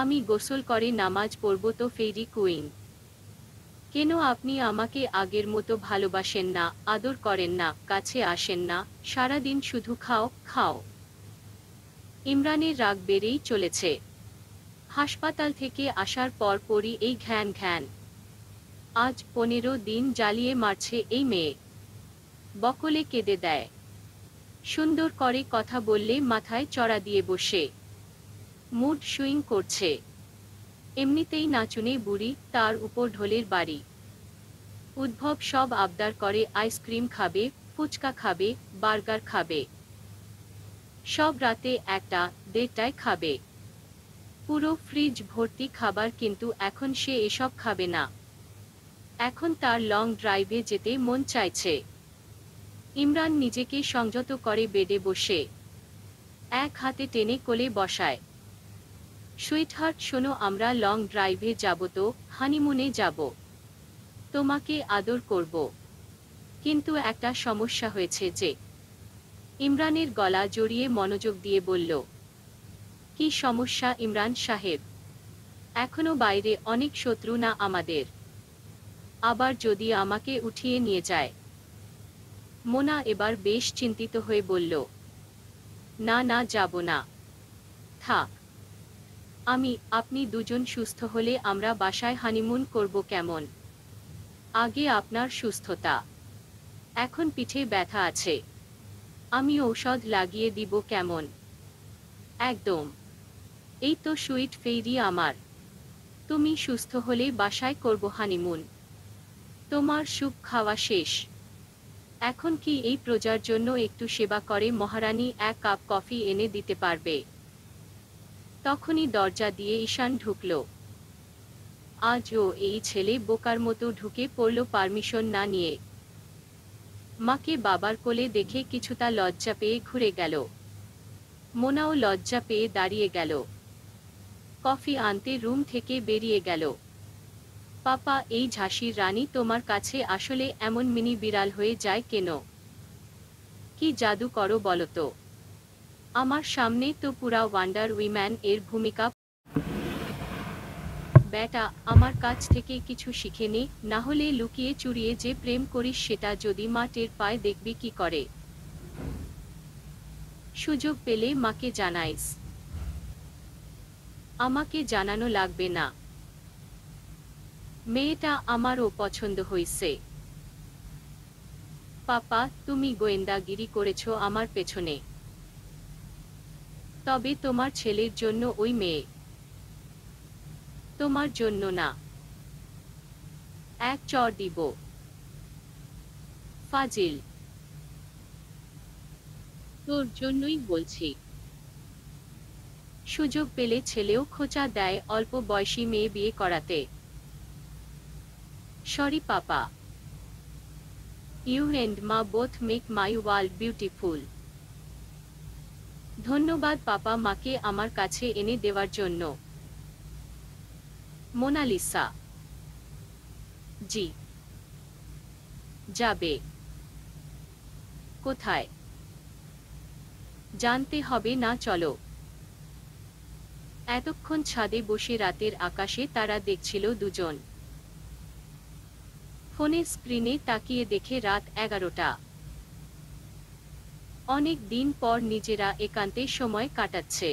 আমি গোসল করে নামাজ পড়ব তো ফেরি কুইন কেন আপনি আমাকে আগের মতো ভালোবাসেন না আদর করেন না কাছে আসেন না সারাদিন শুধু খাও খাও ইমরানের রাগ বেড়েই চলেছে হাসপাতাল থেকে আসার পর পরই এই ঘ্যান ঘ্যান আজ পনেরো দিন জ্বালিয়ে মারছে এই মেয়ে বকলে কেঁদে দেয় সুন্দর করে কথা বললে মাথায় চড়া দিয়ে বসে মুড সুইং করছে এমনিতেই নাচুনে বুড়ি তার উপর ঢোলের বাড়ি উদ্ভব সব আবদার করে আইসক্রিম খাবে ফুচকা খাবে বার্গার খাবে সব রাতে একটা দেড়টায় খাবে পুরো ফ্রিজ ভর্তি খাবার কিন্তু এখন সে এসব খাবে না এখন তার লং ড্রাইভে যেতে মন চাইছে ইমরান নিজেকে সংযত করে বেডে বসে এক হাতে টেনে কোলে বসায় সুইটহার্ট শোনো আমরা লং ড্রাইভে যাব তো হানিমুনে যাব তোমাকে আদর করব কিন্তু একটা সমস্যা হয়েছে যে ইমরানের গলা জড়িয়ে মনোযোগ দিয়ে বলল কি সমস্যা ইমরান সাহেব এখনো বাইরে অনেক শত্রু না আমাদের আবার যদি আমাকে উঠিয়ে নিয়ে যায় মোনা এবার বেশ চিন্তিত হয়ে বলল না না যাব না থাক আমি আপনি দুজন সুস্থ হলে আমরা বাসায় হানিমুন করব কেমন আগে আপনার সুস্থতা এখন পিঠে ব্যথা আছে আমি ঔষধ লাগিয়ে দিব কেমন একদম এই তো সুইট ফেরি আমার তুমি সুস্থ হলে বাসায় করব হানিমুন তোমার সুখ খাওয়া শেষ এখন কি এই প্রজার জন্য একটু সেবা করে মহারানী এক কাপ কফি এনে দিতে পারবে তখনই দরজা দিয়ে ঈশান ঢুকল আজও এই ছেলে বোকার মতো ঢুকে পড়ল পারমিশন না নিয়ে মাকে বাবার কোলে দেখে কিছুটা লজ্জা পেয়ে ঘুরে গেল মোনাও লজ্জা পেয়ে দাঁড়িয়ে গেল কফি আনতে রুম থেকে বেরিয়ে গেল পাপা এই ঝাঁসির রানী তোমার কাছে আসলে এমন মিনি বিড়াল হয়ে যায় কেন কি জাদু করো বলতো আমার সামনে তো পুরা ওয়ান্ডার উইম্যান এর ভূমিকা ব্যাটা আমার কাছ থেকে কিছু শিখে নে না হলে লুকিয়ে চুরিয়ে যে প্রেম করিস সেটা যদি মা পায়ে পায় দেখবি কি করে সুযোগ পেলে মাকে জানাইস আমাকে জানানো লাগবে না মেয়েটা আমারও পছন্দ হইছে পাপা তুমি গোয়েন্দাগিরি করেছ আমার পেছনে তবে তোমার ছেলের জন্য ওই মেয়ে তোমার জন্য না এক চর দিব ফাজিল তোর জন্যই বলছি সুযোগ পেলে ছেলেও খোঁচা দেয় অল্প বয়সী মেয়ে বিয়ে করাতে sorry papa you and ma both make my world beautiful ধন্যবাদ পাপা মাকে আমার কাছে এনে দেওয়ার জন্য মোনালিসা জি যাবে কোথায় জানতে হবে না চলো এতক্ষণ ছাদে বসে রাতের আকাশে তারা দেখছিল দুজন ফোনে স্ক্রিনে তাকিয়ে দেখে রাত এগারোটা অনেক দিন পর নিজেরা একান্তে সময় কাটাচ্ছে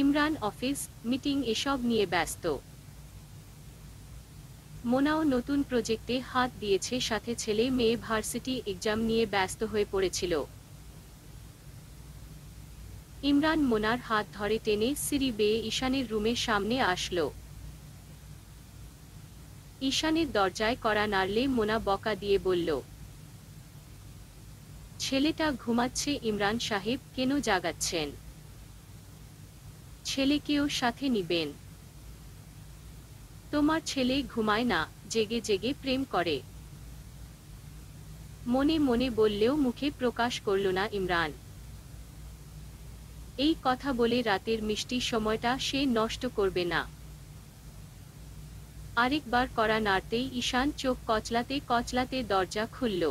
ইমরান অফিস মিটিং এসব নিয়ে ব্যস্ত মোনাও নতুন প্রজেক্টে হাত দিয়েছে সাথে ছেলে মেয়ে ভার্সিটি এক্সাম নিয়ে ব্যস্ত হয়ে পড়েছিল ইমরান মোনার হাত ধরে টেনে সিঁড়ি বেয়ে ঈশানের রুমের সামনে আসলো ঈশানের দরজায় করা নাড়লে মোনা বকা দিয়ে বলল ছেলেটা ঘুমাচ্ছে ইমরান সাহেব কেন জাগাচ্ছেন ছেলেকেও সাথে নিবেন তোমার ছেলে ঘুমায় না জেগে জেগে প্রেম করে মনে মনে বললেও মুখে প্রকাশ করল না ইমরান এই কথা বলে রাতের মিষ্টি সময়টা সে নষ্ট করবে না আরেকবার করা নাড়তেই ঈশান চোখ কচলাতে কচলাতে দরজা খুলল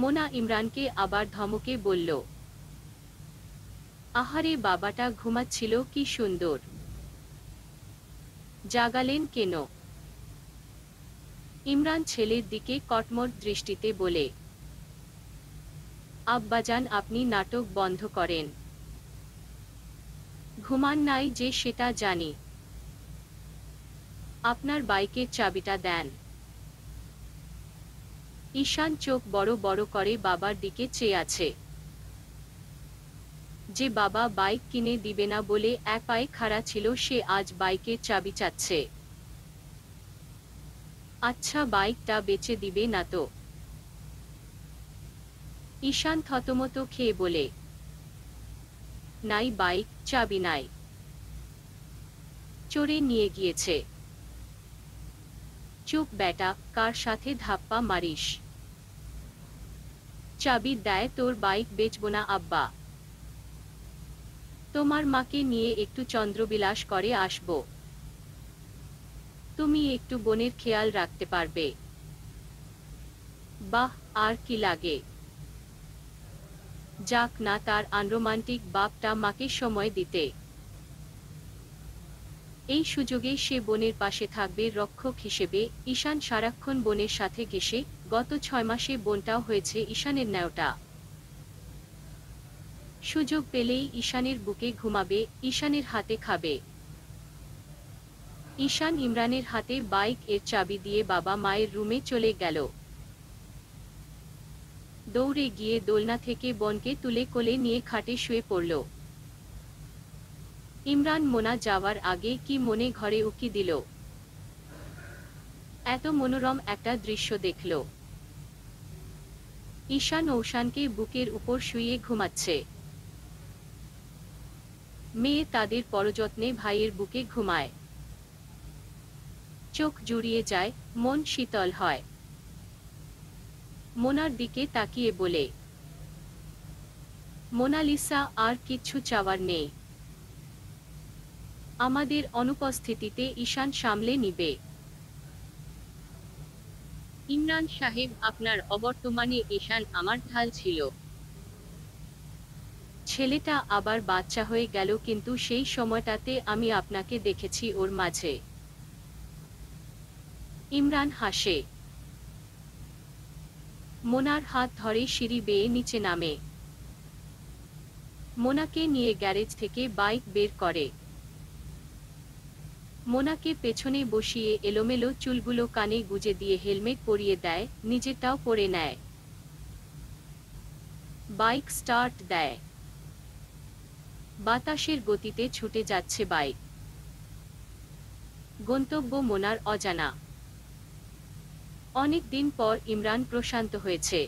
মোনা ইমরানকে আবার ধমকে বলল আহারে বাবাটা ঘুমাচ্ছিল কি সুন্দর জাগালেন কেন ইমরান ছেলের দিকে কটমট দৃষ্টিতে বলে আব্বাজান আপনি নাটক বন্ধ করেন ঘুমান নাই যে সেটা জানি আপনার বাইকের চাবিটা দেন ঈশান চোখ বড় বড় করে বাবার দিকে চেয়ে আছে যে বাবা বাইক কিনে দিবে না বলে এক পায়ে খাড়া ছিল সে আজ বাইকের চাবি চাচ্ছে আচ্ছা বাইকটা বেচে দিবে না তো ঈশান থতমত খেয়ে বলে নাই বাইক চাবি নাই চোরে নিয়ে গিয়েছে চুপ বেটা কার সাথে ধাপ্পা মারিস চাবি দেয় তোর বাইক বেচব না আব্বা তোমার মাকে নিয়ে একটু চন্দ্রবিলাস করে আসব তুমি একটু বোনের খেয়াল রাখতে পারবে বাহ আর কি লাগে যাক না তার আনরোমান্টিক বাপটা মাকে সময় দিতে এই সুযোগে সে বনের পাশে থাকবে রক্ষক হিসেবে ঈশান সারাক্ষণ বনের সাথে ঘেসে গত ছয় মাসে বনটাও হয়েছে ঈশানের ন্যায়টা সুযোগ পেলেই ঈশানের বুকে ঘুমাবে ঈশানের হাতে খাবে ঈশান ইমরানের হাতে বাইক এর চাবি দিয়ে বাবা মায়ের রুমে চলে গেল দৌড়ে গিয়ে দোলনা থেকে বনকে তুলে কোলে নিয়ে খাটে শুয়ে পড়ল ইমরান মোনা যাওয়ার আগে কি মনে ঘরে উকি দিল এত মনোরম একটা দৃশ্য দেখল ঈশান ঔশানকে বুকের উপর শুয়ে ঘুমাচ্ছে মেয়ে তাদের পরযত্নে ভাইয়ের বুকে ঘুমায় চোখ জুড়িয়ে যায় মন শীতল হয় মোনার দিকে তাকিয়ে বলে মোনালিসা আর কিছু চাওয়ার নেই আমাদের অনুপস্থিতিতে ঈশান সামলে নিবে ইমরান সাহেব আপনার অবর্তমানে ঈশান আমার ঢাল ছিল ছেলেটা আবার বাচ্চা হয়ে গেল কিন্তু সেই সময়টাতে আমি আপনাকে দেখেছি ওর মাঝে ইমরান হাসে মোনার হাত ধরে সিঁড়ি বেয়ে নিচে নামে মোনাকে নিয়ে গ্যারেজ থেকে বাইক বের করে মোনাকে পেছনে বসিয়ে এলোমেলো চুলগুলো কানে গুজে দিয়ে হেলমেট পরিয়ে দেয় নিজেরটাও পরে নেয় বাইক স্টার্ট দেয় বাতাসের গতিতে ছুটে যাচ্ছে বাইক গন্তব্য মোনার অজানা অনেক দিন পর ইমরান প্রশান্ত হয়েছে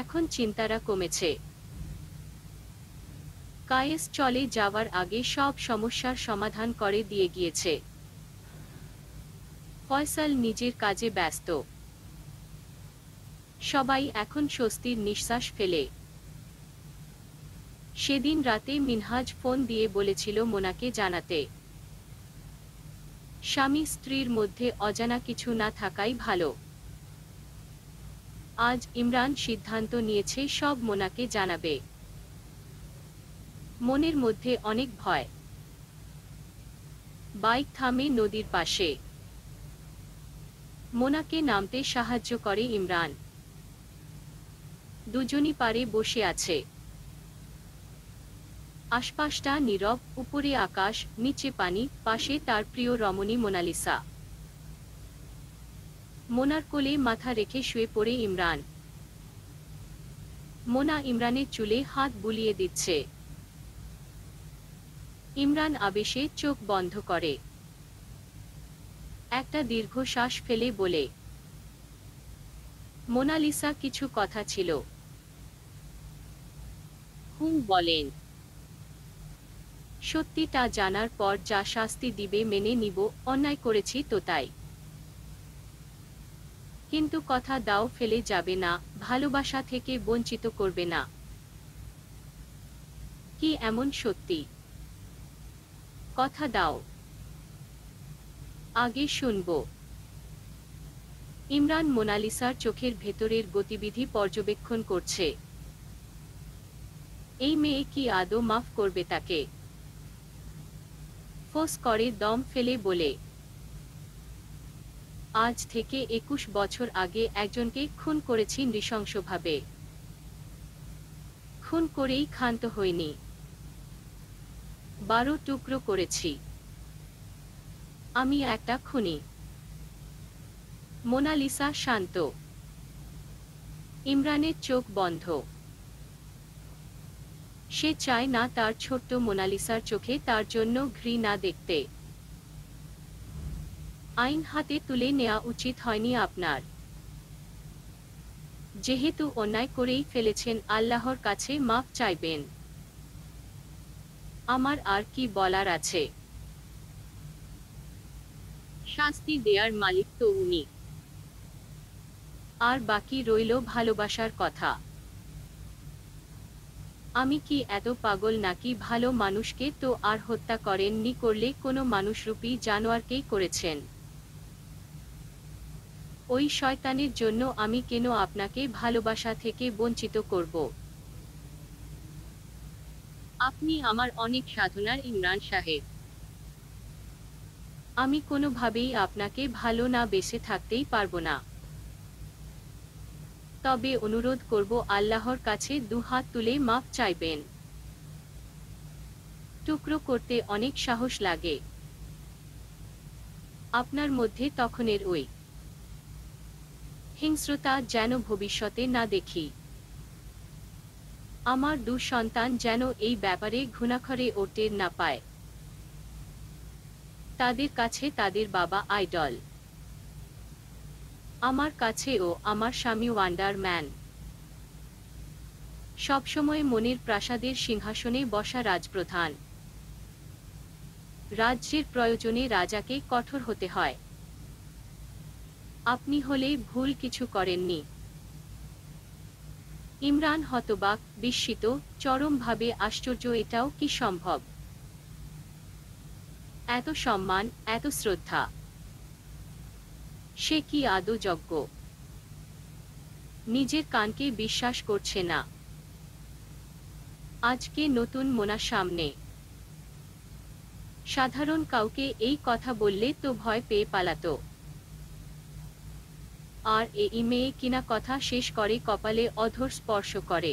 এখন চিন্তারা কমেছে কায়েস চলে যাওয়ার আগে সব সমস্যার সমাধান করে দিয়ে গিয়েছে ফয়সাল নিজের কাজে ব্যস্ত সবাই এখন স্বস্তির নিঃশ্বাস ফেলে সেদিন রাতে মিনহাজ ফোন দিয়ে বলেছিল মোনাকে জানাতে স্বামী স্ত্রীর মধ্যে অজানা কিছু না থাকাই ভালো আজ ইমরান সিদ্ধান্ত নিয়েছে সব মোনাকে জানাবে মনের মধ্যে অনেক ভয় বাইক থামে নদীর পাশে মোনাকে নামতে সাহায্য করে ইমরান দুজনই পারে বসে আছে আশপাশটা নীরব উপরে আকাশ নিচে পানি পাশে তার প্রিয় রমণী মোনালিসা মোনার কোলে মাথা রেখে শুয়ে পড়ে ইমরান মোনা ইমরানের চুলে হাত বুলিয়ে দিচ্ছে ইমরান আবেশে চোখ বন্ধ করে একটা দীর্ঘশ্বাস ফেলে বলে মোনালিসা কিছু কথা ছিল হুম বলেন সত্যিটা জানার পর যা শাস্তি দিবে মেনে নিব অন্যায় করেছি তো তাই কিন্তু কথা দাও ফেলে যাবে না ভালোবাসা থেকে বঞ্চিত করবে না কি এমন সত্যি কথা দাও আগে শুনব ইমরান মোনালিসার চোখের ভেতরের গতিবিধি পর্যবেক্ষণ করছে এই মেয়ে কি আদৌ মাফ করবে তাকে ফোস করে দম ফেলে বলে আজ থেকে একুশ বছর আগে একজনকে খুন করেছি নৃশংসভাবে খুন করেই ক্ষান্ত হয়নি বারো টুকরো করেছি আমি একটা খুনি মোনালিসা শান্ত ইমরানের চোখ বন্ধ সে চায় না তার ছোট্ট মোনালিসার চোখে তার জন্য ঘৃণা দেখতে আইন হাতে তুলে নেওয়া উচিত হয়নি আপনার যেহেতু অন্যায় করেই ফেলেছেন আল্লাহর কাছে মাফ চাইবেন আমার আর কি বলার আছে শাস্তি দেয়ার মালিক তো উনি আর বাকি রইল ভালোবাসার কথা আমি কি এত পাগল নাকি ভালো মানুষকে তো আর হত্যা করেননি করলে কোনো মানুষরূপী জানোয়ারকেই করেছেন ওই শয়তানের জন্য আমি কেন আপনাকে ভালোবাসা থেকে বঞ্চিত করব আপনি আমার অনেক সাধনার ইমরান সাহেব আমি কোনোভাবেই আপনাকে ভালো না বেসে থাকতেই পারবো না তবে অনুরোধ করব আল্লাহর কাছে দুহাত তুলে মাপ চাইবেন টুকরো করতে অনেক সাহস লাগে আপনার মধ্যে তখনের ওই হিংস্রতা যেন ভবিষ্যতে না দেখি আমার দু সন্তান যেন এই ব্যাপারে ঘুণাখরে ও টের না পায় তাদের কাছে তাদের বাবা আইডল আমার কাছে ও আমার স্বামী ওয়ান্ডার ম্যান সবসময় মনের প্রাসাদের সিংহাসনে বসা রাজপ্রধান রাজ্যের প্রয়োজনে রাজাকে কঠোর হতে হয় আপনি হলে ভুল কিছু করেননি ইমরান হতবাক বিস্মিত চরমভাবে আশ্চর্য এটাও কি সম্ভব এত সম্মান এত শ্রদ্ধা সে কি আদৌ যজ্ঞ নিজের কানকে বিশ্বাস করছে না আজকে নতুন মোনা সামনে সাধারণ কাউকে এই কথা বললে তো ভয় পেয়ে পালাতো আর এই মেয়ে কিনা কথা শেষ করে কপালে অধর স্পর্শ করে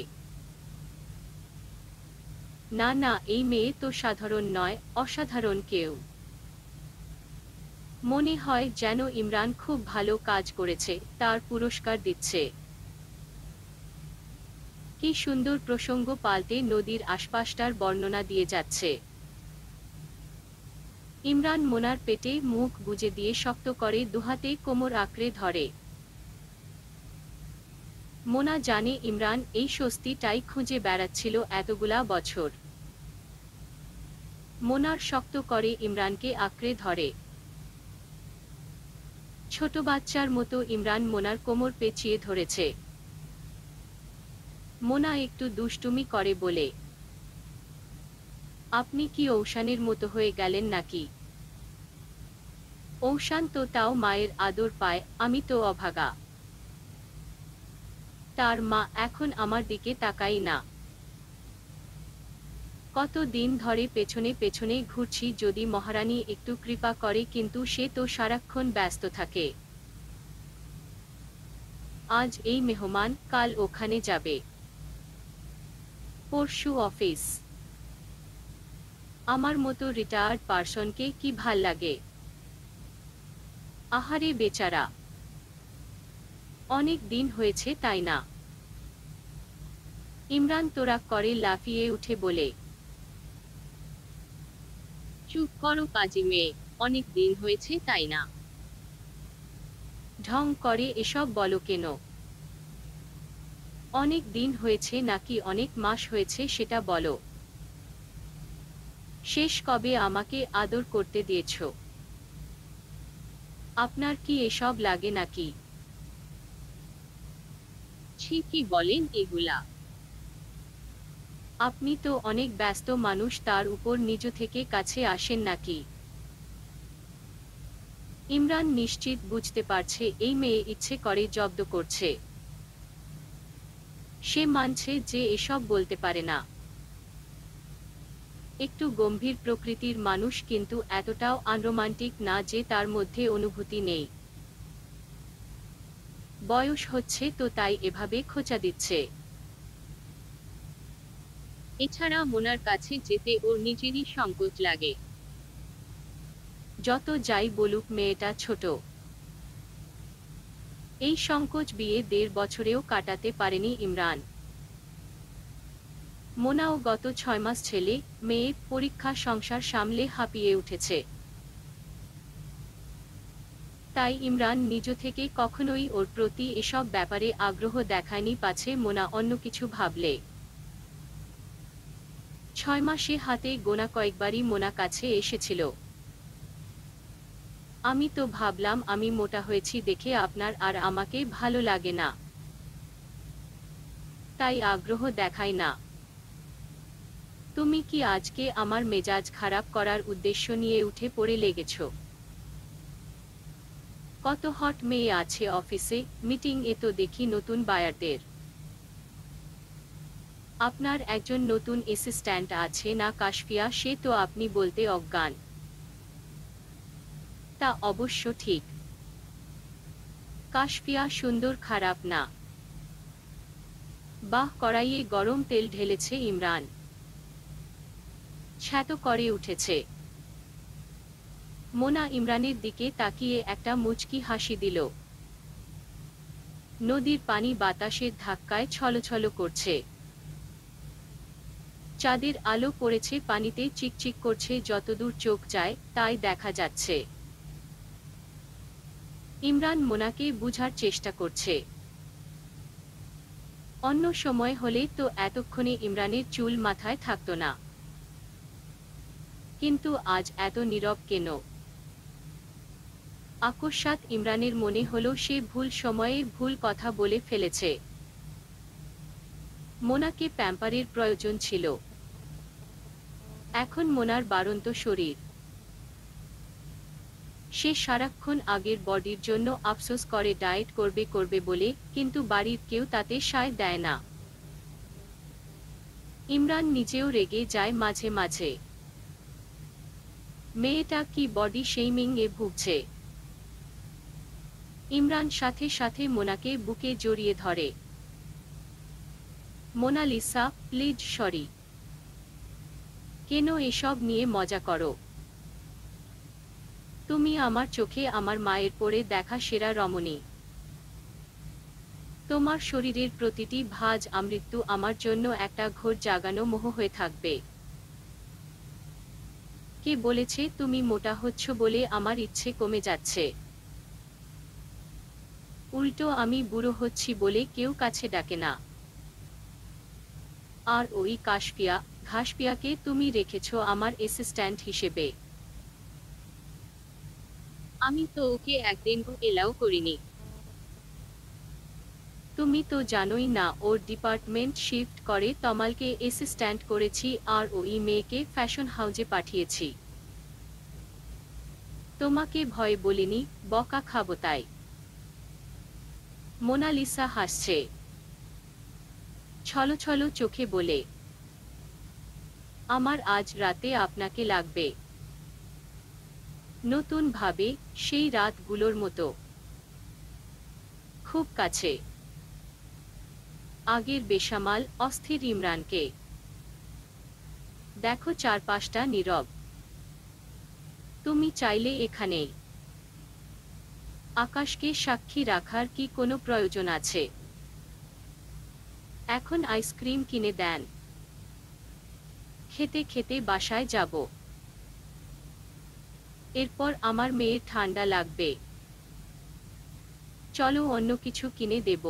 না না এই মেয়ে তো সাধারণ নয় অসাধারণ কেউ মনে হয় যেন ইমরান খুব ভালো কাজ করেছে তার পুরস্কার দিচ্ছে কি সুন্দর প্রসঙ্গ পাল্টে নদীর আশপাশটার বর্ণনা দিয়ে যাচ্ছে ইমরান মোনার পেটে মুখ বুঝে দিয়ে শক্ত করে দুহাতে কোমর আঁকড়ে ধরে মোনা জানে ইমরান এই স্বস্তিটাই খুঁজে বেড়াচ্ছিল এতগুলা বছর মোনার শক্ত করে ইমরানকে আঁকড়ে ধরে ছোট বাচ্চার মতো ইমরান মোনার কোমর পেঁচিয়ে ধরেছে মোনা একটু দুষ্টুমি করে বলে আপনি কি ঔশানের মতো হয়ে গেলেন নাকি ঔশান তো তাও মায়ের আদর পায় আমি তো অভাগা তার মা এখন আমার দিকে তাকাই না কত দিন ধরে পেছনে পেছনে ঘুরছি যদি মহারানী একটু কৃপা করে কিন্তু সে তো সারাক্ষণ ব্যস্ত থাকে আজ এই মেহমান কাল ওখানে যাবে পরশু অফিস আমার মতো রিটায়ার্ড পার্সনকে কি ভাল লাগে আহারে বেচারা অনেক দিন হয়েছে তাই না ইমরান তোরা করে লাফিয়ে উঠে বলে চুপ করো কাজী মেয়ে অনেক দিন হয়েছে তাই না ঢং করে এসব বলো কেন অনেক দিন হয়েছে নাকি অনেক মাস হয়েছে সেটা বলো শেষ কবে আমাকে আদর করতে দিয়েছ আপনার কি এসব লাগে নাকি করছি কি বলেন এগুলা আপনি তো অনেক ব্যস্ত মানুষ তার উপর নিজ থেকে কাছে আসেন নাকি ইমরান নিশ্চিত বুঝতে পারছে এই মেয়ে ইচ্ছে করে জব্দ করছে সে মানছে যে এসব বলতে পারে না একটু গম্ভীর প্রকৃতির মানুষ কিন্তু এতটাও আনরোমান্টিক না যে তার মধ্যে অনুভূতি নেই বয়স হচ্ছে তো তাই এভাবে খোঁচা দিচ্ছে এছাড়া মোনার কাছে যেতে ওর নিজেরই সংকোচ লাগে যত যাই বলুক মেয়েটা ছোট এই সংকোচ বিয়ে দেড় বছরেও কাটাতে পারেনি ইমরান মোনাও গত ছয় মাস ছেলে মেয়ে পরীক্ষা সংসার সামলে হাঁপিয়ে উঠেছে তাই ইমরান নিজ থেকে কখনোই ওর প্রতি এসব ব্যাপারে আগ্রহ দেখায়নি পাছে মোনা অন্য কিছু ভাবলে ছয় মাসে হাতে গোনা কয়েকবারই মোনা কাছে এসেছিল আমি তো ভাবলাম আমি মোটা হয়েছি দেখে আপনার আর আমাকে ভালো লাগে না তাই আগ্রহ দেখায় না তুমি কি আজকে আমার মেজাজ খারাপ করার উদ্দেশ্য নিয়ে উঠে পড়ে লেগেছো কত হট মেয়ে আছে অফিসে মিটিং এ তো দেখি নতুন বায়ারদের আপনার একজন নতুন অ্যাসিস্ট্যান্ট আছে না কাশফিয়া সে তো আপনি বলতে অজ্ঞান তা অবশ্য ঠিক কাশফিয়া সুন্দর খারাপ না বাহ কড়াইয়ে গরম তেল ঢেলেছে ইমরান ছ্যাত করে উঠেছে মোনা ইমরানের দিকে তাকিয়ে একটা মুচকি হাসি দিল নদীর পানি বাতাসের ধাক্কায় ছলছল করছে চাঁদের আলো পড়েছে পানিতে চিকচিক করছে যতদূর চোখ যায় তাই দেখা যাচ্ছে ইমরান মোনাকে বুঝার চেষ্টা করছে অন্য সময় হলে তো এতক্ষণে ইমরানের চুল মাথায় থাকত না কিন্তু আজ এত নীরব কেন আকস্মাত ইমরানের মনে হল সে ভুল সময়ে ভুল কথা বলে ফেলেছে মোনাকে প্যাম্পারের প্রয়োজন ছিল এখন মোনার বারন্ত শরীর সে সারাক্ষণ আগের বডির জন্য আফসোস করে ডায়েট করবে করবে বলে কিন্তু বাড়ির কেউ তাতে সায় দেয় না ইমরান নিজেও রেগে যায় মাঝে মাঝে মেয়েটা কি বডি শেমিং এ ভুগছে ইমরান সাথে সাথে মোনাকে বুকে জড়িয়ে ধরে মোনালিসা প্লিজ সরি কেন এসব নিয়ে মজা করো তুমি আমার চোখে আমার মায়ের পরে দেখা সেরা রমণী তোমার শরীরের প্রতিটি ভাজ আমৃত্যু আমার জন্য একটা ঘোর জাগানো মোহ হয়ে থাকবে কে বলেছে তুমি মোটা হচ্ছ বলে আমার ইচ্ছে কমে যাচ্ছে উল্টো আমি বুড়ো হচ্ছি বলে কেউ কাছে ডাকে না আর ওই কাশপিয়া ঘাসপিয়াকে তুমি রেখেছ আমার অ্যাসিস্ট্যান্ট হিসেবে আমি তো ওকে একদিন এলাও করিনি তুমি তো জানোই না ওর ডিপার্টমেন্ট শিফট করে তমালকে অ্যাসিস্ট্যান্ট করেছি আর ওই মেয়েকে ফ্যাশন হাউজে পাঠিয়েছি তোমাকে ভয় বলিনি বকা খাবো তাই মোনালিসা হাসছে ছলো ছলো চোখে বলে আমার আজ রাতে আপনাকে লাগবে নতুন ভাবে সেই রাতগুলোর মতো খুব কাছে আগের বেসামাল অস্থির ইমরানকে দেখো চারপাশটা নীরব তুমি চাইলে এখানেই আকাশকে সাক্ষী রাখার কি কোনো প্রয়োজন আছে এখন আইসক্রিম কিনে দেন খেতে খেতে বাসায় যাব এরপর আমার মেয়ে ঠান্ডা লাগবে চলো অন্য কিছু কিনে দেব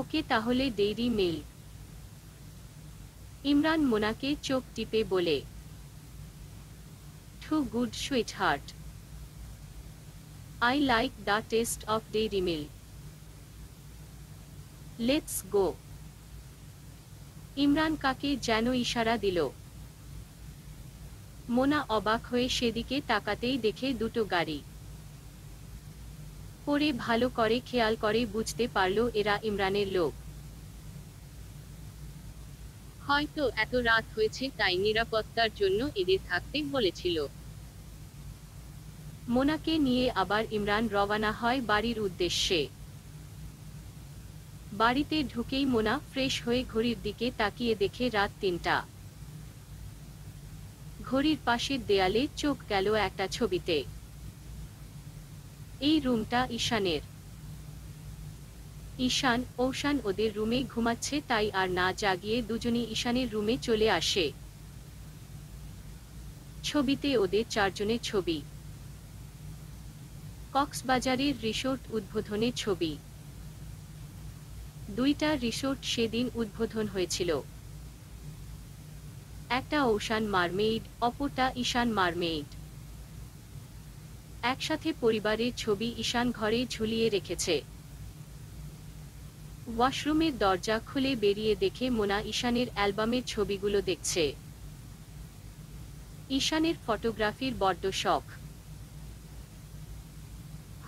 ওকে তাহলে দেরি মিল ইমরান মোনাকে চোখ টিপে বলে too good sweetheart I like the taste of dairy milk. Let's go Imran কাকে যেন ইশারা দিল মোনা অবাক হয়ে সেদিকে তাকাতেই দেখে দুটো গাড়ি পরে ভালো করে খেয়াল করে বুঝতে পারল এরা ইমরানের লোক হয়তো এত রাত হয়েছে তাই নিরাপত্তার জন্য এদের থাকতে বলেছিল মোনাকে নিয়ে আবার ইমরান রওয়ানা হয় বাড়ির উদ্দেশ্যে বাড়িতে ঢুকেই মোনা ফ্রেশ হয়ে ঘড়ির দিকে তাকিয়ে দেখে রাত তিনটা ঘড়ির পাশের দেয়ালে চোখ গেল একটা ছবিতে এই রুমটা ঈশানের ঈশান ঔশান ওদের রুমে ঘুমাচ্ছে তাই আর না জাগিয়ে দুজনই ঈশানের রুমে চলে আসে ছবিতে ওদের চারজনের ছবি কক্সবাজারের রিসোর্ট উদ্বোধনের ছবি দুইটা রিসোর্ট সেদিন উদ্বোধন হয়েছিল একটা ওশান মারমেইড অপরটা ঈশান মারমেইড একসাথে পরিবারের ছবি ঈশান ঘরে ঝুলিয়ে রেখেছে ওয়াশরুমের দরজা খুলে বেরিয়ে দেখে মোনা ঈশানের অ্যালবামের ছবিগুলো দেখছে ঈশানের ফটোগ্রাফির বড্ড শখ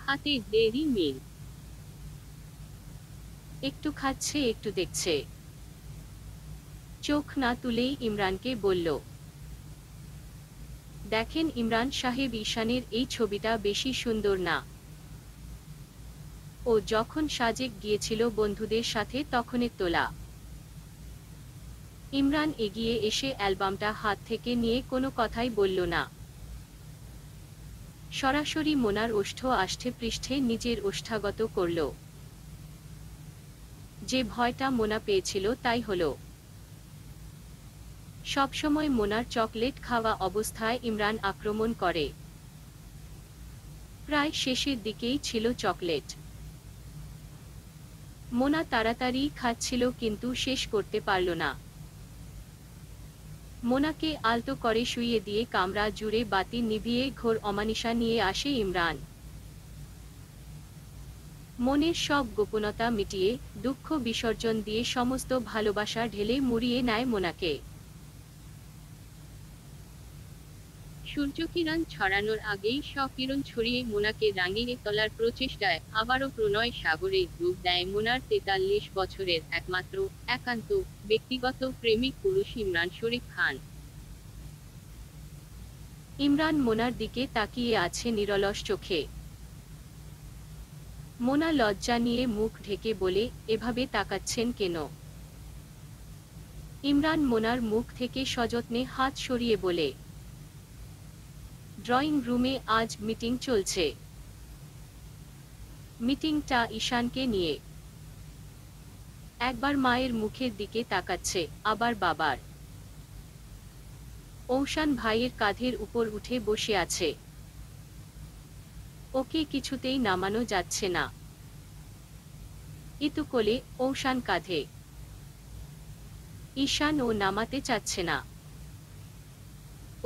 হাতে ডেরি মিল একটু খাচ্ছে একটু দেখছে চোখ না তুলেই ইমরানকে বলল দেখেন ইমরান সাহেব ঈশানের এই ছবিটা বেশি সুন্দর না ও যখন সাজেক গিয়েছিল বন্ধুদের সাথে তখনের তোলা ইমরান এগিয়ে এসে অ্যালবামটা হাত থেকে নিয়ে কোনো কথাই বলল না সরাসরি মোনার ওষ্ঠ আষ্ঠে পৃষ্ঠে নিজের ওষ্ঠাগত করল যে ভয়টা মোনা পেয়েছিল তাই হল সবসময় মোনার চকলেট খাওয়া অবস্থায় ইমরান আক্রমণ করে প্রায় শেষের দিকেই ছিল চকলেট মোনা তাড়াতাড়ি খাচ্ছিল কিন্তু শেষ করতে পারল না মোনাকে আলতো করে শুইয়ে দিয়ে কামরা জুড়ে বাতি নিভিয়ে ঘোর অমানিসা নিয়ে আসে ইমরান মনের সব গোপনতা মিটিয়ে দুঃখ বিসর্জন দিয়ে সমস্ত ভালোবাসা ঢেলে মুড়িয়ে নেয় মোনাকে সূর্যকিরণ ছড়ানোর আগেই স্বকিরণ ছড়িয়ে মোনাকে রাঙিয়ে তোলার প্রচেষ্টায় আবারও প্রণয় সাগরে ডুব দেয় মোনার তেতাল্লিশ বছরের একমাত্র একান্ত ব্যক্তিগত প্রেমিক পুরুষ ইমরান শরীফ খান ইমরান মোনার দিকে তাকিয়ে আছে নিরলস চোখে মোনা লজ্জা নিয়ে মুখ ঢেকে বলে এভাবে তাকাচ্ছেন কেন ইমরান মোনার মুখ থেকে সযত্নে হাত সরিয়ে বলে ড্রয়িং রুমে আজ মিটিং চলছে মিটিংটা ঈশানকে নিয়ে একবার মায়ের মুখের দিকে তাকাচ্ছে আবার বাবার ঔশান ভাইয়ের কাঁধের উপর উঠে বসে আছে ওকে কিছুতেই নামানো যাচ্ছে না ইতুকলে ঔশান কাঁধে ঈশান ও নামাতে চাচ্ছে না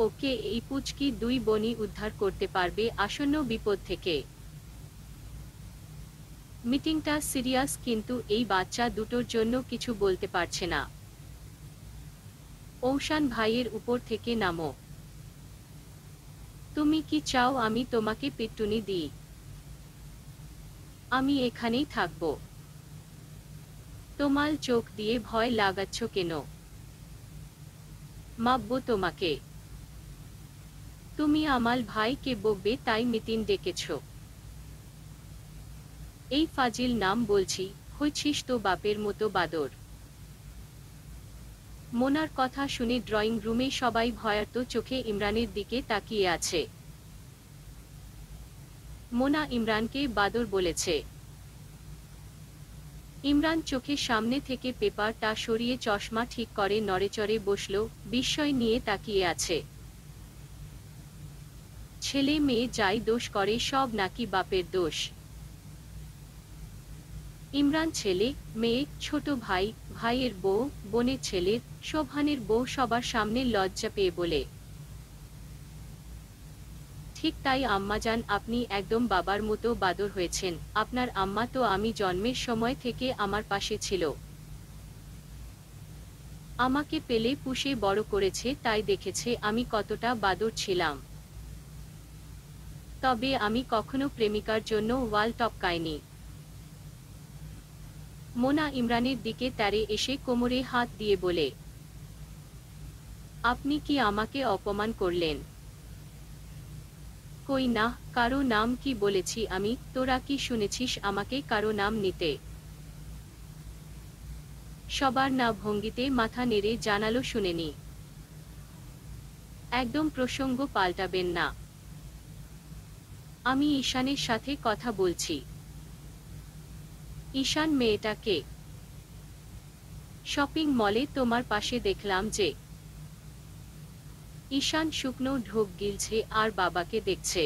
ওকে এই পুচকি দুই বনি উদ্ধার করতে পারবে আসন্ন বিপদ থেকে মিটিংটা সিরিয়াস কিন্তু এই বাচ্চা দুটোর জন্য কিছু বলতে পারছে না ঔশান ভাইয়ের উপর থেকে নামো তুমি কি চাও আমি তোমাকে পিটুনি দিই আমি এখানেই থাকব তোমাল চোখ দিয়ে ভয় লাগাচ্ছ কেন মাব্য তোমাকে তুমি আমাল ভাইকে বকবে তাই মিতিন ডেকেছ এই ফাজিল নাম বলছি হইছিস তো বাপের মতো বাদর মোনার কথা শুনে ড্রয়িং রুমে সবাই ভয়ার্ত চোখে ইমরানের দিকে তাকিয়ে আছে মোনা ইমরানকে বাদর বলেছে ইমরান চোখে সামনে থেকে পেপারটা সরিয়ে চশমা ঠিক করে নড়েচড়ে বসল বিস্ময় নিয়ে তাকিয়ে আছে ছেলে মেয়ে যাই দোষ করে সব নাকি বাপের দোষ ইমরান ছেলে মেয়ে ছোট ভাই ভাইয়ের বউ বোনের ছেলে শোভানের বউ সবার সামনে লজ্জা পেয়ে বলে ঠিক তাই আম্মা যান আপনি একদম বাবার মতো বাদর হয়েছেন আপনার আম্মা তো আমি জন্মের সময় থেকে আমার পাশে ছিল আমাকে পেলে পুষে বড় করেছে তাই দেখেছে আমি কতটা বাদর ছিলাম তবে আমি কখনো প্রেমিকার জন্য ওয়াল টপকায়নি মোনা ইমরানের দিকে তারে এসে কোমরে হাত দিয়ে বলে আপনি কি আমাকে অপমান করলেন কই না কারো নাম কি বলেছি আমি তোরা কি শুনেছিস আমাকে কারো নাম নিতে সবার না ভঙ্গিতে মাথা নেড়ে জানালো শুনেনি একদম প্রসঙ্গ পাল্টাবেন না আমি ঈশানের সাথে কথা বলছি ঈশান মেয়েটাকে শপিং মলে তোমার পাশে দেখলাম যে ঈশান শুকনো ঢোক গিলছে আর বাবাকে দেখছে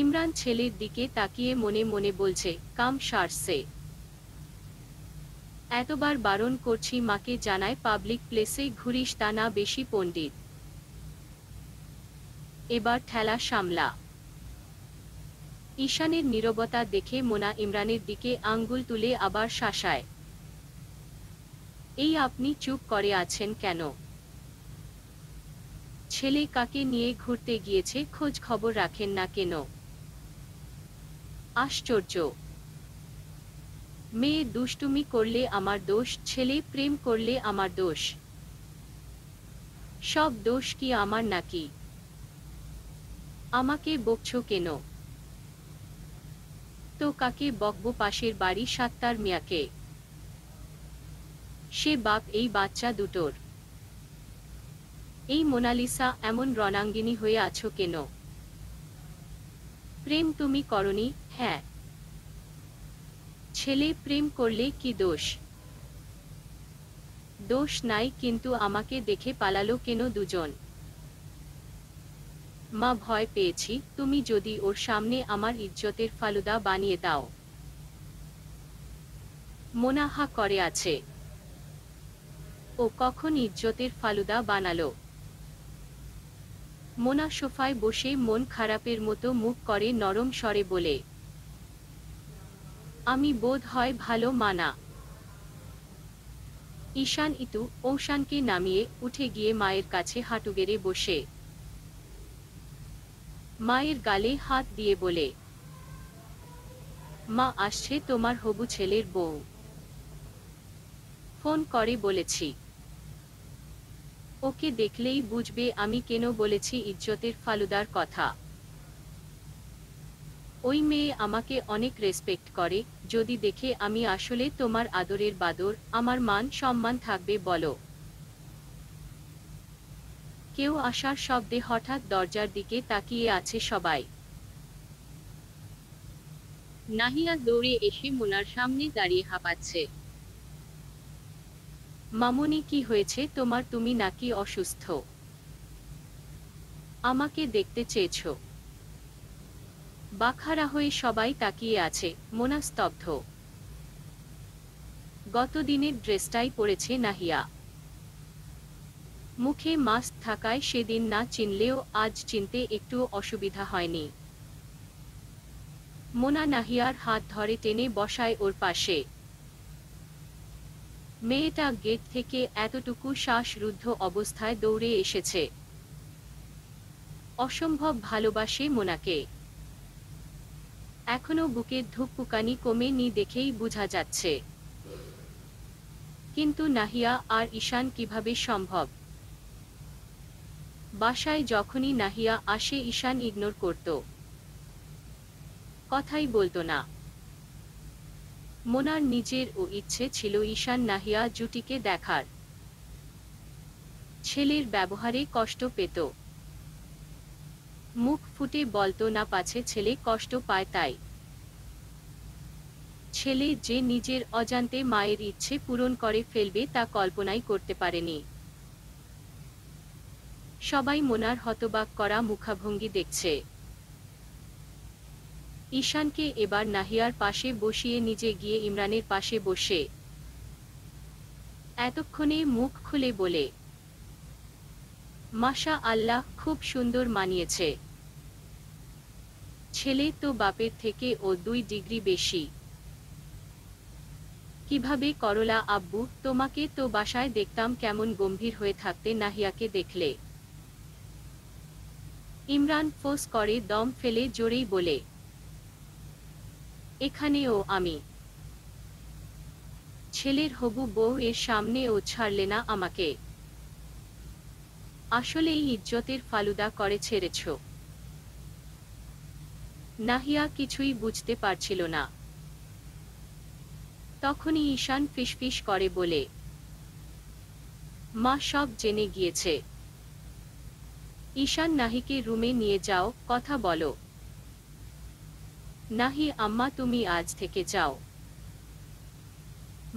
ইমরান ছেলের দিকে তাকিয়ে মনে মনে বলছে কাম সারছে এতবার বারণ করছি মাকে জানায় পাবলিক প্লেসে ঘুরিস তা না বেশি পণ্ডিত এবার ঠেলা সামলা ঈশানের নীরবতা দেখে মোনা ইমরানের দিকে আঙ্গুল তুলে আবার শাসায় এই আপনি চুপ করে আছেন কেন ছেলে কাকে নিয়ে ঘুরতে গিয়েছে খোঁজ খবর রাখেন না কেন আশ্চর্য মেয়ে দুষ্টুমি করলে আমার দোষ ছেলে প্রেম করলে আমার দোষ সব দোষ কি আমার নাকি আমাকে বকছ কেন তো কাকে বকবো পাশের বাড়ি সাত্তার মিয়াকে সে বাপ এই বাচ্চা দুটোর এই মোনালিসা এমন রণাঙ্গিনী হয়ে আছো কেন প্রেম তুমি করনি হ্যাঁ ছেলে প্রেম করলে কি দোষ দোষ নাই কিন্তু আমাকে দেখে পালালো কেন দুজন মা ভয় পেয়েছি তুমি যদি ওর সামনে আমার ইজ্জতের ফালুদা বানিয়ে দাও মোনাহা করে আছে ও কখন ইজ্জতের ফালুদা বানালো মোনা সোফায় বসে মন খারাপের মতো মুখ করে নরম স্বরে বলে আমি বোধ হয় ভালো মানা ঈশান ইতু ঔশানকে নামিয়ে উঠে গিয়ে মায়ের কাছে হাঁটু গেড়ে বসে মায়ের গালে হাত দিয়ে বলে মা আসছে তোমার হবু ছেলের বউ ফোন করে বলেছি ওকে দেখলেই বুঝবে আমি কেন বলেছি ইজ্জতের ফালুদার কথা ওই মেয়ে আমাকে অনেক রেসপেক্ট করে যদি দেখে আমি আসলে তোমার আদরের বাদর আমার মান সম্মান থাকবে বলো কেউ আসার শব্দে হঠাৎ দরজার দিকে তাকিয়ে আছে সবাই নাহিয়া দৌড়ে এসে মোনার সামনে দাঁড়িয়ে হাঁপাচ্ছে মামনি কি হয়েছে তোমার তুমি নাকি অসুস্থ আমাকে দেখতে চেয়েছ বাখারা হয়ে সবাই তাকিয়ে আছে মোনা স্তব্ধ গতদিনের ড্রেসটাই পরেছে নাহিয়া মুখে মাস্ক থাকায় সেদিন না চিনলেও আজ চিনতে একটু অসুবিধা হয়নি মোনা নাহিয়ার হাত ধরে টেনে বসায় ওর পাশে মেয়েটা গেট থেকে এতটুকু শ্বাসরুদ্ধ অবস্থায় দৌড়ে এসেছে অসম্ভব ভালোবাসে মোনাকে এখনো বুকের ধুকপুকানি কমে নি দেখেই বোঝা যাচ্ছে কিন্তু নাহিয়া আর ঈশান কিভাবে সম্ভব বাসায় যখনই নাহিয়া আসে ঈশান ইগনোর করত কথাই বলতো না মোনার নিজের ও ইচ্ছে ছিল ঈশান নাহিয়া জুটিকে দেখার ছেলের ব্যবহারে কষ্ট পেত মুখ ফুটে বলতো না পাছে ছেলে কষ্ট পায় তাই ছেলে যে নিজের অজান্তে মায়ের ইচ্ছে পূরণ করে ফেলবে তা কল্পনাই করতে পারেনি সবাই মোনার হতবাক করা মুখাভঙ্গি দেখছে ঈশানকে এবার নাহিয়ার পাশে বসিয়ে নিজে গিয়ে ইমরানের পাশে বসে এতক্ষণে মুখ খুলে বলে মাশা আল্লাহ খুব সুন্দর মানিয়েছে ছেলে তো বাপের থেকে ও দুই ডিগ্রি বেশি কিভাবে করলা আব্বু তোমাকে তো বাসায় দেখতাম কেমন গম্ভীর হয়ে থাকতে নাহিয়াকে দেখলে ইমরান ফোস করে দম ফেলে জোরেই বলে এখানেও আমি ছেলের হবু বউ এর ও ছাড়লে না আমাকে আসলেই ইজ্জতের ফালুদা করে ছেড়েছ নাহিয়া কিছুই বুঝতে পারছিল না তখনই ঈশান ফিসফিস করে বলে মা সব জেনে গিয়েছে ঈশান নাহিকে রুমে নিয়ে যাও কথা বলো নাহি আম্মা তুমি আজ থেকে যাও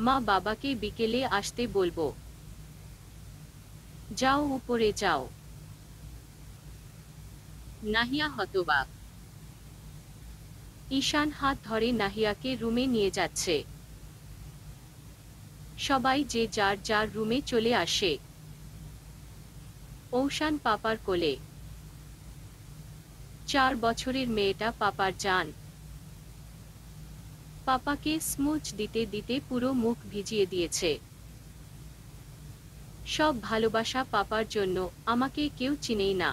মা বাবাকে বিকেলে আসতে বলবো যাও উপরে যাও নাহিয়া হতবাক ঈশান হাত ধরে নাহিয়াকে রুমে নিয়ে যাচ্ছে সবাই যে যার যার রুমে চলে আসে ঔশান পাপার কোলে চার বছরের মেয়েটা পাপার যান পাপাকে স্মুচ দিতে দিতে পুরো মুখ ভিজিয়ে দিয়েছে সব ভালোবাসা পাপার জন্য আমাকে কেউ চিনেই না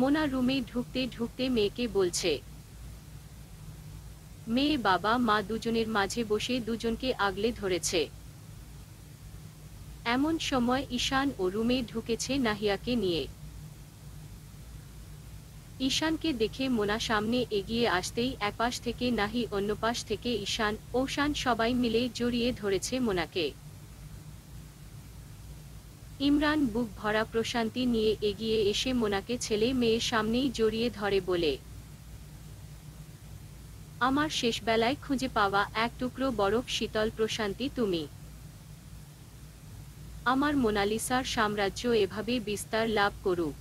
মোনা রুমে ঢুকতে ঢুকতে মেয়েকে বলছে মেয়ে বাবা মা দুজনের মাঝে বসে দুজনকে আগলে ধরেছে এমন সময় ঈশান ও রুমে ঢুকেছে নাহিয়াকে নিয়ে ঈশানকে দেখে মোনা সামনে এগিয়ে আসতেই একপাশ থেকে নাহি অন্যপাশ থেকে ঈশান ও শান সবাই মিলে জড়িয়ে ধরেছে মোনাকে ইমরান বুক ভরা প্রশান্তি নিয়ে এগিয়ে এসে মোনাকে ছেলে মেয়ের সামনেই জড়িয়ে ধরে বলে আমার শেষবেলায় খুঁজে পাওয়া এক টুকরো বরফ শীতল প্রশান্তি তুমি আমার মোনালিসার সাম্রাজ্য এভাবে বিস্তার লাভ করুক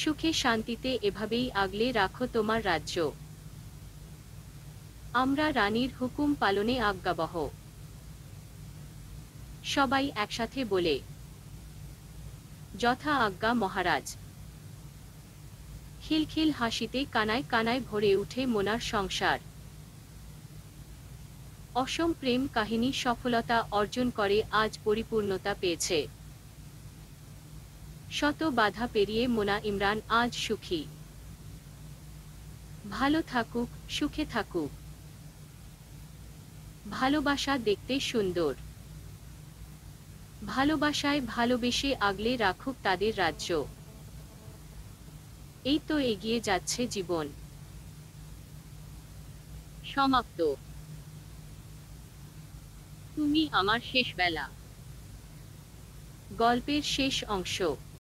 সুখে শান্তিতে এভাবেই আগলে রাখো তোমার রাজ্য আমরা রানীর হুকুম পালনে আজ্ঞাবহ সবাই একসাথে বলে যথা আজ্ঞা মহারাজ খিলখিল হাসিতে কানায় কানায় ভরে উঠে মোনার সংসার অসম প্রেম কাহিনী সফলতা অর্জন করে আজ পরিপূর্ণতা পেয়েছে শত বাধা পেরিয়ে মোনা ইমরান আজ সুখী ভালো থাকুক সুখে থাকুক ভালোবাসা দেখতে সুন্দর ভালোবাসায় ভালোবেসে আগলে রাখুক তাদের রাজ্য এই তো এগিয়ে যাচ্ছে জীবন সমাপ্ত তুমি আমার শেষ বেলা গল্পের শেষ অংশ